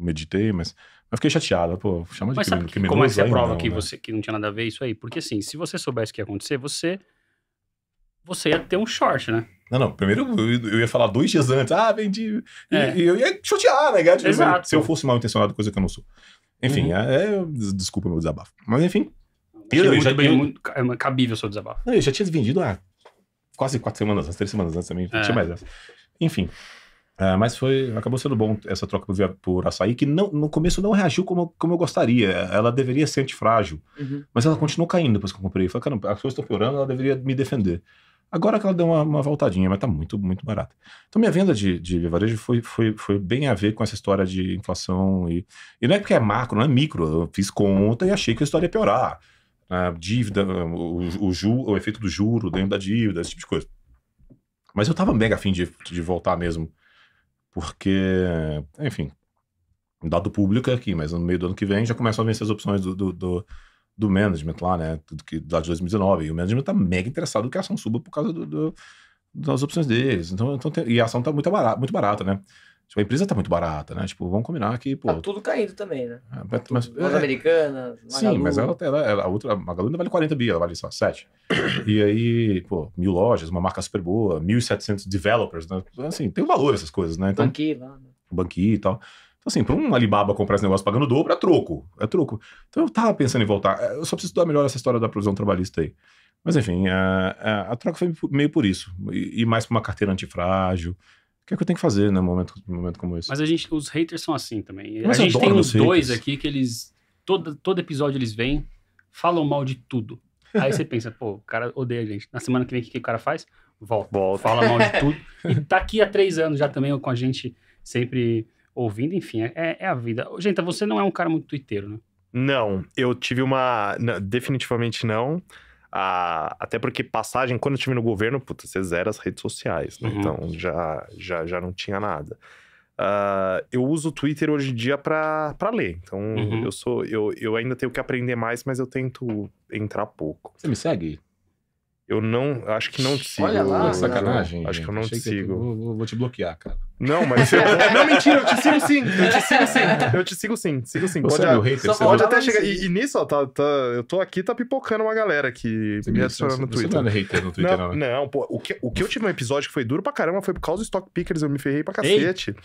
meditei, mas eu fiquei chateado. Pô, chama de mas crime, sabe que, como é que você prova não, que, né? você, que não tinha nada a ver isso aí? Porque assim, se você soubesse o que ia acontecer, você. Você ia ter um short, né? Não, não. Primeiro eu, ia falar dois dias antes. Ah, vendi. E, é. e eu ia chotear, né? Tipo, Exato. Se eu fosse mal intencionado, coisa que eu não sou. Enfim, uhum. é, é, desculpa meu desabafo. Mas enfim. Eu, eu, já, bem, eu, muito, é cabível o seu desabafo. eu já tinha vendido há quase quatro semanas, três semanas antes também. É. Tinha mais essa. Enfim. É, mas foi, acabou sendo bom essa troca por, por açaí, que não, no começo não reagiu como, como eu gostaria. Ela deveria ser antifrágil. Uhum. Mas ela continuou caindo depois que eu comprei. Eu falei, caramba, as coisas estão piorando, ela deveria me defender. Agora que ela deu uma, uma voltadinha, mas tá muito, muito barata. Então minha venda de, de varejo foi, foi, foi bem a ver com essa história de inflação. E, e não é porque é macro, não é micro. Eu fiz conta e achei que a história ia piorar. A dívida, o, o, ju, o efeito do juro dentro da dívida, esse tipo de coisa. Mas eu tava mega afim de, de voltar mesmo porque, enfim, dado público é aqui, mas no meio do ano que vem já começam a vencer as opções do, do, do, do management lá, né? Tudo que lá de 2019. E o management tá mega interessado que a ação suba por causa do, do, das opções deles. Então, então tem, e a ação tá muito barata, muito barata, né? Tipo, a empresa tá muito barata, né? Tipo, vamos combinar que, pô... Tá tudo caindo também, né? É, mas, tá mas, é... Magalu. Sim, mas ela, ela, ela a outra, a Magalu ainda vale 40 bi, ela vale só 7. e aí, pô, mil lojas, uma marca super boa, 1.700 developers, né? Assim, tem um valor essas coisas, né? Então, Banqui lá, né? Banqui e tal. Então, assim, para um Alibaba comprar esse negócio pagando dobro, é troco. É troco. Então, eu tava pensando em voltar. É, eu só preciso estudar melhor essa história da provisão trabalhista aí. Mas, enfim, a, é, a, é, a troca foi meio por isso. E, e mais para uma carteira antifrágil que é que eu tenho que fazer num né, momento, momento como esse? Mas a gente, os haters são assim também. Mas a gente tem uns dois aqui que eles. Todo, todo episódio eles vêm, falam mal de tudo. Aí você pensa, pô, o cara odeia a gente. Na semana que vem, o que, o cara faz? Volta, Volta. Fala mal de tudo. E tá aqui há três anos já também com a gente sempre ouvindo. Enfim, é, é a vida. Gente, você não é um cara muito twitteiro, né? Não, eu tive uma. Não, definitivamente não. A, até porque passagem, quando eu estive no governo, puta, você zera as redes sociais, né? uhum. Então já, já, já não tinha nada. Uh, eu uso o Twitter hoje em dia para ler. Então, uhum. eu sou eu, eu ainda tenho que aprender mais, mas eu tento entrar pouco. Você me segue? Eu não. Acho que não te sigo. Olha lá, sacanagem. Acho que eu não Achei te sigo. Eu vou, vou, te bloquear, cara. Não, mas. Eu, não, mentira, eu te sigo sim. Eu te sigo sim. Eu te sigo sim. Sigo sim. Você pode, é hater, é pode, pode até chegar. Assim. E, e, nisso, ó, tá, tá, eu tô aqui, tá pipocando uma galera que você me adiciona no Twitter. Você não é hater no Twitter, não. Não, né? não pô. O que, o que eu tive um episódio que foi duro pra caramba foi por causa do Stock Pickers, eu me ferrei pra cacete.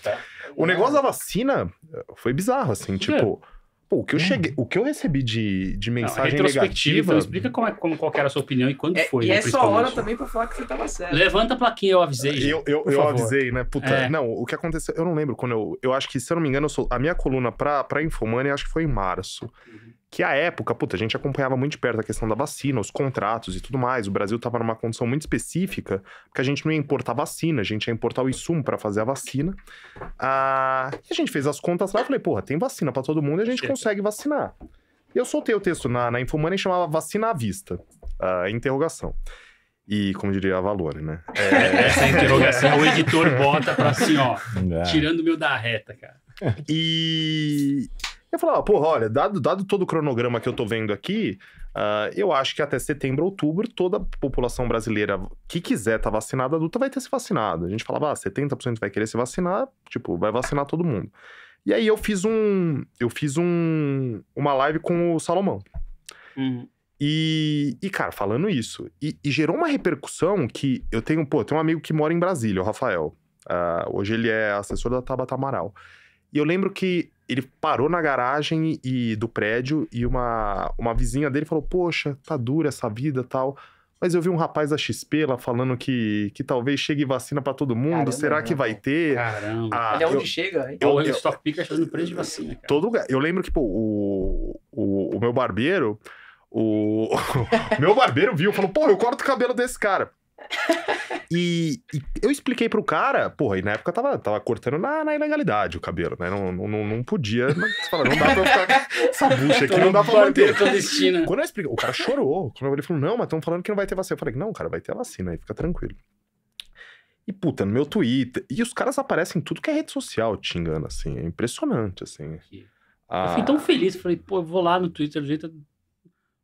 O negócio da vacina foi bizarro, assim, tipo. É. Pô, o que eu hum. cheguei, o que eu recebi de, de mensagem não, negativa. Então explica como, é, como qual era a sua opinião e quando é, foi. E né, é só hora também pra falar que você tava certo. Levanta a plaquinha, eu avisei. Eu, eu, eu avisei, né? Puta, é. não, o que aconteceu, eu não lembro quando eu. Eu acho que, se eu não me engano, eu sou, a minha coluna pra, pra Infomania acho que foi em março. Uhum que à época, puta, a gente acompanhava muito de perto a questão da vacina, os contratos e tudo mais. O Brasil estava numa condição muito específica, porque a gente não ia importar vacina, a gente ia importar o insumo para fazer a vacina. Ah, e a gente fez as contas lá e falei, porra, tem vacina para todo mundo e a gente consegue vacinar. E eu soltei o texto na, na e chamava Vacina à Vista, interrogação. E, como diria a Valone, né? É... Essa é interrogação o editor bota pra assim, ó, é. tirando meu da reta, cara. E, eu falava, porra, olha, dado, dado todo o cronograma que eu tô vendo aqui, uh, eu acho que até setembro, outubro, toda a população brasileira que quiser estar tá vacinada adulta vai ter se vacinado. A gente falava, ah, 70% vai querer se vacinar, tipo, vai vacinar todo mundo. E aí eu fiz um. Eu fiz um, uma live com o Salomão. Uhum. E, e, cara, falando isso, e, e, gerou uma repercussão que eu tenho, pô, tem tenho um amigo que mora em Brasília, o Rafael. Uh, hoje ele é assessor da Tabata Amaral. E eu lembro que ele parou na garagem e do prédio e uma, uma vizinha dele falou: Poxa, tá dura essa vida tal. Mas eu vi um rapaz da XP lá falando que, que talvez chegue vacina para todo mundo. Caramba, Será que vai ter? Caramba. Ah, Olha é onde eu, chega, hein? Eu, eu, eu, Stock Pick achando preço de vacina. Cara. Todo lugar. Eu lembro que, pô, o, o, o meu barbeiro. O, o meu barbeiro viu, falou: Pô, eu corto o cabelo desse cara e, e, eu expliquei pro cara, porra, e na época tava, tava cortando na, na ilegalidade o cabelo, né? Não, não, não podia, mas você fala, não dá pra ficar. Essa bucha aqui não dá pra manter. Quando eu expliquei, o cara chorou. Ele falou, não, mas estão falando que não vai ter vacina. Eu falei, não, cara, vai ter vacina aí, fica tranquilo. E puta, no meu Twitter. E os caras aparecem em tudo que é rede social, te engano assim. É impressionante, assim. Ah. Eu fui tão feliz, falei, pô, eu vou lá no Twitter do jeito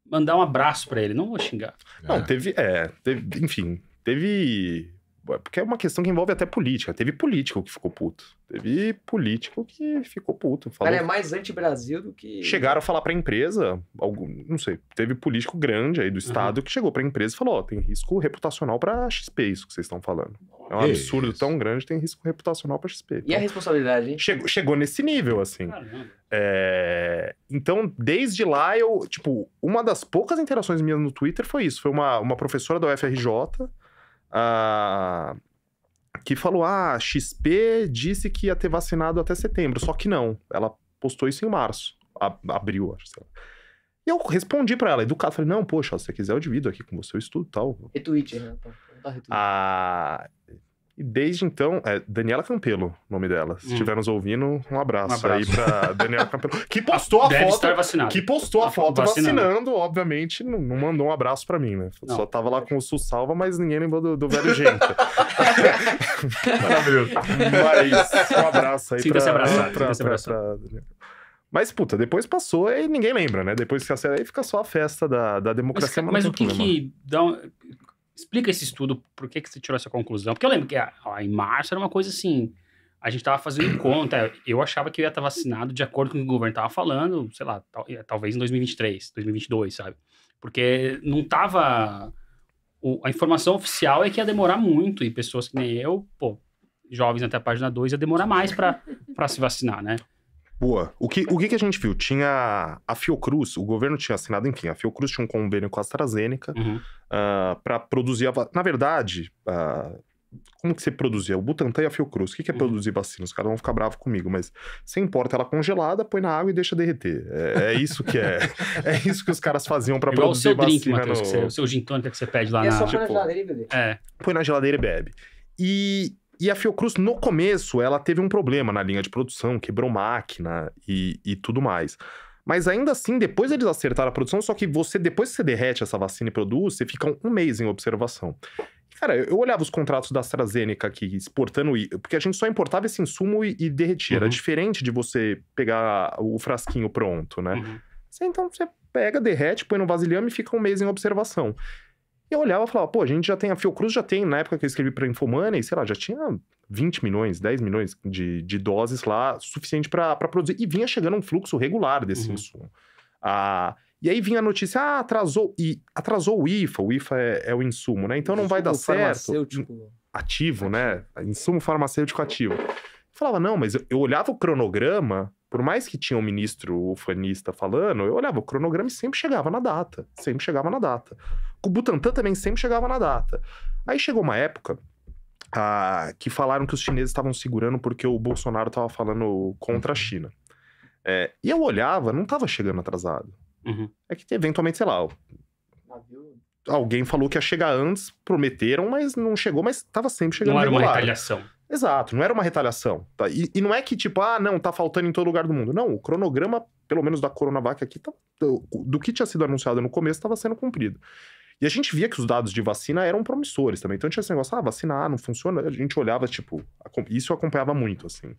mandar um abraço para ele, não vou xingar. Não, teve, é, teve, enfim, Teve. É, porque é uma questão que envolve até política. Teve político que ficou puto. Teve político que ficou puto. Falou... Cara, é mais anti-Brasil do que. Chegaram a falar pra empresa, algum, não sei. Teve político grande aí do uhum. Estado uhum. que chegou pra empresa e falou: Ó, tem risco reputacional pra XP, isso que vocês estão falando. É um absurdo Isso. tão grande, tem risco reputacional para XP. Então, e a então, responsabilidade, hein? Chegou, chegou nesse nível, assim. É... Então, desde lá, eu. Tipo, uma das poucas interações minhas no Twitter foi isso. Foi uma, uma professora da UFRJ ah, que falou: ah, XP disse que ia ter vacinado até setembro, só que não. Ela postou isso em março, abril, acho. E eu respondi para ela, educado. Falei: não, poxa, se você quiser, eu divido aqui com você o estudo e tal. Retweet, né? Tá, tá ah, e desde então, é Daniela Campelo, nome dela. Se hum. estiver hum. nos ouvindo, um abraço, um abraço, aí pra Daniela Campelo. Que postou a Deve foto. Que postou a, a tá foto vacinando. vacinando, obviamente, não mandou um abraço pra mim, né? Não. Só tava lá com o Sul Salva, mas ninguém lembrou do, do velho Gente. Maravilhoso. Mas um abraço aí Sinta pra, se abraçar, pra, pra, pra Mas, puta, depois passou e ninguém lembra, né? Depois que a série aí fica só a festa da, da democracia mas, mas o que que dá um... Explica esse estudo, por que, que você tirou essa conclusão? Porque eu lembro que em março era uma coisa assim, a gente estava fazendo conta, eu achava que eu ia estar vacinado de acordo com o que o governo estava falando, sei lá, tal, é, talvez em 2023, 2022, sabe? Porque não estava... a informação oficial é que ia demorar muito, e pessoas que nem eu, pô, jovens até a página 2, ia demorar mais para se vacinar, né? Boa. O que, o que, que a gente viu? Tinha a Fiocruz, o governo tinha assinado, enfim, a Fiocruz tinha um convênio com a AstraZeneca uhum. uh, ah, para produzir a Na verdade, uh, como que você produzia? O Butantan e a Fiocruz. O que, que é uhum. produzir vacina? Os caras vão ficar bravos comigo, mas você importa ela congelada, põe na água e deixa derreter. É, é isso que é. é isso que os caras faziam para produzir o seu vacina. Drink, Matheus, no... você, o seu gin que você pede lá e é na... É só põe tipo, na geladeira e bebe. É. Põe na geladeira e bebe. E e a Fiocruz, no começo, ela teve um problema na linha de produção, quebrou máquina e, e tudo mais. Mas ainda assim, depois eles acertaram a produção, só que você, depois que você derrete essa vacina e produz, você fica um mês em observação. Cara, eu olhava os contratos da AstraZeneca aqui, exportando, porque a gente só importava esse insumo e, e derretia. Uhum. Era diferente de você pegar o frasquinho pronto, né? Uhum. Você, então você pega, derrete, põe no vasilhame e fica um mês em observação eu olhava e falava, pô, a gente já tem, a Fiocruz já tem, na época que eu escrevi para Infomoney, sei lá, já tinha 20 milhões, 10 milhões de, de doses lá, suficiente para produzir. E vinha chegando um fluxo regular desse uhum. insumo. Ah, e aí vinha a notícia, ah, atrasou, e, atrasou o IFA, o IFA é, é o insumo, né? Então não vai dar certo. Ativo, ativo, né? Insumo farmacêutico ativo. Eu falava, não, mas eu, eu olhava o cronograma por mais que tinha um ministro ufanista falando, eu olhava o cronograma e sempre chegava na data. Sempre chegava na data. O Butantan também sempre chegava na data. Aí chegou uma época ah, que falaram que os chineses estavam segurando porque o Bolsonaro estava falando contra a uhum. China. É, e eu olhava, não estava chegando atrasado. Uhum. É que eventualmente, sei lá, alguém falou que ia chegar antes, prometeram, mas não chegou, mas estava sempre chegando Não era uma retaliação. Exato, não era uma retaliação. Tá? E, e, não é que, tipo, ah, não, tá faltando em todo lugar do mundo. Não, o cronograma, pelo menos da Coronavac aqui, tá, do, do que tinha sido anunciado no começo, estava sendo cumprido. E a gente via que os dados de vacina eram promissores também. Então tinha esse negócio, ah, vacina ah, não funciona. A gente olhava, tipo, isso eu acompanhava muito, assim.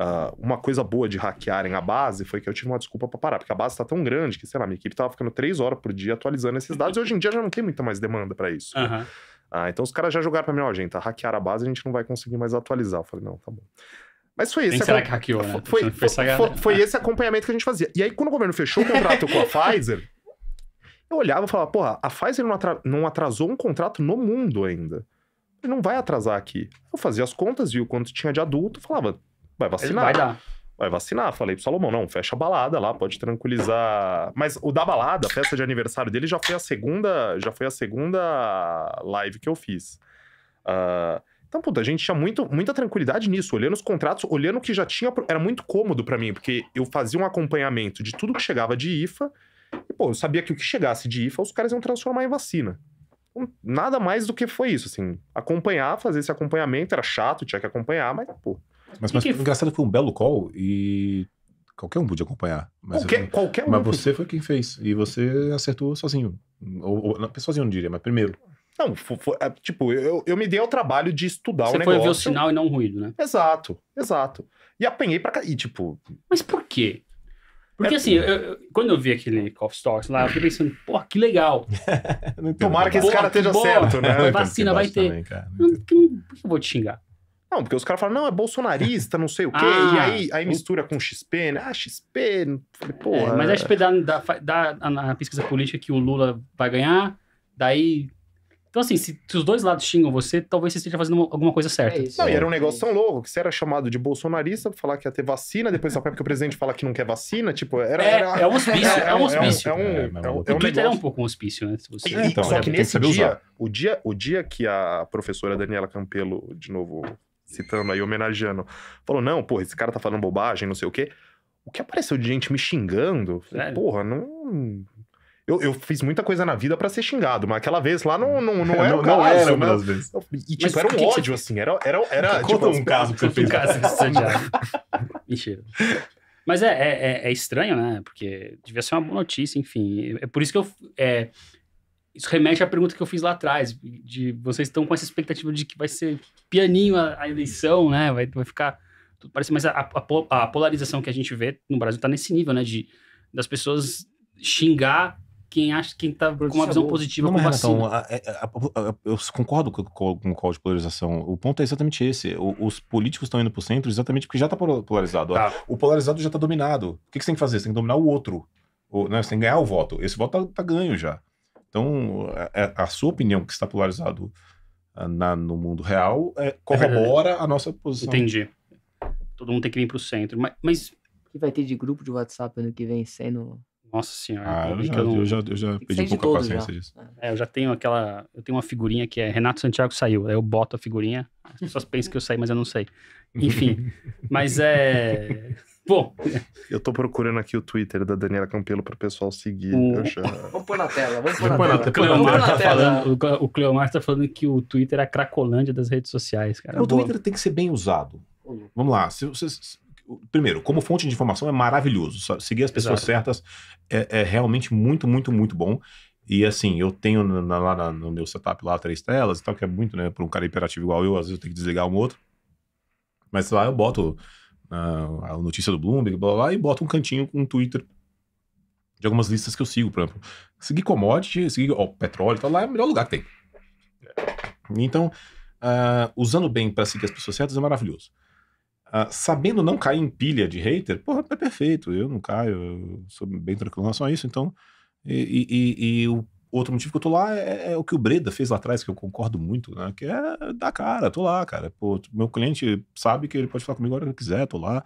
Uh, uma coisa boa de hackearem a base foi que eu tive uma desculpa para parar, porque a base está tão grande que, sei lá, minha equipe tava ficando três horas por dia atualizando esses dados e hoje em dia já não tem muita mais demanda para isso. Uhum. Ah, então os caras já jogaram pra mim, ó, oh, gente, hackear a base a gente não vai conseguir mais atualizar. Eu falei, não, tá bom. Mas foi esse. Será que hackeou, né? Foi, foi, foi, foi esse acompanhamento que a gente fazia. E aí, quando o governo fechou o contrato com a Pfizer, eu olhava e falava, porra, a Pfizer não, atra não atrasou um contrato no mundo ainda. Ele não vai atrasar aqui. Eu fazia as contas, viu o quanto tinha de adulto, falava, vai vacinar. Ele vai dar vai vacinar. Falei pro Salomão, não, fecha a balada lá, pode tranquilizar. Mas o da balada, a festa de aniversário dele, já foi a segunda, já foi a segunda live que eu fiz. Uh, então, puta, a gente tinha muito, muita tranquilidade nisso, olhando os contratos, olhando o que já tinha. Era muito cômodo para mim, porque eu fazia um acompanhamento de tudo que chegava de IFA, e, pô, eu sabia que o que chegasse de IFA, os caras iam transformar em vacina. Então, nada mais do que foi isso, assim. Acompanhar, fazer esse acompanhamento, era chato, tinha que acompanhar, mas, pô, mas, mas que... engraçado foi um belo call e qualquer um podia acompanhar. Mas qualquer, eu, qualquer um. Mas você foi quem fez e você acertou sozinho. Ou, ou sozinho não diria, mas primeiro. Não, foi, foi, é, tipo, eu, eu me dei ao trabalho de estudar você o negócio. Você foi ver o sinal e não o ruído, né? Exato, exato. E apanhei pra... E tipo... Mas por quê? Porque é, assim, eu, eu, quando eu vi aquele Coffee Stocks lá, eu fiquei pensando, pô, que legal. Tomara que esse cara esteja certo, né? Vacina vai ter. Também, não, não, por que eu vou te xingar? Não, porque os caras falam, não, é bolsonarista, não sei o quê. Ah, e aí, aí mistura com XP, né? Ah, XP. Falei, é, porra. É, mas a XP dá, dá, dá na pesquisa política que o Lula vai ganhar, daí então, assim, se, os dois lados xingam você, talvez você esteja fazendo alguma coisa certa. É isso, não, é, e era um é negócio é tão louco que você era chamado de bolsonarista pra falar que ia ter vacina, depois só porque o presidente fala que não quer vacina, tipo, era. É, era, é um hospício, é, é, um hospício. É, um, é, um, é, um, o Twitter é um pouco um hospício, né? Você... E, então, então, só que nesse dia, o dia, o dia que a professora Daniela Campelo, de novo, citando aí, homenageando, falou: não, porra, esse cara tá falando bobagem, não sei o quê. O que apareceu de gente me xingando? Falei, porra, não. Eu, eu, fiz muita coisa na vida para ser xingado, mas aquela vez lá não, não, não era não, o caso. Não era né? vezes. E tipo, mas era um que ódio, que... assim, era... era, era Conta tipo, um, caso que você fez. Um caso que Mentira. Mas é, é, é, é, estranho, né? Porque devia ser uma boa notícia, enfim. É, é por isso que eu... É, isso remete à pergunta que eu fiz lá atrás, de vocês estão com essa expectativa de que vai ser pianinho a, a eleição, né? Vai, vai ficar. Tudo parece, mas a, a, a, polarização que a gente vê no Brasil está nesse nível, né? De, das pessoas xingar quem acha quem está com uma visão positiva não, com vacina. É, é, eu concordo com, o call de polarização. O ponto é exatamente esse. O, os políticos estão indo para o centro exatamente porque já está polarizado. Tá. O polarizado já está dominado. O que, que você tem que fazer? Você tem que dominar o outro. O, né, você tem que ganhar o voto. Esse voto está tá ganho já. Então, a, é, é, a sua opinião que está polarizado ah, na, no mundo real é, corrobora a nossa posição. Entendi. Todo mundo tem que vir para o centro. Mas, mas... O que vai ter de grupo de WhatsApp ano que vem sendo... Nossa senhora. Ah, é eu, já, eu, não... já, eu já pedi um pouco paciência já. disso. É, eu já tenho aquela. Eu tenho uma figurinha que é Renato Santiago saiu. Aí eu boto a figurinha, as pessoas pensam que eu saí, mas eu não sei. Enfim. mas é. Bom. Eu tô procurando aqui o Twitter da Daniela Campelo para o pessoal seguir. O... Já... Vamos pôr na tela, vamos pôr na, na tela. Cleomar tá falando, o Cleomar tá falando que o Twitter é a cracolândia das redes sociais, cara. O Boa. Twitter tem que ser bem usado. Vamos lá, se primeiro, como fonte de informação é maravilhoso. Sabe? Seguir as pessoas Exato. certas é, é, realmente muito, muito, muito bom. E assim, eu tenho na, lá na, no meu setup lá três telas e tal, que é muito, né? Para um cara imperativo igual eu, às vezes eu tenho que desligar um outro. Mas lá eu boto a notícia do Bloomberg, blá, blá, blá, e bota um cantinho com um Twitter de algumas listas que eu sigo, por exemplo. Seguir commodity, seguir ó, petróleo, tal, tá lá é o melhor lugar que tem. Então, uh, usando bem para seguir as pessoas certas é maravilhoso. Uh, sabendo não cair em pilha de hater, porra, é perfeito. Eu não caio, eu sou bem tranquilo em relação a isso. Então, e, e, e o Outro motivo que eu tô lá é, é, o que o Breda fez lá atrás, que eu concordo muito, né? Que é da cara, tô lá, cara. Pô, meu cliente sabe que ele pode falar comigo a hora que quiser, tô lá,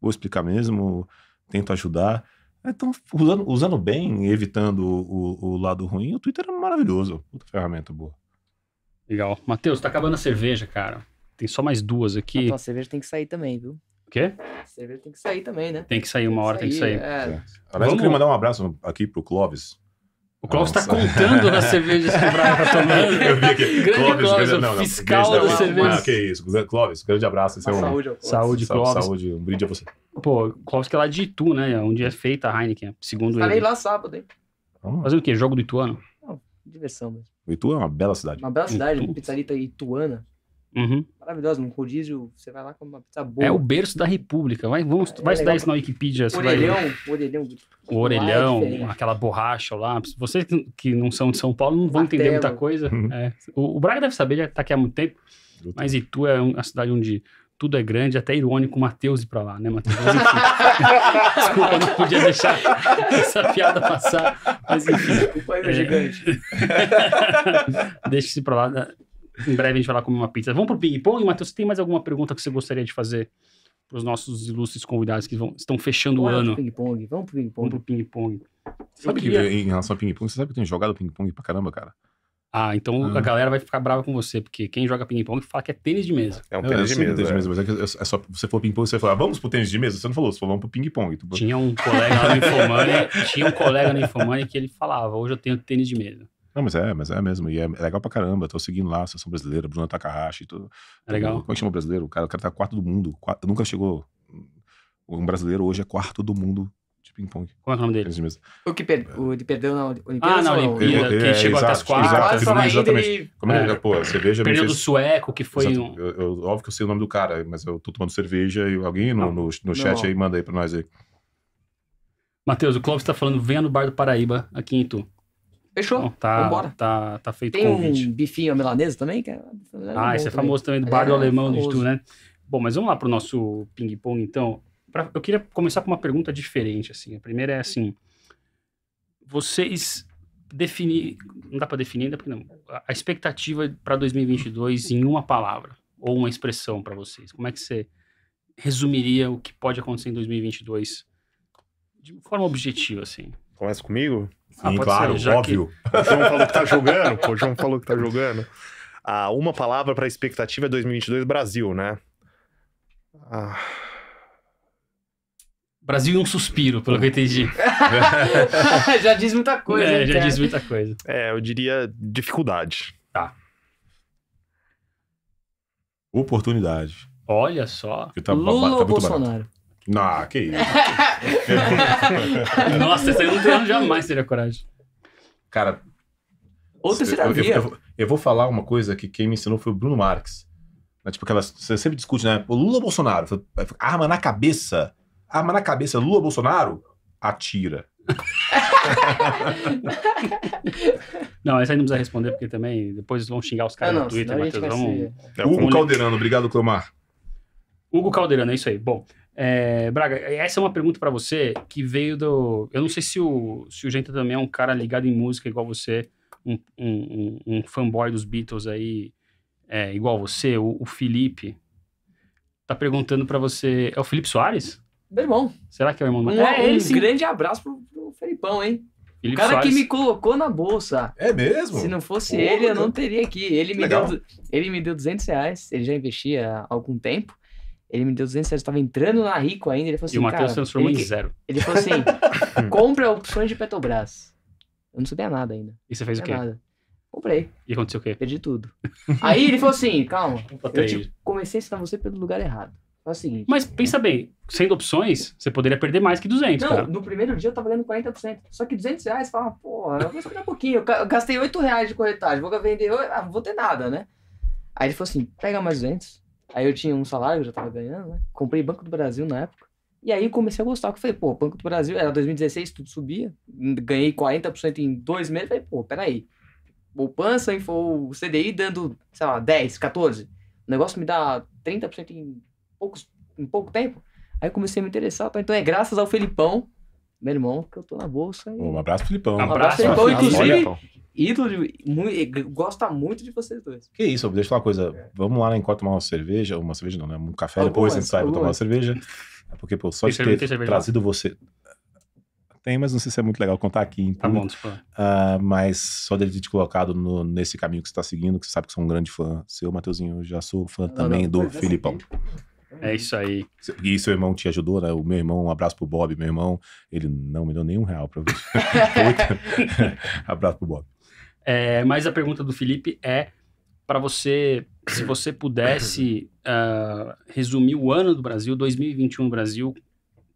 vou explicar mesmo, tento ajudar. Então, usando, usando bem, evitando o, o, lado ruim, o Twitter é maravilhoso. Puta ferramenta boa. Legal. Matheus, tá acabando a cerveja, cara. Tem só mais duas aqui. a cerveja tem que sair também, viu? O quê? A cerveja tem que sair também, né? Tem que sair uma tem hora, sair, tem que sair. É. É. Aliás, Vamos... eu queria mandar um abraço aqui pro Clóvis, o Klaus está contando nas cervejas que o Braga está tomando. Eu vi aqui. Grande Clóvis, Clóvis grande, não, não, fiscal da cerveja. que isso. Clóvis, grande abraço. Esse é um... Saúde, Clóvis. Saúde, Clóvis. Saúde, um brinde a você. Pô, Clóvis que é lá de Itu, né? Onde é feita a Heineken, segundo Falei ele. Falei lá sábado, hein? Ah. Fazendo o quê? Jogo do Ituano? diversão mesmo. O Itu é uma bela cidade. Uma bela cidade, Itu. pizzaria Ituana. Uhum. Maravilhosa, um rodízio, você vai lá com uma pizza boa. É o berço da República. Vai, vamos, é, é vai é estudar isso na Wikipedia. Orelhão, vai... orelhão. O é orelhão, é aquela borracha lá. Vocês que não são de São Paulo não vão Martelo. entender muita coisa. Uhum. É. O, o Braga deve saber, ele está aqui há muito tempo. Mas Itu é uma cidade onde tudo é grande, até irônico o Matheus ir pra lá, né, Matheus? Desculpa, não podia deixar essa piada passar, mas enfim. O pai é gigante. Deixa-se pra lá. Né? Em breve a gente vai lá comer uma pizza. Vamos pro ping-pong, Matheus. Você tem mais alguma pergunta que você gostaria de fazer para os nossos ilustres convidados que vão, estão fechando o ano? ping-pong. Vamos pro ping-pong. Vamos pro ping-pong. Sabe que, é- em relação ao ping-pong, você sabe que eu tenho jogado ping-pong pra caramba, cara? Ah, então ah. a galera vai ficar brava com você, porque quem joga ping-pong fala que é tênis de mesa. É um é, tênis, de é mesa, tênis é. de mesa. Mas é que é só, você for ping-pong, você falou, ah, vamos pro tênis de mesa? Você não falou, você falou, vamos pro ping-pong. Tinha um colega lá no Infomania, tinha um colega no Infomania que ele falava, hoje eu tenho tênis de mesa. Não, mas é, mas é mesmo. E é, é legal pra caramba. Tô seguindo lá a seleção brasileira, Bruno Takahashi. Tô, é legal. Como é que chama o brasileiro? O cara, o cara tá quarto do mundo. Quarto, nunca chegou. Um brasileiro hoje é quarto do mundo de ping-pong. Qual é o nome dele? É o que per... o de perdeu na Olimpíada? Ah, na Olimpíada, que é, chegou é, até as quartas. Exato, exatamente. Ele... Como é, que é, é pô, cerveja... Perdeu do sueco, que foi um... eu, eu, óbvio que eu sei o nome do cara, mas eu tô tomando cerveja e alguém no, no, no chat aí manda aí pra nós aí. Matheus, o Clóvis tá falando, venha no Bar do Paraíba, aqui em Itu. Fechou. Então, tá, Vambora. Tá, tá feito Tem convite. um bifinho milanesa também? Que é, é ah, esse é famoso também, do bar do é, alemão do né? Bom, mas vamos lá pro nosso ping-pong, então. Pra, eu queria começar com uma pergunta diferente, assim. A primeira é assim, vocês definir, não dá para definir ainda porque não, a expectativa para 2022 em uma palavra ou uma expressão para vocês. Como é que você resumiria o que pode acontecer em 2022 de forma objetiva, assim? Começa comigo? Sim, ah, claro, ser, óbvio. Que... O João falou que tá jogando, pô, o João falou que tá jogando. Ah, uma palavra para expectativa é 2022 Brasil, né? Ah... Brasil e um suspiro, pelo que eu entendi. já diz muita coisa. É, né, já diz muita coisa. É, eu diria dificuldade. Tá. Oportunidade. Olha só. Tá, tá Lula tá Bolsonaro? Barato. Ah, que isso. Nossa, essa aí não tenho, jamais teria coragem. Cara. Ou terceira eu, via. Eu, eu, eu, vou falar uma coisa que quem me ensinou foi o Bruno Marques. Né? Tipo, aquelas você sempre discute, né? O Lula Bolsonaro. Arma na cabeça. Arma na cabeça. Lula Bolsonaro. Atira. não, essa aí não precisa responder, porque também depois vão xingar os caras ah, no Twitter, Matheus. Vamos... É, Hugo Caldeirano, obrigado, Clomar. Hugo Caldeirano, é isso aí. Bom, é, Braga, essa é uma pergunta para você que veio do. Eu não sei se o, se o Genta também é um cara ligado em música igual você, um, um, um fanboy dos Beatles aí, é, igual você, o, o Felipe. Tá perguntando para você. É o Felipe Soares? Meu irmão. Será que é o irmão do um, É, ele, um sim. grande abraço pro, pro Felipão, hein? Felipe o cara Soares. que me colocou na bolsa. É mesmo? Se não fosse Pô, ele, eu não teria aqui. Ele me, deu, ele me deu 200 reais, ele já investia há algum tempo. Ele me deu 200 reais, eu tava entrando na Rico ainda. Ele falou assim, e o assim, Matheus transformou em zero. Ele falou assim, compra opções de Petrobras. Eu não sabia nada ainda. E você fez o quê? Nada. Comprei. E aconteceu o quê? Perdi tudo. Aí ele falou assim, calma, eu te comecei a ensinar você pelo lugar errado. Faz o seguinte. Mas né? pensa bem, sendo opções, você poderia perder mais que 200, Não, cara. no primeiro dia eu tava ganhando 40%. Só que 200 reais, falava, "Pô, eu vou esperar um pouquinho. Eu gastei 8 reais de corretagem, vou vender, ah, vou ter nada, né? Aí ele falou assim, pega mais 200, Aí eu tinha um salário, eu já tava ganhando, né? Comprei Banco do Brasil na época. E aí comecei a gostar. Eu falei, pô, Banco do Brasil, era 2016, tudo subia. Ganhei 40% em dois meses. falei, pô, peraí. Poupança, info, CDI dando, sei lá, 10, 14. O negócio me dá 30% em, poucos, em pouco tempo. Aí comecei a me interessar. Tá? Então é graças ao Felipão, meu irmão, que eu tô na bolsa. E... Um abraço, felipão Um abraço, Felipão. Inclusive, ídolo, de, muito, gosta muito de vocês dois. Que isso, deixa eu falar uma coisa. É. Vamos lá na Encore tomar uma cerveja, uma cerveja não, né? Um café, depois a gente sai pra tomar uma cerveja. É porque, pô, só tem de cerveja, ter trazido lá? você... Tem, mas não sei se é muito legal contar aqui. tá bom, Uh, mas só dele ter te colocado no, nesse caminho que você tá seguindo, que você sabe que sou um grande fã. Seu, Mateuzinho, eu já sou fã não, também não, do é Filipão. Assim. É isso aí. E seu irmão te ajudou, né? O meu irmão, um abraço pro Bob. Meu irmão, ele não me deu nenhum real pra eu abraço pro Bob. É, mas a pergunta do Felipe é para você, se você pudesse uh, resumir o ano do Brasil, 2021 no Brasil,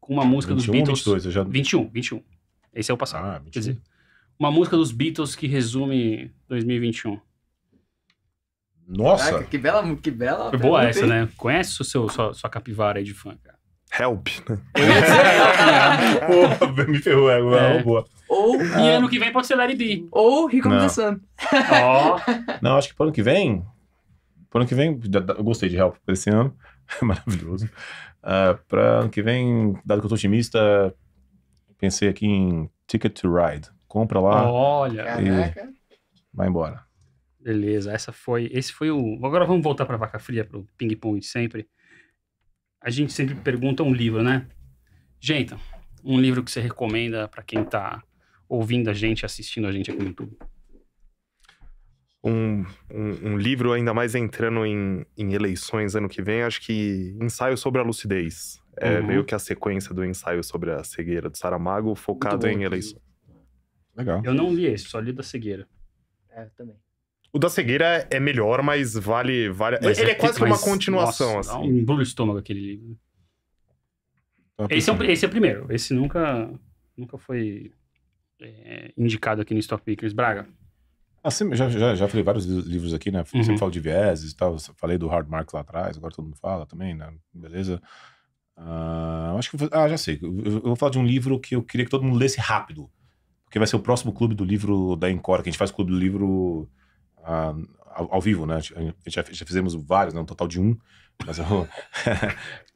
com uma música 21, dos Beatles. 22, eu já... 21, 21. Esse é o passado. Ah, 21. Quer dizer, uma música dos Beatles que resume 2021. Nossa! Caraca, que bela, que bela. Foi boa essa, né? Conhece o seu, sua, sua capivara aí de fã, cara. Help, né? me ferrou, é uma é. boa. Ou, e ah. ano que vem pode ser Larry B. Ou Ricardo Comes the Sun. Oh. Não, acho que pro ano que vem... Pro ano que vem, eu gostei de Help esse ano. É maravilhoso. Uh, pra ano que vem, dado que eu tô otimista, pensei aqui em Ticket to Ride. Compra lá. Olha. E vai embora. Beleza, essa foi, esse foi o. Agora vamos voltar para vaca fria, para o ping pong de sempre a gente sempre pergunta um livro, né? Gente, um livro que você recomenda para quem está ouvindo a gente, assistindo a gente aqui no YouTube? Um, um, um, livro, ainda mais entrando em, em eleições ano que vem, acho que Ensaio sobre a Lucidez. É uhum. É meio que a sequência do ensaio sobre a cegueira do Saramago, focado em eleições. Legal. Eu não li esse, só li da cegueira. É, também. O da cegueira é melhor, mas vale. vale... Mas é, ele é, é quase que uma continuação, nossa, assim. Um brulho estômago aquele livro. Tá esse é, o, esse é o primeiro. Esse nunca, nunca foi é, indicado aqui no Stock Pickers. Braga. Assim, já, já, já falei vários livros aqui, né? Sempre uhum. falo de vieses e tal. Falei do Hard Mark lá atrás, agora todo mundo fala também, né? Beleza. Uh, acho que. Vou, ah, já sei. Eu, eu, vou falar de um livro que eu queria que todo mundo lesse rápido. Porque vai ser o próximo clube do livro da Encore, que a gente faz o clube do livro a, ao, ao, vivo, né? A gente já, já fizemos vários, né? Um total de um. Mas eu...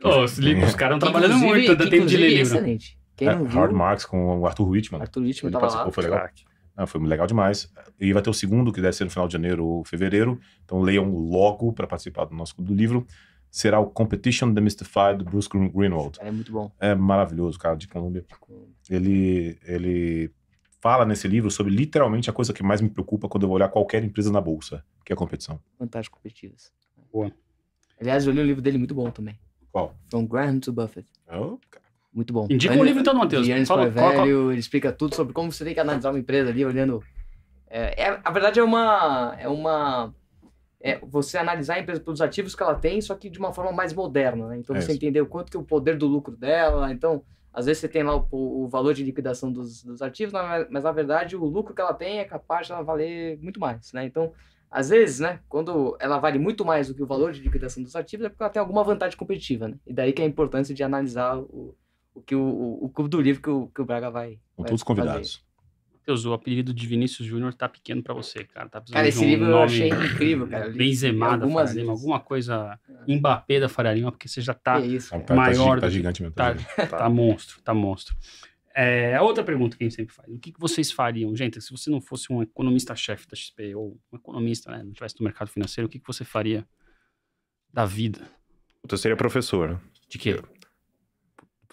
oh, os, os caras estão trabalhando muito, ainda tem de ler livro. Excelente. É, não viu? Hard Marks com o Arthur Whitman. Arthur Whitman tava lá. Foi legal. Ah, foi legal demais. E vai ter o segundo, que deve ser no final de janeiro ou fevereiro. Então leiam logo para participar do nosso do livro. Será o Competition Demystified do Bruce Greenwald. É muito bom. É maravilhoso, cara, de Colômbia. Ele, ele fala nesse livro sobre literalmente a coisa que mais me preocupa quando eu vou olhar qualquer empresa na bolsa, que é a competição. Vantagens competitivas. Boa. Aliás, eu li um livro dele muito bom também. Qual? From Graham to Buffett. Oh, cara. Muito bom. Indica um livro então, Matheus. Ele, Fala, velho, qual, qual? ele explica tudo sobre como você tem que analisar uma empresa ali, olhando. É, é a verdade é uma. É uma. É você analisar a empresa pelos ativos que ela tem, só que de uma forma mais moderna, né? Então é você isso. entender o quanto que é o poder do lucro dela. Então, às vezes você tem lá o, o valor de liquidação dos, dos ativos, mas na verdade o lucro que ela tem é capaz de ela valer muito mais, né? Então, às vezes, né, quando ela vale muito mais do que o valor de liquidação dos ativos, é porque ela tem alguma vantagem competitiva, né? E daí que é a importância de analisar o, o que o, o, o clube do livro que o, que o Braga vai. Com todos os convidados. Matheus, o apelido de Vinícius Júnior tá pequeno para você, cara. Tá cara, esse um livro eu achei incrível, cara. Faria Lima, alguma coisa Mbappé da Faria Lima, porque você já tá é isso, tá maior. Tá, tá gigante, tá, tá monstro, tá monstro. É, outra pergunta que a gente sempre faz. O que, que vocês fariam, gente, se você não fosse um economista-chefe da XP ou um economista, né, não estivesse no mercado financeiro, o que, que você faria da vida? Eu seria professor. De quê?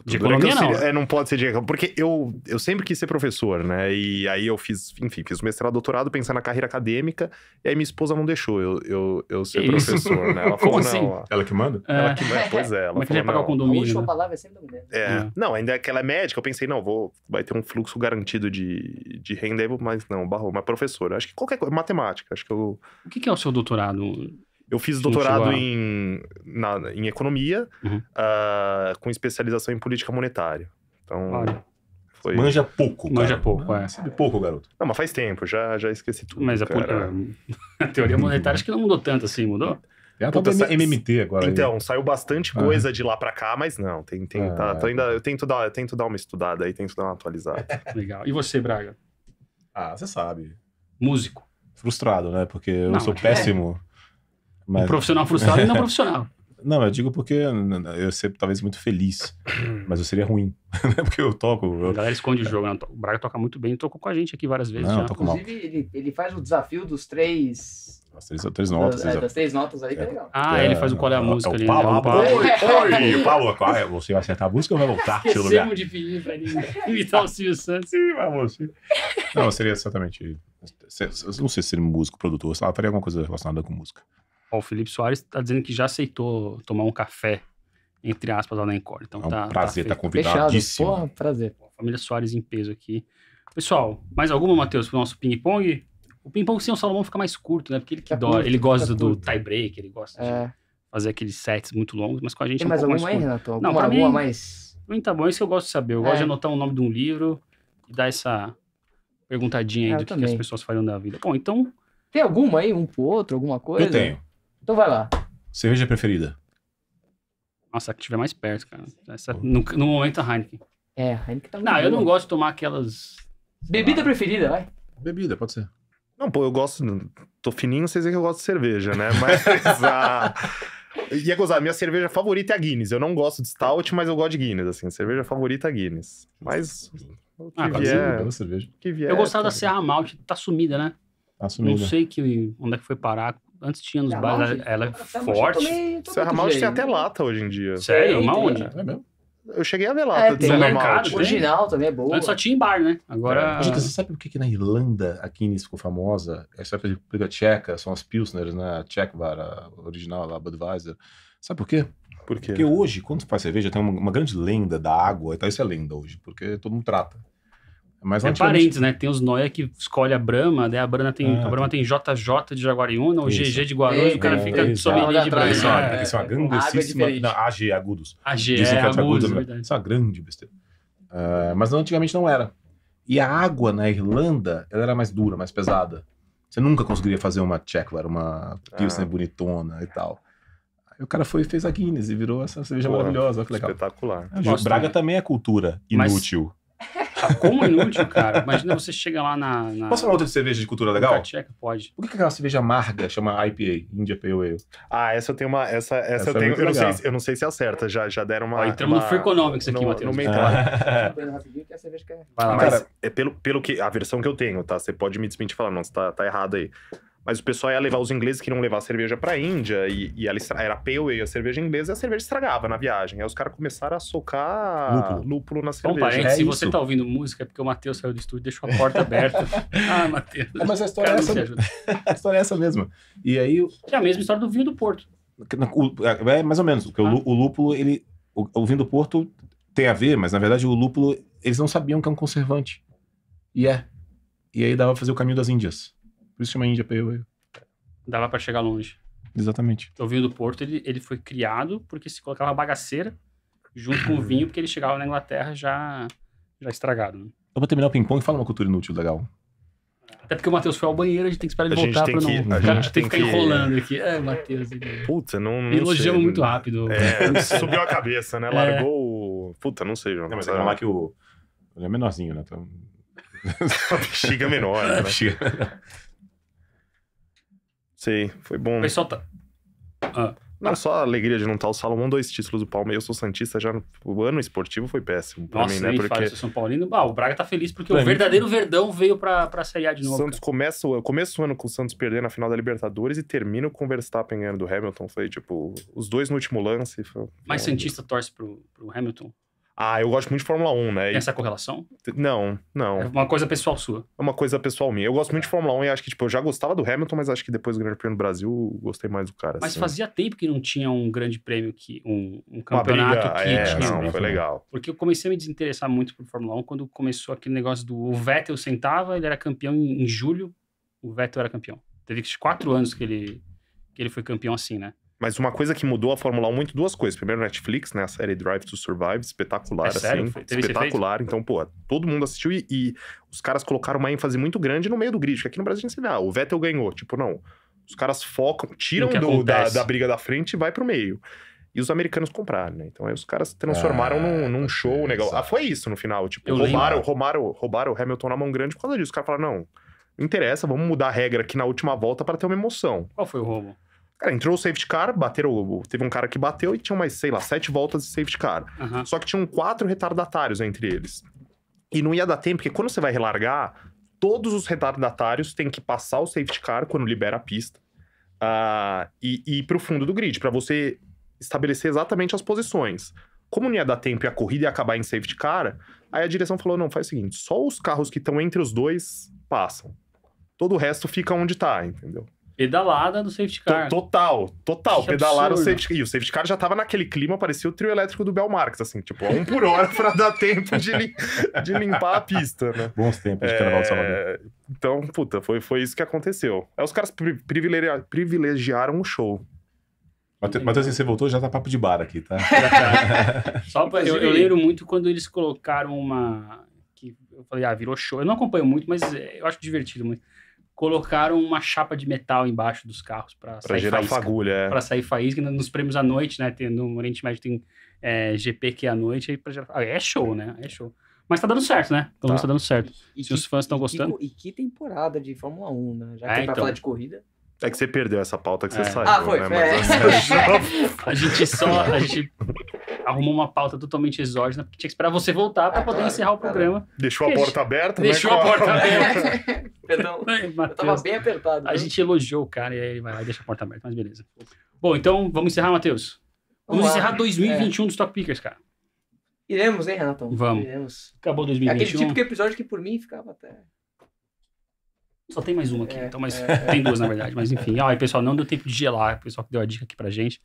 de economia não. é, não pode ser de economia. Porque eu, eu sempre quis ser professor, né? E aí eu fiz, enfim, fiz o mestrado, doutorado, pensando na carreira acadêmica. E aí minha esposa não deixou eu, eu, eu ser Isso. professor, né? Ela falou, Como assim? Ela, ela que manda? É. Ela que manda, pois é. Ela Mas é falou, é pagar o condomínio. A última né? palavra é sempre mulher. É. é. Não, ainda que ela é médica, eu pensei, não, vou, vai ter um fluxo garantido de, de renda, mas não, barrou. Mas professor, acho que qualquer coisa, matemática, acho que eu... O que, que é o seu doutorado? Eu fiz doutorado em, na, em economia, uhum. uh, com especialização em política monetária. Então. Foi... Manja pouco. Manja cara. pouco, é. Sabe pouco, garoto. Não, mas faz tempo, já, já esqueci tudo. Mas é a, é, a teoria monetária acho que não mudou tanto assim, mudou? É a Puta, MMT agora. Então, aí. saiu bastante ah. coisa ah. de lá pra cá, mas não. Tem, tem, tá, ah, tá, tô ainda, eu tento dar, eu tento dar uma estudada aí, tento dar uma atualizada. Legal. E você, Braga? Ah, você sabe. Músico. Frustrado, né? Porque eu não, sou é. péssimo. É. Mas... Um profissional frustrado e não profissional. Não, eu digo porque eu ser talvez muito feliz, mas eu seria ruim, né? porque eu toco. Eu... A galera esconde o jogo, não? Né? o Braga toca muito bem, tocou com a gente aqui várias vezes. Não, já. Inclusive, mal. Ele, ele faz o desafio dos três as três, três notas. É, das três notas aí, tá que é. é legal. Ah, é, ele faz o é, qual é a é música ali. Né? Paulo, Paulo. Oi, oi, Paulo, qual é? Você vai acertar a música ou vai voltar Eu lugar? de pedir pra ele imitar o Silvio Santos. Sim, vamos. Não, seria exatamente... Não sei se seria músico, produtor, sei lá, faria alguma coisa relacionada com música. Ó, o Felipe Soares está dizendo que já aceitou tomar um café, entre aspas, lá na Encore. Então, é um tá, tá prazer, tá, tá convidadíssimo. prazer. Família Soares em peso aqui. Pessoal, mais alguma, Matheus, pro nosso ping-pong? O ping-pong sem o Salomão fica mais curto, né? Porque ele que tá ele gosta do tie-break, ele gosta é. de fazer aqueles sets muito longos, mas com a gente Tem é um mais alguma mais aí, Renato? Alguma, Não, pra alguma mim, mais... Pra mim tá bom, é isso que eu gosto de saber. Eu é. gosto de anotar o nome de um livro e dar essa perguntadinha aí eu do que, que, as pessoas fariam da vida. Bom, então... Tem alguma aí, um pro outro, alguma coisa? Eu tenho. Então vai lá. Cerveja preferida? Nossa, a que tiver mais perto, cara. Essa, no, no momento, a Heineken. É, a Heineken tá muito Não, eu não gosto de tomar aquelas. Bebida preferida, vai. Bebida, pode ser. Não, pô, eu gosto. Tô fininho, vocês dizem que eu gosto de cerveja, né? Mas. a... Ia gozar, minha cerveja favorita é a Guinness. Eu não gosto de Stout, mas eu gosto de Guinness, assim. Cerveja favorita é a Guinness. Mas. O que ah, vier, né? o que vier, eu gostava é da Serra Malte, tá sumida, né? Tá sumida. Não sei que, onde é que foi parar Antes tinha nos ah, bares, ela, é tá forte. Também, Serra Malte tem até lata hoje em dia. Sério? Uma onde? É mesmo? Eu cheguei a ver lá. É, tem no mercado. Original também é boa. Antes só tinha em bar, né? Agora. É. Gente, você sabe por que, que na Irlanda a Guinness ficou famosa? Essa época de República Tcheca, são as Pilsners, né? A Czech Bar, a original lá, Budweiser. Sabe por quê? Por quê? Porque hoje, quando você faz cerveja, tem uma, uma grande lenda da água, então Isso é lenda hoje, porque todo mundo trata. Mas é parentes, né? Tem os Noia que escolhe a Brahma, né? A Brahma tem, ah, a Brahma tá. tem JJ de Jaguariúna, o GG de Guarulhos, o cara é, fica somente de Brahma. Isso é, é, isso é uma é, grandíssima... É não, AG, agudos. AG, Dizem é, agudos, agudos verdade. Isso é uma grande besteira. Uh, mas antigamente não era. E a água na Irlanda, ela era mais dura, mais pesada. Você nunca conseguiria fazer uma Czechler, uma Pilsner ah. bonitona e tal. Aí o cara foi e fez a Guinness e virou essa cerveja maravilhosa. Olha que legal. Espetacular. Braga também é cultura inútil. Mas... Tá como inútil, cara. Imagina você chega lá na. na... Posso falar outra cerveja de cultura legal? Tcheca, pode. Por que, que aquela cerveja amarga chama IPA, India Pale Ale? Ah, essa eu tenho uma. Essa, essa, essa eu é tenho. É eu, não sei, eu, não sei, se acerta. Já, já deram uma. Ó, entramos uma, no Free Economics aqui, Matheus. No mental. Ah. É é. ah, Mas cara, é pelo, pelo que. A versão que eu tenho, tá? Você pode me desmentir e falar, não, você tá, tá errado aí. Mas o pessoal ia levar, os ingleses que queriam levar a cerveja pra Índia, e, e ela estra... era pale ale, a cerveja inglesa, e a cerveja estragava na viagem. Aí os caras começaram a socar lúpulo, lúpulo na cerveja. Bom, parente, é se isso. você tá ouvindo música, é porque o Matheus saiu do estúdio e deixou a porta aberta. ah, Matheus. É, mas a história, é cara, é essa, a história é essa mesmo. E aí... é a mesma história do vinho do Porto. É, é mais ou menos, porque ah. o, lúpulo, ele... O, o vinho do Porto tem a ver, mas na verdade o lúpulo, eles não sabiam que é um conservante. E yeah. é. E aí dava pra fazer o caminho das Índias. Por isso chama Índia Pale Ale. Dava para chegar longe. Exatamente. Então, o vinho do Porto, ele, ele foi criado porque se colocava bagaceira junto com o vinho, porque ele chegava na Inglaterra já, já estragado. Né? Eu vou terminar o ping-pong e falar uma cultura inútil legal. Até porque o Matheus foi ao banheiro, a gente tem que esperar ele a voltar pra não. Que, a, gente tem que ficar enrolando aqui. É, Matheus. Puta, não. não Elogiamos muito rápido. É, subiu a cabeça, né? É. Largou. É. Puta, não sei, João. Não, mas é falar que o. Ele é menorzinho, né? Então... bexiga menor, né? bexiga. Sei, foi bom. Mas só tá- Ah. Não, só a alegria de não estar o Salomão, dois títulos do Palmeiras. Eu sou Santista, já o ano esportivo foi péssimo pra Nossa, mim, né? Porque... Fala, São Paulino, ah, o Braga tá feliz porque pra o mim... verdadeiro verdão veio pra, pra Série A de novo. Santos começa o começa o ano com o Santos perdendo a final da Libertadores e termina com o Verstappen ganhando do Hamilton. Foi tipo, os dois no último lance. Foi... Mas Santista torce pro, pro Hamilton? Ah, eu gosto muito de Fórmula 1, né? Tem Essa correlação? Não, não. É uma coisa pessoal sua. É uma coisa pessoal minha. Eu gosto muito de é. Fórmula 1 e acho que, tipo, eu já gostava do Hamilton, mas acho que depois do Grande Prêmio do Brasil, gostei mais do cara. Mas assim. fazia tempo que não tinha um grande prêmio, que um, um campeonato briga, que é, tinha. Não, foi né? legal. Porque eu comecei a me desinteressar muito por Fórmula 1 quando começou aquele negócio do o Vettel sentava, ele era campeão em, em julho, o Vettel era campeão. Teve quatro anos que ele, que ele foi campeão assim, né? Mas uma coisa que mudou a Fórmula 1 muito, duas coisas. Primeiro, Netflix, né? A série Drive to Survive, espetacular, é assim. espetacular. Então, pô, todo mundo assistiu e, e, os caras colocaram uma ênfase muito grande no meio do grid. Que aqui no Brasil a gente vê, ah, o Vettel ganhou. Tipo, não. Os caras focam, tiram do, da, da briga da frente e vai pro meio e os americanos compraram, né? Então aí os caras transformaram ah, num, num show é, legal. Ah, foi isso no final, tipo, roubaram, roubaram, roubaram o Hamilton na mão grande por causa disso. Os caras falaram, não, não interessa, vamos mudar a regra aqui na última volta para ter uma emoção. Qual foi o roubo? Cara, entrou o safety car, bateram. Teve um cara que bateu e tinha mais, sei lá, sete voltas de safety car. Uhum. Só que tinham quatro retardatários entre eles. E não ia dar tempo, porque quando você vai relargar, todos os retardatários têm que passar o safety car quando libera a pista uh, e, e ir pro fundo do grid, para você estabelecer exatamente as posições. Como não ia dar tempo e a corrida ia acabar em safety car, aí a direção falou: não, faz o seguinte, só os carros que estão entre os dois passam. Todo o resto fica onde tá, entendeu? Pedalada do safety car. T total, total. Que pedalaram absurdo. safety car. E o safety car já tava naquele clima, parecia o trio elétrico do Bel Marques, assim, tipo, um por hora pra dar tempo de, lim... de limpar a pista, né? Bons tempos de é... carnaval de Salvador. Então, puta, foi, foi isso que aconteceu. Aí os caras pri privilegia... privilegiaram o show. Matheus, você voltou, já tá papo de bar aqui, tá? Só pra, eu, eu lembro muito quando eles colocaram uma. Que eu falei, ah, virou show. Eu não acompanho muito, mas é, eu acho divertido muito colocaram uma chapa de metal embaixo dos carros para sair gerar faísca, fagulha, é. para sair faísca. Nos prêmios à noite, né? Tem, no Oriente Médio tem é, GP que é à noite, aí gerar... é show, né? É show. Mas tá dando certo, né? Pelo tá. menos tá. tá dando certo. E Se que, os fãs estão gostando. Que, e que temporada de Fórmula 1, né? Já que é, é, pra então. falar de corrida. É que você perdeu essa pauta que é. você saiu. Ah, foi. Né? Mas, é. a gente só. A gente arrumou uma pauta totalmente exógena, porque tinha que esperar você voltar para é poder encerrar o programa. Né? Deixou a porta aberta, Deixou a porta aberta. Perdão, eu tava bem apertado. A gente elogiou o cara e aí ele vai lá e deixa a porta aberta, mas beleza. Bom, então vamos encerrar, Matheus. Vamos, encerrar 2021 é. dos Top Pickers, cara. Iremos, hein, Renato? Vamos. Iremos. Acabou 2021. É aquele tipo de episódio que por mim ficava até... Só tem mais uma aqui, é, então, mas é, tem duas, na é. verdade, mas enfim. Ah, aí, pessoal, não deu tempo de gelar, o pessoal que deu a dica aqui pra gente.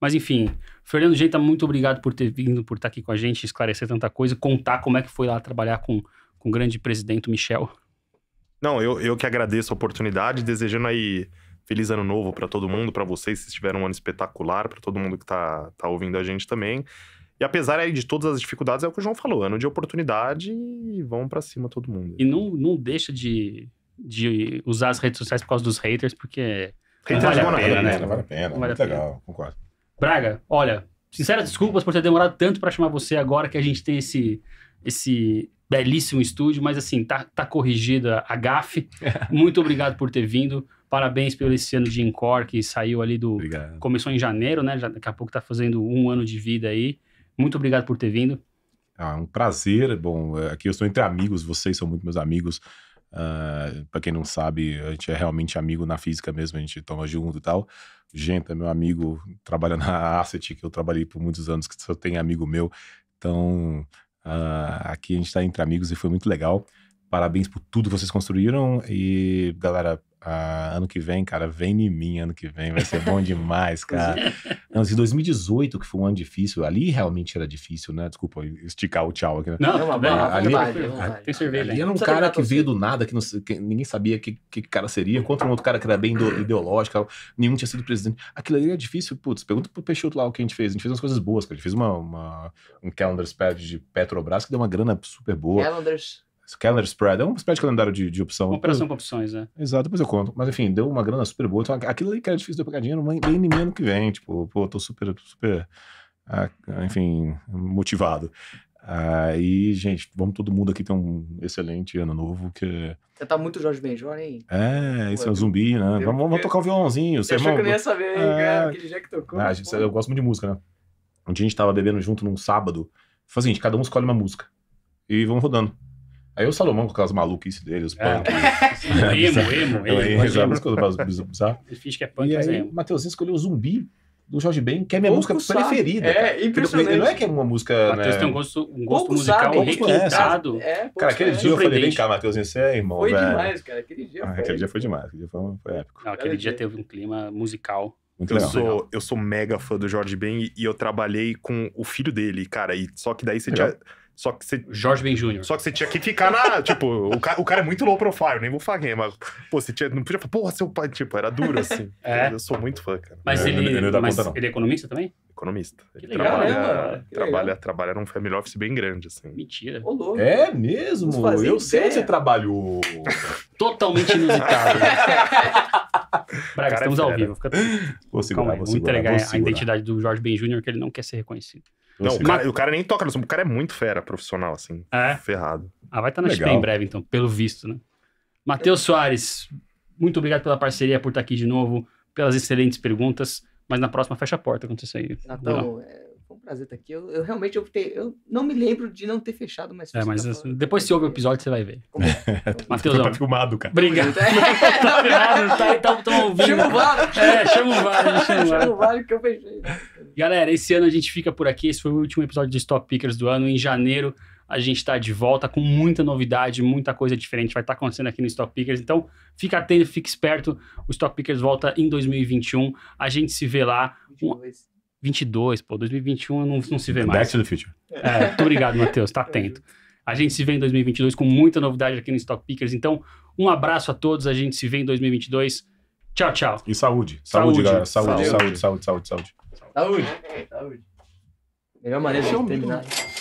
Mas enfim, Fernando Geita, muito obrigado por ter vindo, por estar aqui com a gente, esclarecer tanta coisa, contar como é que foi lá trabalhar com, com o grande presidente Michel. Não, eu, eu que agradeço a oportunidade, desejando aí feliz ano novo para todo mundo, para vocês, se tiveram um ano espetacular, para todo mundo que está tá ouvindo a gente também. E apesar aí de todas as dificuldades, é o que o João falou, ano de oportunidade e vão para cima todo mundo. E não, não deixa de, de usar as redes sociais por causa dos haters, porque... Haters não vale a pena, né? né? Não vale a pena, não vale a pena. legal, concordo. Braga, olha, sinceras desculpas por ter demorado tanto para chamar você agora que a gente tem esse esse belíssimo estúdio, mas assim, tá, tá corrigida a gafe. Muito obrigado por ter vindo. Parabéns pelo esse ano de Encore, que saiu ali do. Obrigado. Começou em janeiro, né? Já, daqui a pouco tá fazendo um ano de vida aí. Muito obrigado por ter vindo. Ah, é um prazer. Bom, é, aqui eu estou entre amigos, vocês são muito meus amigos. Uh, ah, para quem não sabe, a gente é realmente amigo na física mesmo, a gente toma junto e tal. Genta, é meu amigo, trabalha na Asset, que eu trabalhei por muitos anos, que só tem amigo meu. Então, uh, aqui a gente está entre amigos e foi muito legal. Parabéns por tudo que vocês construíram. E, galera, ah, ano que vem, cara, vem em mim ano que vem, vai ser bom demais, cara. É. Não, se 2018, que foi um ano difícil, ali realmente era difícil, né? Desculpa esticar o tchau aqui. Né? Não, é ali, é tem cerveja. Ali era um cara que veio do nada, que, não, que ninguém sabia que, que cara seria, contra um outro cara que era bem ideológico, nenhum tinha sido presidente. Aquilo ali era difícil, putz, pergunta pro Peixoto lá o que a gente fez. A gente fez umas coisas boas, cara. A gente fez uma, uma um calendar spread de Petrobras que deu uma grana super boa. Calendars. Scalar Spread. É um spread calendário de, de opção. Uma operação com opções, né? Exato, depois eu conto. Mas enfim, deu uma grana super boa. Então, aquilo ali que era difícil de eu pegar dinheiro, bem nem ano que vem. Tipo, pô, tô super, super, ah, enfim, motivado. Aí, ah, gente, vamos todo mundo aqui ter um excelente ano novo. Que... Você tá muito Jorge Benjor, hein? É, isso é um zumbi, né? Vamos, vamos tocar o violãozinho. É Deixa irmão... que eu nem ia saber, hein, é... cara, aquele dia que tocou. Ah, eu gosto muito de música, né? Um dia a gente tava bebendo junto num sábado. Falei assim, cada um escolhe uma música e vamos rodando. Aí o Salomão com aquelas maluquices dele, os é. emo, emo, emo. Ele finge que é punk, e é aí, é Mateuzinho escolheu o Zumbi do Jorge Ben, que é minha Pouco música sabe. preferida. É, impressionante. não é que é uma música. Né? Mateus né? tem um gosto, um gosto musical sabe, requintado. É, cara, aquele dia eu falei, vem cá, Matheusinho, você é irmão. Foi velho. demais, cara. Aquele dia. Ah, Aquele dia foi demais, aquele dia foi, foi épico. Não, aquele dia teve um clima musical. eu sou, eu sou mega fã do Jorge Ben e, eu trabalhei com o filho dele, cara. E só que daí você legal. tinha só que você. Jorge Ben Jr. Só que você tinha que ficar na. tipo, o, o cara é muito low profile, nem vou falar é, mas. Pô, você tinha. Não podia falar, porra, seu pai. Tipo, era duro assim. é. Eu sou muito fã, cara. Mas, é, ele, é mas conta, ele é economista também? Economista. Que legal, trabalha, né, mano? trabalha, trabalha num family office bem grande, assim. Mentira. Ô, É mesmo? Eu sei que onde você trabalhou. Totalmente inusitado. Né? Braga, estamos é ao vivo. Fica... Vou Calma, vou, vou segurar, entregar vou a identidade do Jorge Ben Jr., que ele não quer ser reconhecido. Não, o cara, o cara, nem toca no som, o cara é muito fera, profissional, assim. É. Ferrado. Ah, vai estar tá na XP em breve, então, pelo visto, né? Matheus Soares, muito obrigado pela parceria, por estar tá aqui de novo, pelas excelentes perguntas. Mas na próxima fecha a porta quando você sair. Natal, prazer estar tá aqui. Eu, eu realmente eu, te, eu não me lembro de não ter fechado, é, mas. É, mas tá depois se ouve o episódio, você vai ver. É? Tá é, Matheusão. Tá filmado, cara. Obrigado. É. tá filmado, tá, tá, tá ouvindo. Chama o VAR. É, chama o VAR. Chama o VAR que eu fechei. Galera, esse ano a gente fica por aqui. Esse foi o último episódio de Stop Pickers do ano. Em janeiro a gente está de volta com muita novidade, muita coisa diferente vai estar tá acontecendo aqui no Stock Pickers. Então, fica atento, fica esperto. O Stock Pickers volta em 2021. A gente se vê lá. 22. 22, pô, 2021 não, não se vê mais. Back to the future. É, muito obrigado, Matheus, tá é, atento. A gente se vê em 2022 com muita novidade aqui no Stock Pickers. Então, um abraço a todos, a gente se vê em 2022. Tchau, tchau. E saúde. Saúde, saúde galera. Saúde, saúde, saúde, saúde, saúde. Saúde. Saúde. saúde. saúde. Melhor maneira de terminar.